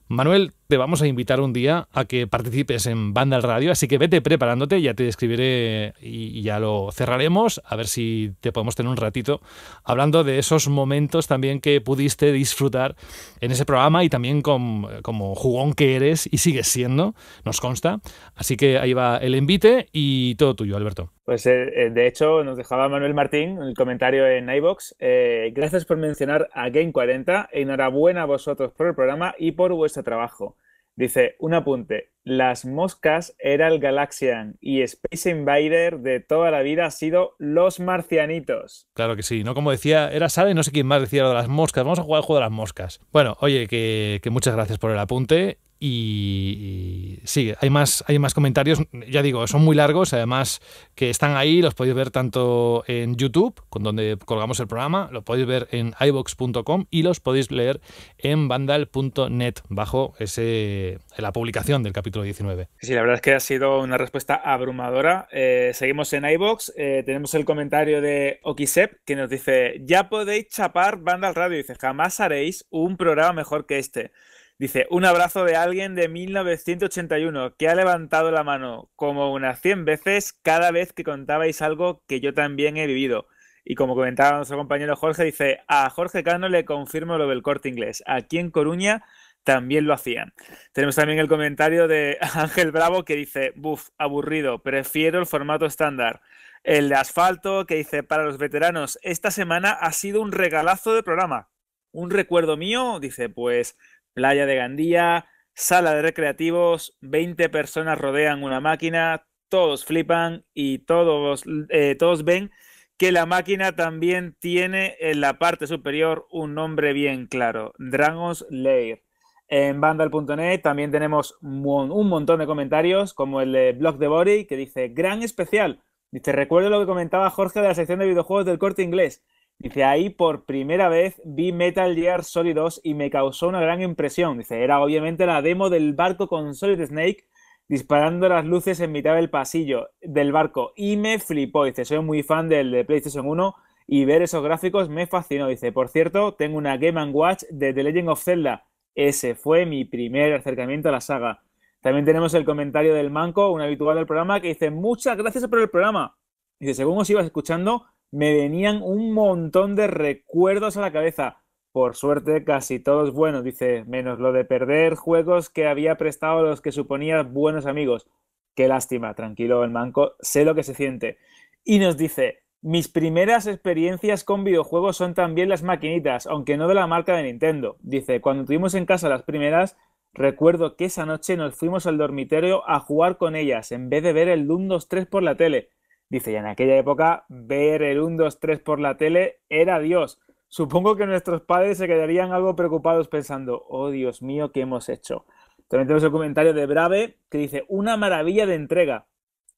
Manuel, te vamos a invitar un día a que participes en Banda al Radio, así que vete preparándote, ya te describiré y, ya lo cerraremos, a ver si te podemos tener un ratito hablando de esos momentos también que pudiste disfrutar en ese programa y también como jugón que eres y sigues siendo, nos consta. Así que ahí va el envite y todo tuyo, Alberto. Pues eh, eh, de hecho nos dejaba Manuel Martín el comentario en iBox. Eh, gracias por mencionar a Game 40. Enhorabuena a vosotros por el programa y por vuestro trabajo. Dice, un apunte, las moscas era el Galaxian y Space Invader de toda la vida ha sido los marcianitos. Claro que sí, ¿no? Como decía, era sale y no sé quién más decía lo de las moscas. Vamos a jugar al juego de las moscas. Bueno, oye, que muchas gracias por el apunte y, sí, hay más, hay más comentarios, ya digo, son muy largos, además que están ahí, los podéis ver tanto en YouTube, con donde colgamos el programa, lo podéis ver en ibox.com y los podéis leer en vandal.net bajo ese, la publicación del capítulo 19. Sí, la verdad es que ha sido una respuesta abrumadora. Eh, seguimos en iBox, eh, tenemos el comentario de Okisep que nos dice, ya podéis chapar Vandal Radio, dice, jamás haréis un programa mejor que este. Dice, un abrazo de alguien de 1981 que ha levantado la mano como unas 100 veces cada vez que contabais algo que yo también he vivido. Y como comentaba nuestro compañero Jorge, dice, a Jorge Cano le confirmo lo del corte inglés. Aquí en Coruña también lo hacían. Tenemos también el comentario de <laughs> Ángel Bravo que dice, buf, aburrido, prefiero el formato estándar. El de asfalto que dice, para los veteranos, esta semana ha sido un regalazo de programa. Un recuerdo mío, dice, pues playa de Gandía, sala de recreativos, 20 personas rodean una máquina, todos flipan y todos, eh, todos ven que la máquina también tiene en la parte superior un nombre bien claro, Dragon's Lair. En Vandal.net también tenemos un montón de comentarios, como el de Block Body, que dice, gran especial. te recuerdo lo que comentaba Jorge de la sección de videojuegos del corte inglés. Dice, ahí por primera vez vi Metal Gear Solid 2 y me causó una gran impresión. Dice, era obviamente la demo del barco con Solid Snake disparando las luces en mitad del pasillo del barco y me flipó. Dice, soy muy fan del de PlayStation 1 y ver esos gráficos me fascinó. Dice, por cierto, tengo una Game Watch de The Legend of Zelda. Ese fue mi primer acercamiento a la saga. También tenemos el comentario del Manco, un habitual del programa, que dice, muchas gracias por el programa. Dice, según os ibas escuchando, me venían un montón de recuerdos a la cabeza. Por suerte, casi todos buenos, dice, menos lo de perder juegos que había prestado a los que suponía buenos amigos. Qué lástima, tranquilo el manco, sé lo que se siente. Y nos dice, mis primeras experiencias con videojuegos son también las maquinitas, aunque no de la marca de Nintendo. Dice, cuando tuvimos en casa las primeras, recuerdo que esa noche nos fuimos al dormitorio a jugar con ellas, en vez de ver el Doom 2-3 por la tele. Dice, y en aquella época ver el 1, 2, 3 por la tele era Dios. Supongo que nuestros padres se quedarían algo preocupados pensando, oh Dios mío, ¿qué hemos hecho? También tenemos el comentario de Brave que dice, una maravilla de entrega,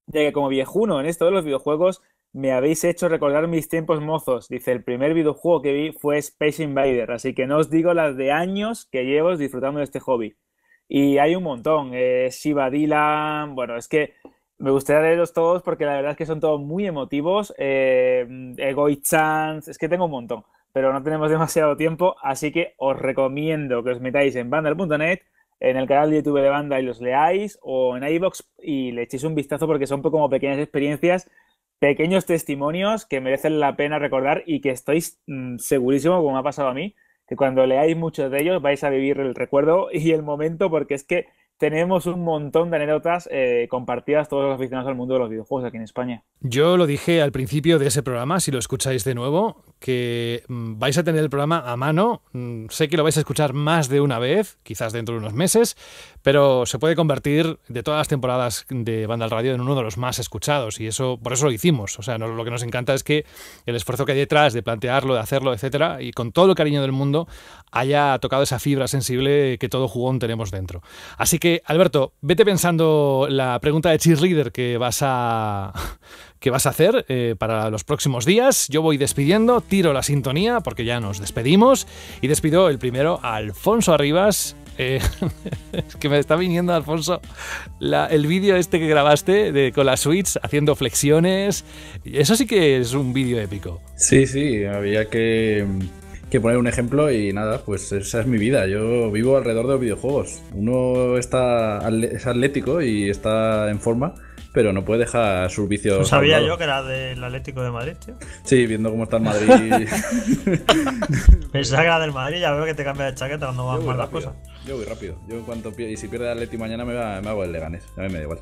ya que como viejuno en esto de los videojuegos me habéis hecho recordar mis tiempos mozos. Dice, el primer videojuego que vi fue Space Invader, así que no os digo las de años que llevo disfrutando de este hobby. Y hay un montón, eh, Shiva Dylan, bueno, es que me gustaría leerlos todos porque la verdad es que son todos muy emotivos. Eh, Ego Chance, es que tengo un montón, pero no tenemos <laughs> demasiado tiempo, así que os recomiendo que os metáis en bandal.net, en el canal de YouTube de Banda y los leáis, o en iBox y le echéis un vistazo porque son como pequeñas experiencias, pequeños testimonios que merecen la pena recordar y que estoy mm, segurísimo, como me ha pasado a mí, que cuando leáis muchos de ellos vais a vivir el recuerdo y el momento porque es que tenemos un montón de anécdotas eh, compartidas todos los aficionados al mundo de los videojuegos aquí en España. Yo lo dije al principio de ese programa, si lo escucháis de nuevo, que mm, vais a tener el programa a mano. Mm, sé que lo vais a escuchar más de una vez, quizás dentro de unos meses, pero se puede convertir de todas las temporadas de Banda al Radio en uno de los más escuchados y eso por eso lo hicimos. O sea, lo que nos encanta es que el esfuerzo que hay detrás de plantearlo, de hacerlo, etcétera, y con todo el cariño del mundo haya tocado esa fibra sensible que todo jugón tenemos dentro. Así que Alberto, vete pensando la pregunta de cheerleader que vas a, <laughs> que vas a hacer eh, para los próximos días. Yo voy despidiendo, tiro la sintonía porque ya nos despedimos y despido el primero a Alfonso Arribas. Eh, <laughs> es que me está viniendo, Alfonso, el vídeo este que grabaste de, con la Switch haciendo flexiones. Eso sí que es un vídeo épico. Sí, sí, había que que poner un ejemplo y nada, pues esa es mi vida. Yo vivo alrededor de los videojuegos. Uno está es atlético y está en forma, pero no puede dejar sus vicios. No sabía yo que era del Atlético de Madrid, tío. Sí, viendo cómo está el Madrid. <laughs> Pensaba que era del Madrid, y ya veo que te cambias de chaqueta cuando van mal las cosas. Yo voy rápido. Yo en cuanto y si pierde el Atlético mañana me, va, me hago el Leganés. A mí me da igual.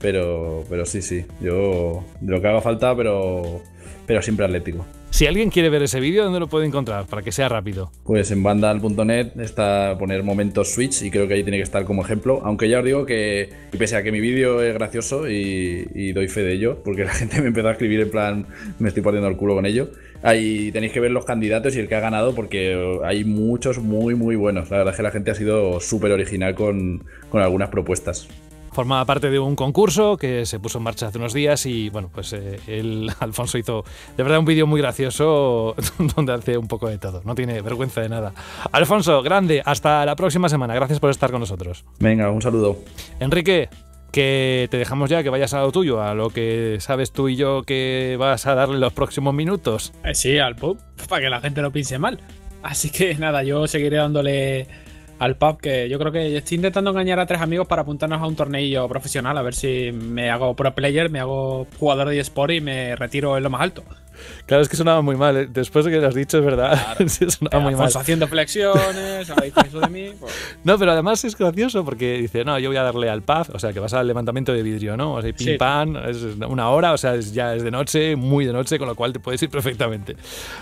Pero, pero sí, sí. Yo lo que haga falta, pero pero siempre atlético. Si alguien quiere ver ese vídeo, ¿dónde lo puede encontrar? Para que sea rápido. Pues en bandal.net está poner momentos Switch y creo que ahí tiene que estar como ejemplo. Aunque ya os digo que, pese a que mi vídeo es gracioso y, doy fe de ello, porque <laughs> la gente me empezó a escribir en plan, me estoy partiendo el culo con ello. Ahí tenéis que ver los candidatos y el que ha ganado, porque hay muchos muy, muy buenos. La verdad es que la gente ha sido súper original con algunas propuestas. Formaba parte de un concurso que se puso en marcha hace unos días y bueno, pues el eh, <laughs> Alfonso hizo de verdad un vídeo muy gracioso <laughs> donde hace un poco de todo, no tiene vergüenza de nada. Alfonso, grande, hasta la próxima semana, gracias por estar con nosotros. Venga, un saludo. Enrique, que te dejamos ya, que vayas a lo tuyo, a lo que sabes tú y yo que vas a darle los próximos minutos. Eh, sí, al pub, para que la gente no piense mal. Así que nada, yo seguiré dándole al pub, que yo creo que estoy intentando engañar a tres amigos para apuntarnos a un torneillo profesional, a ver si me hago pro player, me hago jugador de eSport y me retiro en lo más alto. Claro, es que sonaba muy mal. ¿eh? Después de que lo has dicho, es verdad. <laughs> sí, sonaba muy mal. haciendo flexiones, eso de mí. Pues. No, pero además es gracioso porque dice, no, yo voy a darle al paz, o sea, que vas al levantamiento de vidrio, ¿no? O sea, pim pam, es una hora, o sea, ya es de noche, muy de noche, con lo cual te puedes ir perfectamente.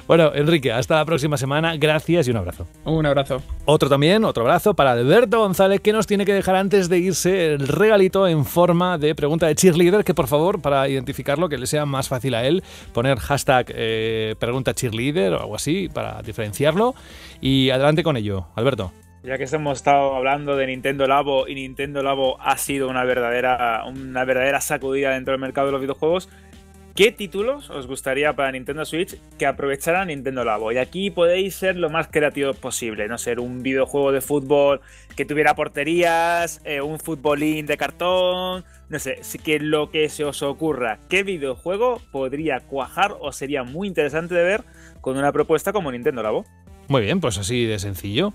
Bueno, Enrique, hasta la próxima semana. Gracias y un abrazo. Un abrazo. Otro también, otro abrazo para Alberto González, que nos tiene que dejar antes de irse el regalito en forma de pregunta de cheerleader, que por favor, para identificarlo, que le sea más fácil a él, poner hashtag eh, pregunta cheerleader o algo así para diferenciarlo. Y adelante con ello, Alberto. Ya que hemos estado hablando de Nintendo Labo y Nintendo Labo ha sido una verdadera, una verdadera sacudida dentro del mercado de los videojuegos, ¿Qué títulos os gustaría para Nintendo Switch que aprovechara Nintendo Labo? Y aquí podéis ser lo más creativos posible, no ser un videojuego de fútbol que tuviera porterías, eh, un futbolín de cartón, no sé, si que lo que se os ocurra, ¿qué videojuego podría cuajar o sería muy interesante de ver con una propuesta como Nintendo Labo? Muy bien, pues así de sencillo.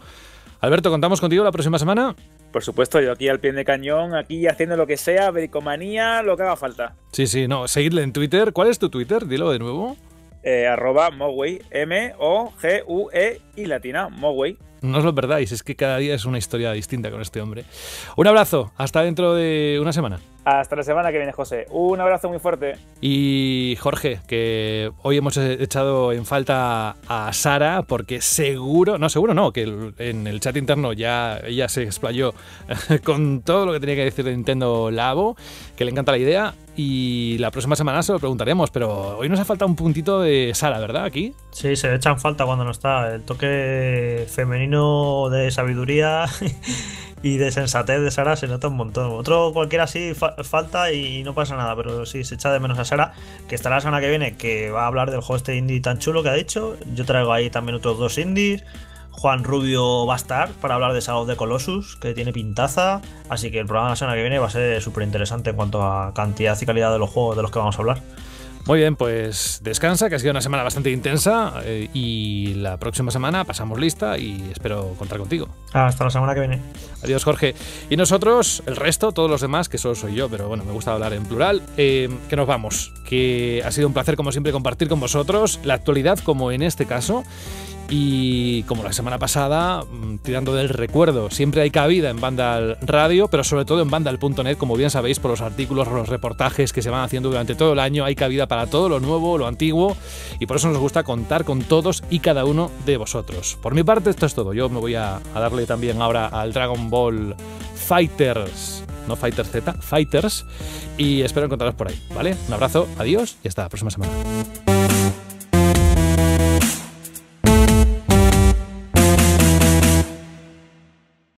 Alberto, contamos contigo la próxima semana. Por supuesto, yo aquí al pie de cañón, aquí haciendo lo que sea, bricomanía, lo que haga falta. Sí, sí, no, seguidle en Twitter. ¿Cuál es tu Twitter? Dilo de nuevo. Eh, arroba M-O-G-U-E y latina, Moway. No os lo perdáis, es que cada día es una historia distinta con este hombre. Un abrazo, hasta dentro de una semana. Hasta la semana que viene, José. Un abrazo muy fuerte. Y Jorge, que hoy hemos echado en falta a Sara, porque seguro, no, seguro no, que en el chat interno ya ella se explayó <laughs> con todo lo que tenía que decir de Nintendo Labo, que le encanta la idea. Y la próxima semana se lo preguntaremos, pero hoy nos ha faltado un puntito de Sara, ¿verdad? Aquí. Sí, se echan falta cuando no está. El toque femenino de sabiduría <laughs> y de sensatez de Sara se nota un montón. Otro cualquiera sí falta y no pasa nada, pero sí se echa de menos a Sara, que estará la semana que viene, que va a hablar del juego este indie tan chulo que ha dicho. Yo traigo ahí también otros dos indies. Juan Rubio va a estar para hablar de Shadow de Colossus, que tiene pintaza. Así que el programa de la semana que viene va a ser súper interesante en cuanto a cantidad y calidad de los juegos de los que vamos a hablar. Muy bien, pues descansa, que ha sido una semana bastante intensa eh, y la próxima semana pasamos lista y espero contar contigo. Hasta la semana que viene. Adiós, Jorge. Y nosotros, el resto, todos los demás, que solo soy yo, pero bueno, me gusta hablar en plural, eh, que nos vamos. Que ha sido un placer, como siempre, compartir con vosotros la actualidad, como en este caso. Y como la semana pasada, mm, tirando del recuerdo, siempre hay cabida en Vandal Radio, pero sobre todo en Vandal.net, como bien sabéis, por los artículos, los reportajes que se van haciendo durante todo el año, hay cabida para todo lo nuevo, lo antiguo, y por eso nos gusta contar con todos y cada uno de vosotros. Por mi parte, esto es todo. Yo me voy a, a darle también ahora al Dragon Ball Fighters, no Fighter Z, Fighters, y espero encontraros por ahí, ¿vale? Un abrazo, adiós y hasta la próxima semana.